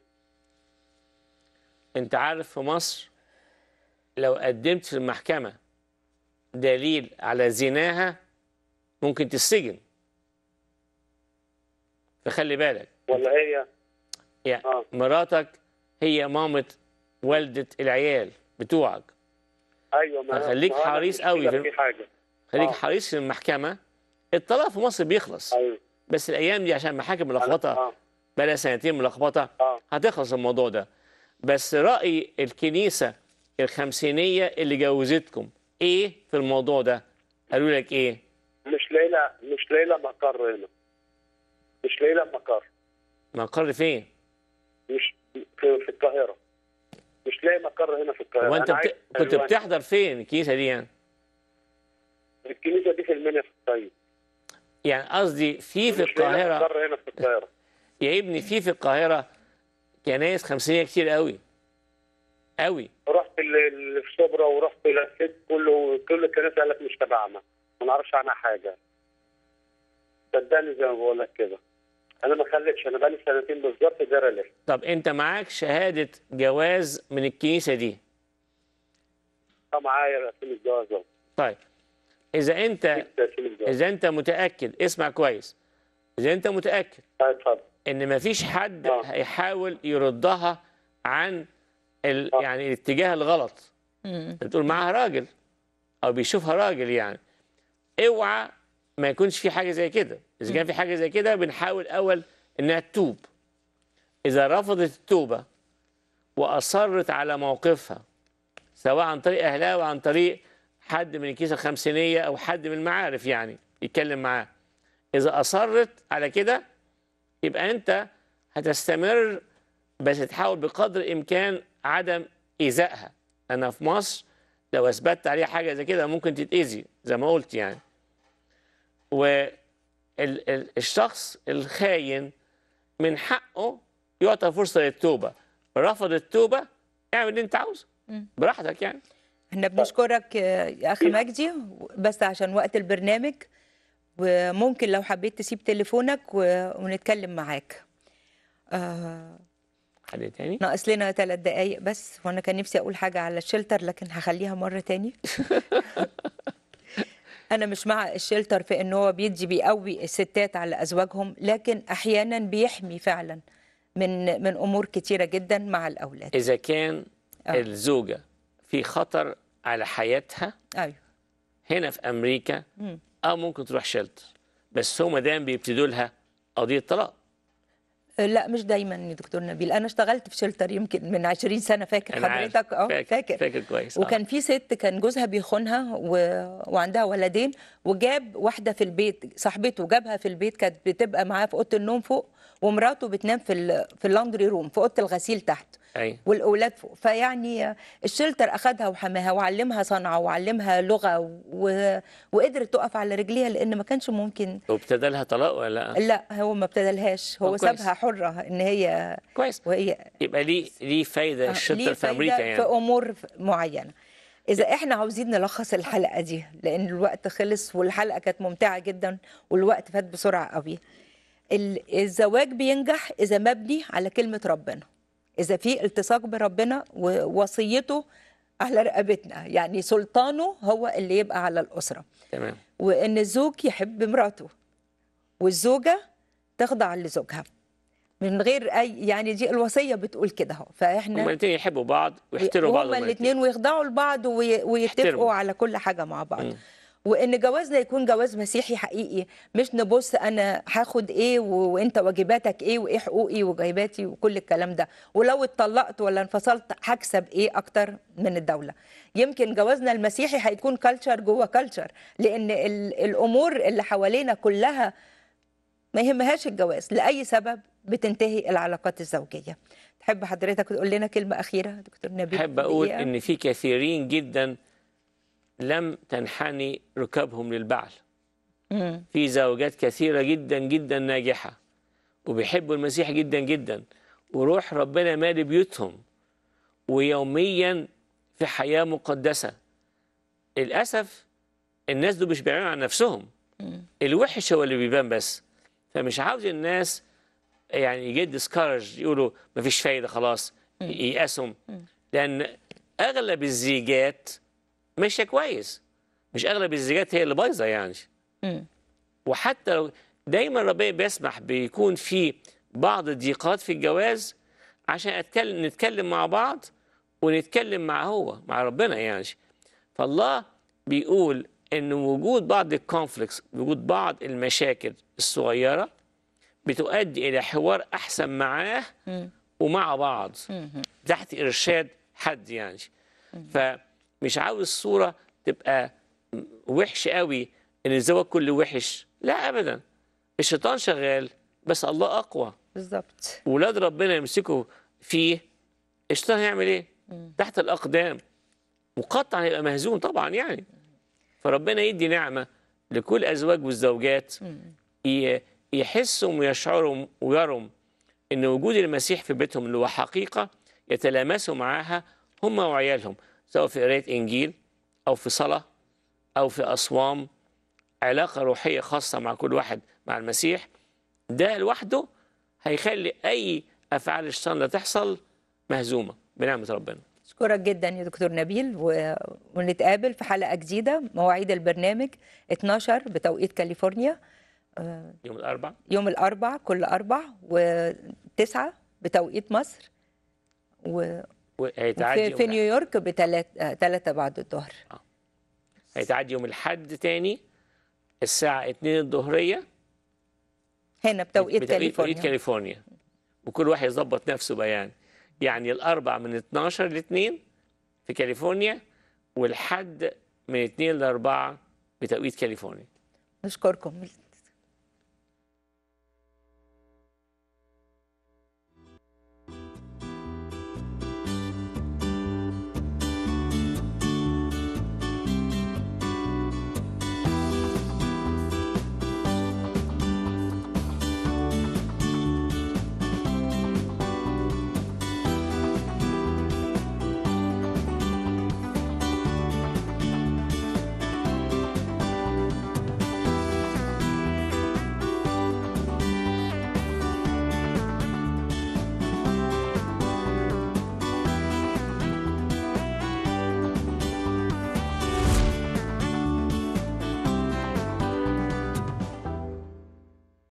انت عارف في مصر لو قدمت في المحكمة دليل على زناها ممكن تسجن فخلي بالك ولا هي يعني آه. مراتك هي مامة والدة العيال بتوعك ايوه ما خليك حريص قوي في حاجه خليك آه. حريص في المحكمة الطلاق في مصر بيخلص أيوه. بس الأيام دي عشان محاكم ملخبطة آه. بقى سنتين ملخبطة آه. هتخلص الموضوع ده بس رأي الكنيسة الخمسينية اللي جوزتكم ايه في الموضوع ده قالوا لك ايه مش ليلى مش ليلى مقر هنا مش ليلى مقر مقر فين مش في, في القاهرة مش لاقي مقر هنا في القاهرة وانت بت... كنت بتحضر فين الكنيسة دي يعني الكنيسة دي في المنيا في الطيب يعني قصدي في في القاهرة مقر هنا في القاهرة يا ابني في في القاهرة كنايس خمسينية كتير قوي قوي رحت اللي في شبرا ورحت لفيت كله كل الكنيسه قال لك مش تبعنا ما نعرفش عنها حاجه صدقني زي ما بقول لك كده انا ما خليتش انا بقالي سنتين بالظبط داير الف طب انت معاك شهاده جواز من الكنيسه دي اه معايا رسم الجواز طيب. طيب اذا انت اذا انت متاكد اسمع كويس اذا انت متاكد آه، اتفضل ان مفيش حد آه. هيحاول يردها عن ال... آه. يعني الاتجاه الغلط بتقول معاها راجل او بيشوفها راجل يعني اوعى ما يكونش في حاجه زي كده اذا كان في حاجه زي كده بنحاول اول انها تتوب اذا رفضت التوبه واصرت على موقفها سواء عن طريق اهلها وعن طريق حد من الكيس الخمسينيه او حد من المعارف يعني يتكلم معاه اذا اصرت على كده يبقى انت هتستمر بس تحاول بقدر الامكان عدم إيذائها أنا في مصر لو أثبتت عليها حاجة زي كده ممكن تتأذي زي ما قلت يعني والشخص الخاين من حقه يعطى فرصة للتوبة رفض التوبة اعمل اللي أنت عاوزه براحتك يعني احنا بنشكرك يا اخي إيه؟ مجدي بس عشان وقت البرنامج وممكن لو حبيت تسيب تليفونك ونتكلم معاك آه حد تاني ناقص لنا ثلاث دقايق بس وانا كان نفسي اقول حاجه على الشلتر لكن هخليها مره تاني انا مش مع الشلتر في ان هو بيدي بيقوي الستات على ازواجهم لكن احيانا بيحمي فعلا من من امور كتيره جدا مع الاولاد اذا كان أوه. الزوجه في خطر على حياتها ايوه هنا في امريكا م. او آه، ممكن تروح شلتر بس هو دايما بيبتدوا لها قضيه طلاق لا مش دايما يا دكتور نبيل انا اشتغلت في شلتر يمكن من 20 سنه فاكر حضرتك اه فاكر فاكر, فاكر كويس آه. وكان في ست كان جوزها بيخونها و... وعندها ولدين وجاب واحده في البيت صاحبته جابها في البيت كانت بتبقى معاه في اوضه النوم فوق ومراته بتنام في في اللاندري روم في اوضه الغسيل تحت أي. والاولاد فوق فيعني الشلتر اخذها وحماها وعلمها صنعه وعلمها لغه و... وقدرت تقف على رجليها لان ما كانش ممكن وابتدى لها طلاق ولا لا؟ لا هو ما ابتدالهاش هو سابها حره ان هي كويس وهي يبقى ليه ليه فايده آه، الشلتر ليه في امريكا يعني في امور معينه إذا إحنا عاوزين نلخص الحلقة دي لأن الوقت خلص والحلقة كانت ممتعة جدا والوقت فات بسرعة قوي الزواج بينجح إذا مبني على كلمة ربنا إذا في التصاق بربنا ووصيته على رقبتنا يعني سلطانه هو اللي يبقى على الأسرة تمام وإن الزوج يحب مراته والزوجة تخضع لزوجها من غير اي يعني دي الوصيه بتقول كده اهو فاحنا هما الاثنين يحبوا بعض ويحترموا بعض هما الاثنين ويخضعوا لبعض ويتفقوا على كل حاجه مع بعض مم. وان جوازنا يكون جواز مسيحي حقيقي مش نبص انا هاخد ايه وانت واجباتك ايه وايه حقوقي وجايباتي وكل الكلام ده ولو اتطلقت ولا انفصلت هكسب ايه اكتر من الدوله يمكن جوازنا المسيحي هيكون كلتشر جوه كلتشر لان الامور اللي حوالينا كلها ما يهمهاش الجواز لاي سبب بتنتهي العلاقات الزوجيه تحب حضرتك تقول لنا كلمه اخيره دكتور نبيل احب اقول ان في كثيرين جدا لم تنحني ركابهم للبعل في زوجات كثيرة جدا جدا ناجحة وبيحبوا المسيح جدا جدا وروح ربنا مالي بيوتهم ويوميا في حياة مقدسة للأسف الناس دول مش بيعلنوا عن نفسهم الوحش هو اللي بيبان بس فمش عاوز الناس يعني يجد سكارج يقولوا مفيش فايدة خلاص يقاسهم لأن أغلب الزيجات ماشيه كويس مش اغلب الزيجات هي اللي بايظه يعني وحتى لو دايما ربنا بيسمح بيكون في بعض الضيقات في الجواز عشان أتكلم نتكلم مع بعض ونتكلم مع هو مع ربنا يعني فالله بيقول ان وجود بعض الكونفليكس وجود بعض المشاكل الصغيره بتؤدي الى حوار احسن معاه ومع بعض تحت ارشاد حد يعني ف مش عاوز صورة تبقى وحش قوي ان الزواج كله وحش لا ابدا الشيطان شغال بس الله اقوى بالظبط ولاد ربنا يمسكوا فيه الشيطان هيعمل ايه مم. تحت الاقدام وقطعا هيبقى مهزوم طبعا يعني فربنا يدي نعمه لكل ازواج والزوجات مم. يحسوا ويشعروا ويروا ان وجود المسيح في بيتهم اللي هو حقيقه يتلامسوا معاها هم وعيالهم سواء في قراية إنجيل أو في صلاة أو في أصوام علاقة روحية خاصة مع كل واحد مع المسيح ده لوحده هيخلي أي أفعال الشيطان لا تحصل مهزومة بنعمة ربنا أشكرك جدا يا دكتور نبيل ونتقابل في حلقة جديدة مواعيد البرنامج 12 بتوقيت كاليفورنيا آه، يوم الأربع يوم الأربع كل أربع وتسعة بتوقيت مصر و... هيتعدي في, نيويورك نيويورك بثلاثة بعد الظهر آه. هيتعدي يوم الحد تاني الساعة 2 الظهرية هنا بتوقيت, بتوقيت كاليفورنيا بتوقيت كاليفورنيا وكل واحد يظبط نفسه بقى يعني يعني الأربع من 12 ل 2 في كاليفورنيا والحد من 2 ل 4 بتوقيت كاليفورنيا نشكركم